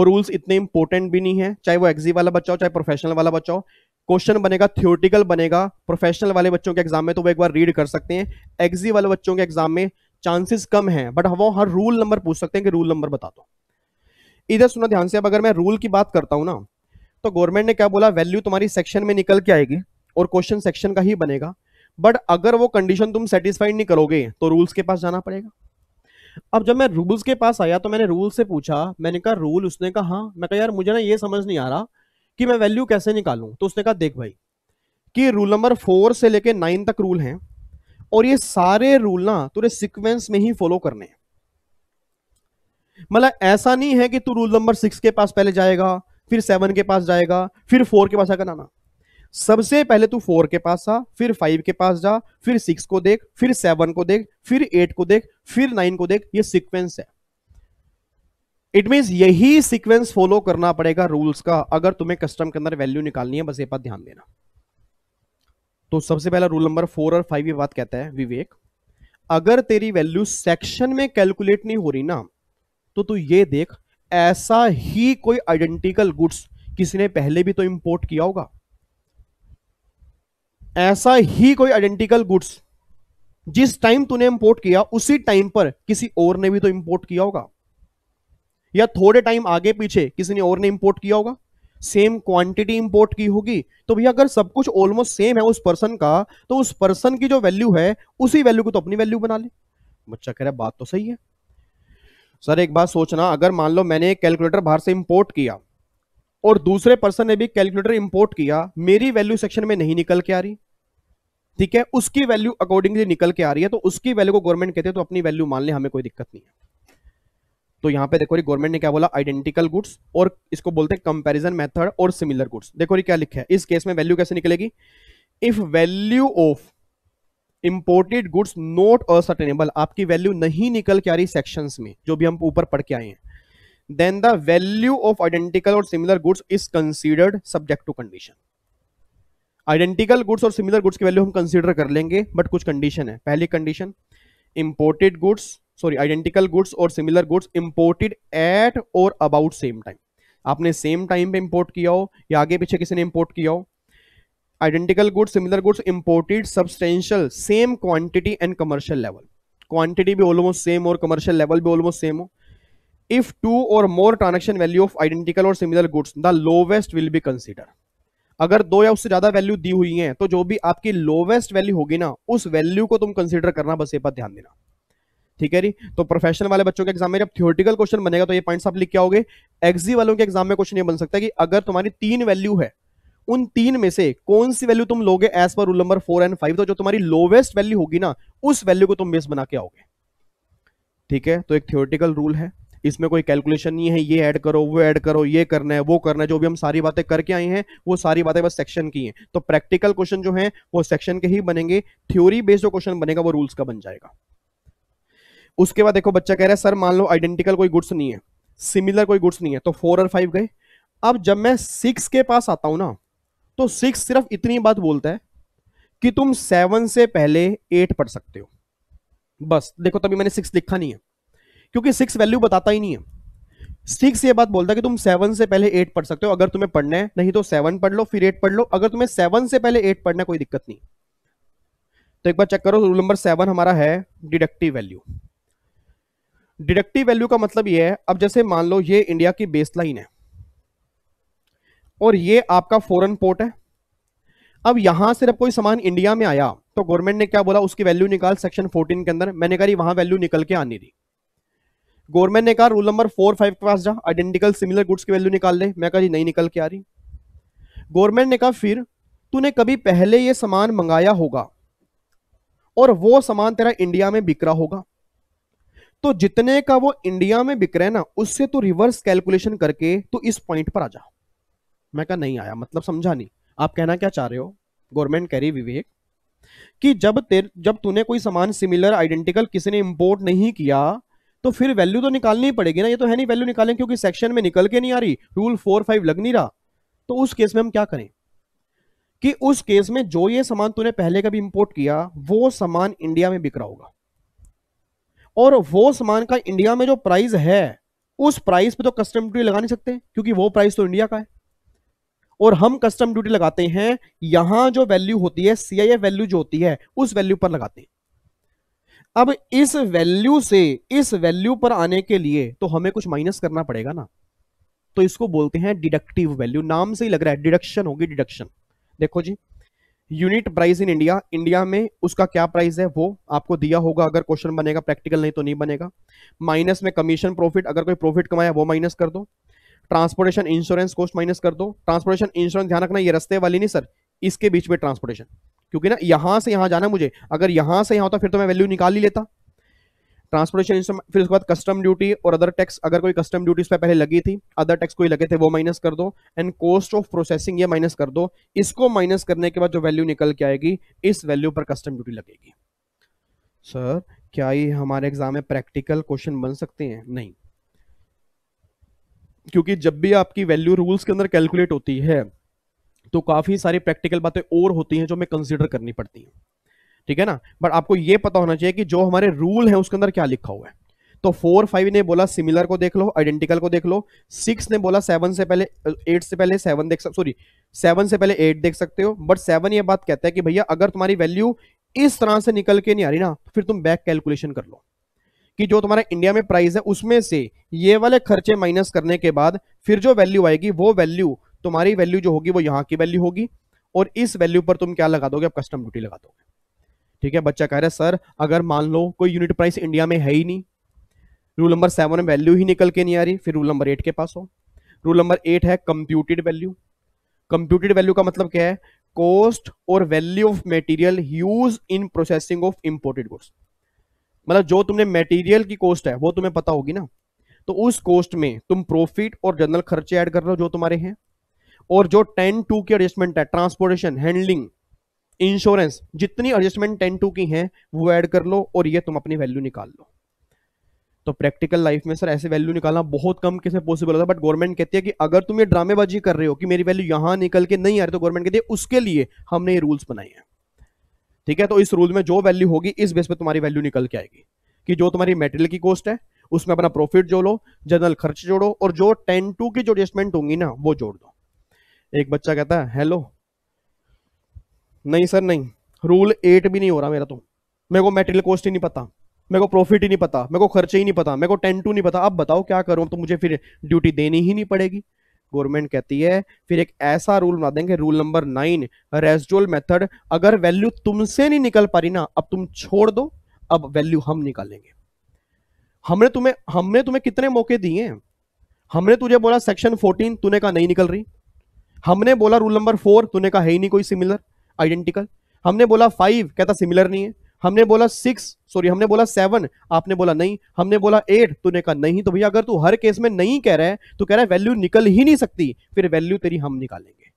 और रूल्स इतने इंपॉर्टेंट भी नहीं है चाहे वो एक्जी वाला बच्चा हो चाहे प्रोफेशनल वाला बच्चा हो क्वेश्चन बनेगा थियोटिकल बनेगा प्रोफेशनल वाले बच्चों के एग्जाम में तो वो एक बार रीड कर सकते हैं एग्जी वाले बच्चों के एग्जाम में चांसेस कम हैं बट वो हर रूल नंबर पूछ सकते हैं कि रूल नंबर बता दो इधर सुनो ध्यान से अब अगर मैं रूल की बात करता हूँ ना तो गवर्नमेंट ने क्या बोला वैल्यू तुम्हारी सेक्शन में निकल के आएगी और क्वेश्चन सेक्शन का ही बनेगा बट अगर वो कंडीशन तुम सेटिस्फाइड नहीं करोगे तो रूल्स के पास जाना पड़ेगा अब जब मैं रूल्स के पास आया तो मैंने रूल से पूछा मैंने कहा रूल उसने कहा हाँ मैं कहा यार मुझे ना ये समझ नहीं आ रहा कि मैं वैल्यू कैसे निकालूं तो उसने कहा देख भाई कि रूल नंबर फोर से लेके नाइन तक रूल हैं और ये सारे रूल ना तुरे सिक्वेंस में ही फॉलो करने हैं मतलब ऐसा नहीं है कि तू रूल नंबर सिक्स के पास पहले जाएगा फिर सेवन के पास जाएगा फिर फोर के पास आकर ना सबसे पहले तू फोर के पास आ फिर फाइव के पास जा फिर सिक्स को देख फिर सेवन को देख फिर एट को देख फिर नाइन को देख ये सिक्वेंस है इट मीन यही सीक्वेंस फॉलो करना पड़ेगा रूल्स का अगर तुम्हें कस्टम के अंदर वैल्यू निकालनी है बस ये बात ध्यान देना तो सबसे पहला रूल नंबर फोर और फाइव ये बात कहता है विवेक अगर तेरी वैल्यू सेक्शन में कैलकुलेट नहीं हो रही ना तो तू ये देख ऐसा ही कोई आइडेंटिकल गुड्स किसी ने पहले भी तो इंपोर्ट किया होगा ऐसा ही कोई आइडेंटिकल गुड्स जिस टाइम तूने इंपोर्ट किया उसी टाइम पर किसी और ने भी तो इंपोर्ट किया होगा या थोड़े टाइम आगे पीछे किसी ने और ने इंपोर्ट किया होगा सेम क्वांटिटी इंपोर्ट की होगी तो भैया अगर सब कुछ ऑलमोस्ट सेम है उस पर्सन का तो उस पर्सन की जो वैल्यू है उसी वैल्यू को तो अपनी वैल्यू बना ले बच्चा कह रहा है बात तो सही है सर एक बात सोचना अगर मान लो मैंने एक कैलकुलेटर बाहर से इंपोर्ट किया और दूसरे पर्सन ने भी कैलकुलेटर इंपोर्ट किया मेरी वैल्यू सेक्शन में नहीं निकल के आ रही ठीक है उसकी वैल्यू अकॉर्डिंगली निकल के आ रही है तो उसकी वैल्यू को गवर्नमेंट कहते हैं तो अपनी वैल्यू मान ले हमें कोई दिक्कत नहीं है तो यहाँ पे देखो रही गवर्नमेंट ने क्या बोला आइडेंटिकल गुड्स और इसको बोलते हैं कंपेरिजन मैथड और सिमिलर गुड्स देखो रही क्या लिखा है इस केस में वैल्यू कैसे निकलेगी if value of imported goods not ascertainable आपकी वैल्यू नहीं निकल के आ रही सेक्शन में जो भी हम ऊपर पढ़ के आए हैं then the value of identical और similar goods is considered subject to condition identical goods और सिमिलर गुड्स की वैल्यू हम कंसिडर कर लेंगे बट कुछ कंडीशन है पहली condition imported goods sorry identical goods और सिमिलर गुड्स इंपोर्टेड एट और अबाउट सेम टाइम आपने सेम टाइम पे इंपोर्ट किया हो या आगे पीछे किसी ने इंपोर्ट किया हो identical goods similar goods imported substantial same quantity and commercial level quantity भी ऑलमोस्ट सेम और कमर्शियल लेवल भी ऑलमोस्ट सेम हो इफ टू और more transaction value of identical और similar goods the lowest will be consider अगर दो या उससे ज्यादा वैल्यू दी हुई है तो जो भी आपकी लोवेस्ट वैल्यू होगी ना उस वैल्यू को तुम कंसिडर करना बस ये पर ध्यान देना ठीक है जी तो प्रोफेशनल वाले बच्चों के एग्जाम में जब थियोटिकल क्वेश्चन बनेगा तो ये पॉइंट्स आप लिख के आओगे एक्जी वालों के एग्जाम में क्वेश्चन ये बन सकता है कि अगर तुम्हारी तीन वैल्यू है उन तीन में से कौन सी वैल्यू तुम लोगे as per rule number four and five तो जो तुम्हारी लोवेस्ट वैल्यू होगी ना उस वैल्यू को तुम बेस बना के आओगे ठीक है तो एक थियोरटिकल रूल है इसमें कोई कैलकुलेशन नहीं है ये ऐड करो वो ऐड करो ये करना है वो करना है जो भी हम सारी बातें करके आए हैं वो सारी बातें बस सेक्शन की हैं तो प्रैक्टिकल क्वेश्चन जो है वो सेक्शन के ही बनेंगे थ्योरी बेस्ड जो क्वेश्चन बनेगा वो रूल्स का बन जाएगा उसके बाद देखो बच्चा कह रहा है सर मान लो आइडेंटिकल कोई गुड्स नहीं है सिमिलर कोई गुड्स नहीं है तो फोर और फाइव गए अब जब मैं सिक्स के पास आता हूं ना तो सिक्स सिर्फ इतनी बात बोलता है कि तुम सेवन से पहले एट पढ़ सकते हो बस देखो तभी मैंने सिक्स लिखा नहीं है क्योंकि सिक्स वैल्यू बताता ही नहीं है सिक्स ये बात बोलता है कि तुम सेवन से पहले एट पढ़ सकते हो अगर तुम्हें पढ़ना है नहीं तो सेवन पढ़ लो फिर एट पढ़ लो अगर तुम्हें सेवन से पहले एट पढ़ना कोई दिक्कत नहीं तो एक बार चेक करो रूल नंबर सेवन हमारा है डिडक्टिव वैल्यू डिडक्टिव वैल्यू का मतलब ये है अब जैसे मान लो ये इंडिया की बेस लाइन है और ये आपका फॉरन पोर्ट है अब यहां सिर्फ कोई सामान इंडिया में आया तो गवर्नमेंट ने क्या बोला उसकी वैल्यू निकाल सेक्शन 14 के अंदर मैंने कहा वहां वैल्यू निकल के आनी थी गवर्नमेंट ने कहा रूल नंबर फोर फाइव के पास जा आइडेंटिकल सिमिलर गुड्स की वैल्यू निकाल ले मैं कहा जी नहीं निकल के आ रही गवर्नमेंट ने कहा फिर तूने कभी पहले ये सामान मंगाया होगा और वो सामान तेरा इंडिया में बिक रहा होगा तो जितने का वो इंडिया में बिक रहे हैं ना उससे तो रिवर्स कैलकुलेशन करके तो इस पॉइंट पर आ जा मैं कहा नहीं आया मतलब समझा नहीं आप कहना क्या चाह रहे हो गवर्नमेंट कह रही विवेक कि जब तेर जब तूने कोई सामान सिमिलर आइडेंटिकल किसी ने इंपोर्ट नहीं किया तो फिर वैल्यू तो निकालनी पड़ेगी ना ये तो है नहीं वैल्यू निकालें क्योंकि सेक्शन में निकल के नहीं आ रही रूल फोर फाइव लग नहीं रहा तो उस केस में हम क्या करें कि उस केस में जो ये सामान तूने पहले कभी इंपोर्ट किया वो सामान इंडिया में बिक रहा होगा और वो सामान का इंडिया में जो प्राइस है उस प्राइस पे तो कस्टम ड्यूटी लगा नहीं सकते क्योंकि वो प्राइस तो इंडिया का है और हम कस्टम ड्यूटी लगाते हैं यहां जो वैल्यू होती है सीआईएफ वैल्यू जो होती है उस वैल्यू पर लगाते हैं अब इस वैल्यू से इस वैल्यू पर आने के लिए तो हमें कुछ माइनस करना पड़ेगा ना तो इसको बोलते हैं डिडक्टिव वैल्यू नाम से ही लग रहा है डिडक्शन होगी डिडक्शन देखो जी unit price in India India में उसका क्या प्राइस है वो आपको दिया होगा अगर क्वेश्चन बनेगा प्रैक्टिकल नहीं तो नहीं बनेगा माइनस में कमीशन प्रॉफिट अगर कोई प्रॉफिट कमाया वो माइनस कर दो ट्रांसपोर्टेशन इंश्योरेंस कॉस्ट माइनस कर दो ट्रांसपोर्टेशन इंश्योरेंस ध्यान रखना ये रस्ते वाली नहीं सर इसके बीच में ट्रांसपोर्टेशन क्योंकि ना यहां से यहां जाना मुझे अगर यहां से यहां होता फिर तो मैं वैल्यू निकाल ही लेता ट्रांसपोर्टेशन इंस्ट्रूमेंट फिर उसके बाद कस्टम ड्यूटी और अदर टैक्स अगर कोई कस्टम ड्यूटी पे पहले लगी थी अदर टैक्स कोई लगे थे वो माइनस कर दो एंड कॉस्ट ऑफ प्रोसेसिंग ये माइनस कर दो इसको माइनस करने के बाद जो वैल्यू निकल के आएगी इस वैल्यू पर कस्टम ड्यूटी लगेगी सर क्या ये हमारे एग्जाम में प्रैक्टिकल क्वेश्चन बन सकते हैं नहीं क्योंकि जब भी आपकी वैल्यू रूल्स के अंदर कैलकुलेट होती है तो काफ़ी सारी प्रैक्टिकल बातें और होती हैं जो हमें कंसिडर करनी पड़ती हैं ठीक है ना बट आपको ये पता होना चाहिए कि जो हमारे रूल है उसके अंदर क्या लिखा हुआ है तो फोर फाइव ने बोला सिमिलर को देख लो आइडेंटिकल को देख लो सिक्स ने बोला सेवन से पहले एट से पहले सेवन देख सकते सॉरी सेवन से पहले एट देख सकते हो बट सेवन ये बात कहता है कि भैया अगर तुम्हारी वैल्यू इस तरह से निकल के नहीं आ रही ना तो फिर तुम बैक कैलकुलेशन कर लो कि जो तुम्हारा इंडिया में प्राइस है उसमें से ये वाले खर्चे माइनस करने के बाद फिर जो वैल्यू आएगी वो वैल्यू तुम्हारी वैल्यू जो होगी वो यहाँ की वैल्यू होगी और इस वैल्यू पर तुम क्या लगा दोगे आप कस्टम ड्यूटी लगा दोगे ठीक है बच्चा कह रहा है सर अगर मान लो कोई यूनिट प्राइस इंडिया में है ही नहीं रूल नंबर सेवन में वैल्यू ही निकल के नहीं आ रही फिर रूल नंबर एट के पास हो रूल नंबर एट है कंप्यूटेड वैल्यू कंप्यूटेड वैल्यू का मतलब क्या है कॉस्ट और value of material use in processing of imported goods मतलब जो तुमने मटेरियल की कॉस्ट है वो तुम्हें पता होगी ना तो उस कॉस्ट में तुम प्रॉफिट और जनरल खर्चे ऐड कर रहे हो जो तुम्हारे हैं और जो टेन टू की एडजस्टमेंट है ट्रांसपोर्टेशन हैंडलिंग इंश्योरेंस जितनी एडजस्टमेंट टेन टू की हैं वो ऐड कर लो और ये तुम अपनी वैल्यू निकाल लो तो प्रैक्टिकल लाइफ में सर ऐसे वैल्यू निकालना बहुत कम किसे पॉसिबल होता है बट गवर्नमेंट कहती है कि अगर तुम ये ड्रामेबाजी कर रहे हो कि मेरी वैल्यू यहाँ निकल के नहीं आ रही तो गवर्नमेंट कहती है उसके लिए हमने ये रूल्स बनाए हैं ठीक है तो इस रूल में जो वैल्यू होगी इस बेस पर तुम्हारी वैल्यू निकल के आएगी कि जो तुम्हारी मेटेरियल की कॉस्ट है उसमें अपना प्रॉफिट जोड़ो जनरल खर्च जोड़ो और जो टेन टू की जो एडजस्टमेंट होंगी ना वो जोड़ दो एक बच्चा कहता है हेलो नहीं सर नहीं रूल एट भी नहीं हो रहा मेरा तो मेरे को मेटेरियल कॉस्ट ही नहीं पता मेरे को प्रॉफिट ही नहीं पता मेरे को खर्चे ही नहीं पता मेरे को टेन टू नहीं पता अब बताओ क्या करूँ तो मुझे फिर ड्यूटी देनी ही नहीं पड़ेगी गवर्नमेंट कहती है फिर एक ऐसा रूल बना देंगे rule number nine residual method अगर वैल्यू तुमसे नहीं निकल पा रही ना अब तुम छोड़ दो अब वैल्यू हम निकालेंगे हमने तुम्हें हमने तुम्हें कितने मौके दिए हमने तुझे बोला सेक्शन 14 तूने कहा नहीं निकल रही हमने बोला रूल नंबर फोर तूने कहा है ही नहीं कोई सिमिलर आइडेंटिकल हमने बोला फाइव कहता सिमिलर नहीं है हमने बोला सिक्स सॉरी हमने बोला सेवन आपने बोला नहीं हमने बोला एट तूने कहा नहीं तो भैया अगर तू हर केस में नहीं कह रहा है तो कह रहा है वैल्यू निकल ही नहीं सकती फिर वैल्यू तेरी हम निकालेंगे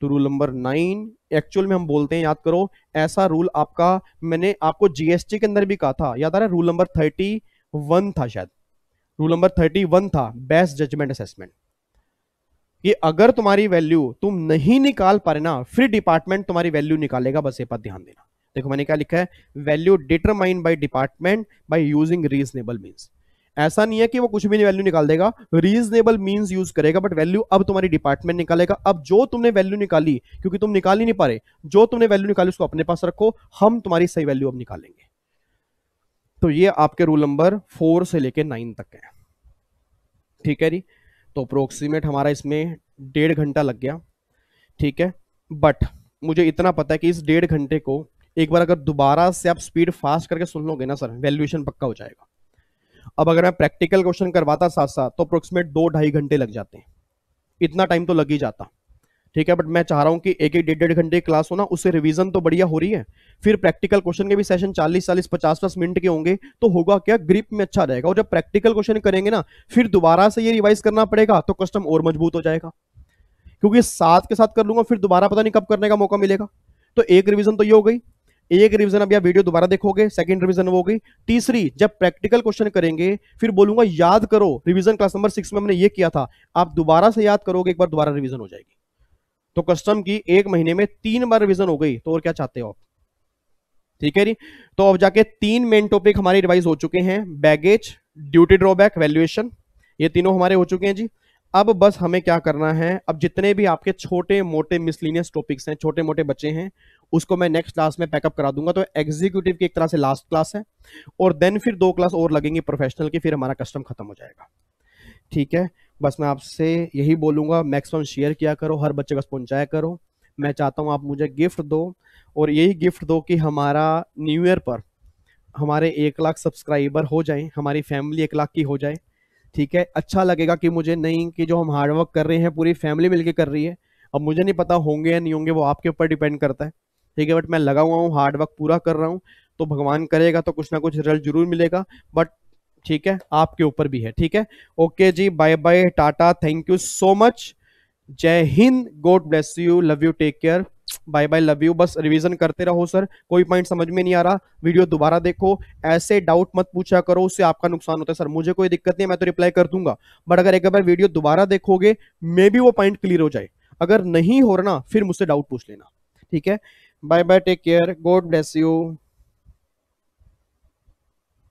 तो रूल नंबर नाइन एक्चुअल में हम बोलते हैं याद करो ऐसा रूल आपका मैंने आपको जीएसटी के अंदर भी कहा था याद आ रहा है रूल नंबर थर्टी था शायद रूल नंबर थर्टी था बेस्ट जजमेंट असेसमेंट कि अगर तुम्हारी वैल्यू तुम नहीं निकाल पा रहे ना फिर डिपार्टमेंट तुम्हारी वैल्यू निकालेगा बस ये पर ध्यान देना देखो मैंने क्या लिखा है value determine by department by using reasonable mean ऐसा नहीं है कि वो कुछ भी नहीं वैल्यू निकाल देगा रीजनेबल मीन यूज करेगा बट वैल्यू अब तुम्हारी डिपार्टमेंट निकालेगा अब जो तुमने वैल्यू निकाली क्योंकि तुम निकाल ही नहीं पा रहे जो तुमने वैल्यू निकाली उसको अपने पास रखो हम तुम्हारी सही वैल्यू अब निकालेंगे तो ये आपके रूल नंबर फोर से लेकर नाइन तक है ठीक है जी तो अप्रोक्सीमेट हमारा इसमें डेढ़ घंटा लग गया ठीक है बट मुझे इतना पता है कि इस डेढ़ घंटे को एक बार अगर दोबारा से आप स्पीड फास्ट करके सुन लोगे ना सर वैल्यूएशन पक्का हो जाएगा अब अगर मैं प्रैक्टिकल क्वेश्चन करवाता साथ साथ तो अप्रोक्सीमेट दो ढाई घंटे लग जाते हैं इतना टाइम तो लग ही जाता ठीक है बट मैं चाह रहा हूँ कि एक एक डेढ़ डेढ़ घंटे क्लास होना उससे रिवीजन तो बढ़िया हो रही है फिर प्रैक्टिकल क्वेश्चन के भी सेशन 40 40 पचास पचास मिनट के होंगे तो होगा क्या ग्रिप में अच्छा रहेगा और जब प्रैक्टिकल क्वेश्चन करेंगे ना फिर दोबारा से ये रिवाइज करना पड़ेगा तो कस्टम और मजबूत हो जाएगा क्योंकि साथ के साथ कर लूंगा फिर दोबारा पता नहीं कब करने का मौका मिलेगा तो एक रिविजन तो ये हो गई एक रिवीजन अब यह वीडियो दोबारा देखोगे सेकंड रिवीजन हो गई तीसरी जब प्रैक्टिकल क्वेश्चन करेंगे फिर बोलूंगा याद करो रिवीजन क्लास नंबर सिक्स में हमने ये किया था आप दोबारा से याद करोगे एक बार दोबारा रिवीजन हो जाएगी तो कस्टम की एक महीने में तीन बार रिविजन हो गई तो और क्या चाहते हो ठीक है जी तो अब जाके तीन मेन टॉपिक हमारे रिवाइज हो चुके हैं बैगेज ड्यूटी ड्रॉबैक वैल्यूएशन ये तीनों हमारे हो चुके हैं जी अब बस हमें क्या करना है अब जितने भी आपके छोटे मोटे मिसलिनियस टॉपिक्स हैं छोटे मोटे बच्चे हैं उसको मैं नेक्स्ट क्लास में पैकअप करा दूंगा तो एग्जीक्यूटिव की एक तरह से लास्ट क्लास है और देन फिर दो क्लास और लगेंगे प्रोफेशनल की फिर हमारा कस्टम खत्म हो जाएगा ठीक है बस मैं आपसे यही बोलूँगा मैक्सिमम शेयर किया करो हर बच्चे बस पहुँचाया करो मैं चाहता हूँ आप मुझे गिफ्ट दो और यही गिफ्ट दो कि हमारा न्यू ईयर पर हमारे एक लाख सब्सक्राइबर हो जाए हमारी फैमिली एक लाख की हो जाए ठीक है अच्छा लगेगा कि मुझे नहीं कि जो हम हार्डवर्क कर रहे हैं पूरी फैमिली मिलके कर रही है अब मुझे नहीं पता होंगे या नहीं होंगे वो आपके ऊपर डिपेंड करता है ठीक है बट मैं लगा हुआ हूँ हार्डवर्क पूरा कर रहा हूँ तो भगवान करेगा तो कुछ ना कुछ रिजल्ट जरूर मिलेगा बट ठीक है आपके ऊपर भी है ठीक है ओके जी bye bye ta ta thank you so much जय हिंद God bless you love you take care bye bye love you बस रिवीजन करते रहो सर कोई पॉइंट समझ में नहीं आ रहा वीडियो दोबारा देखो ऐसे डाउट मत पूछा करो उससे आपका नुकसान होता है सर मुझे कोई दिक्कत नहीं मैं तो रिप्लाई कर दूंगा बट अगर एक बार वीडियो दोबारा देखोगे मे भी वो पॉइंट क्लियर हो जाए अगर नहीं हो रहा ना फिर मुझसे डाउट पूछ लेना ठीक है bye bye take care God bless you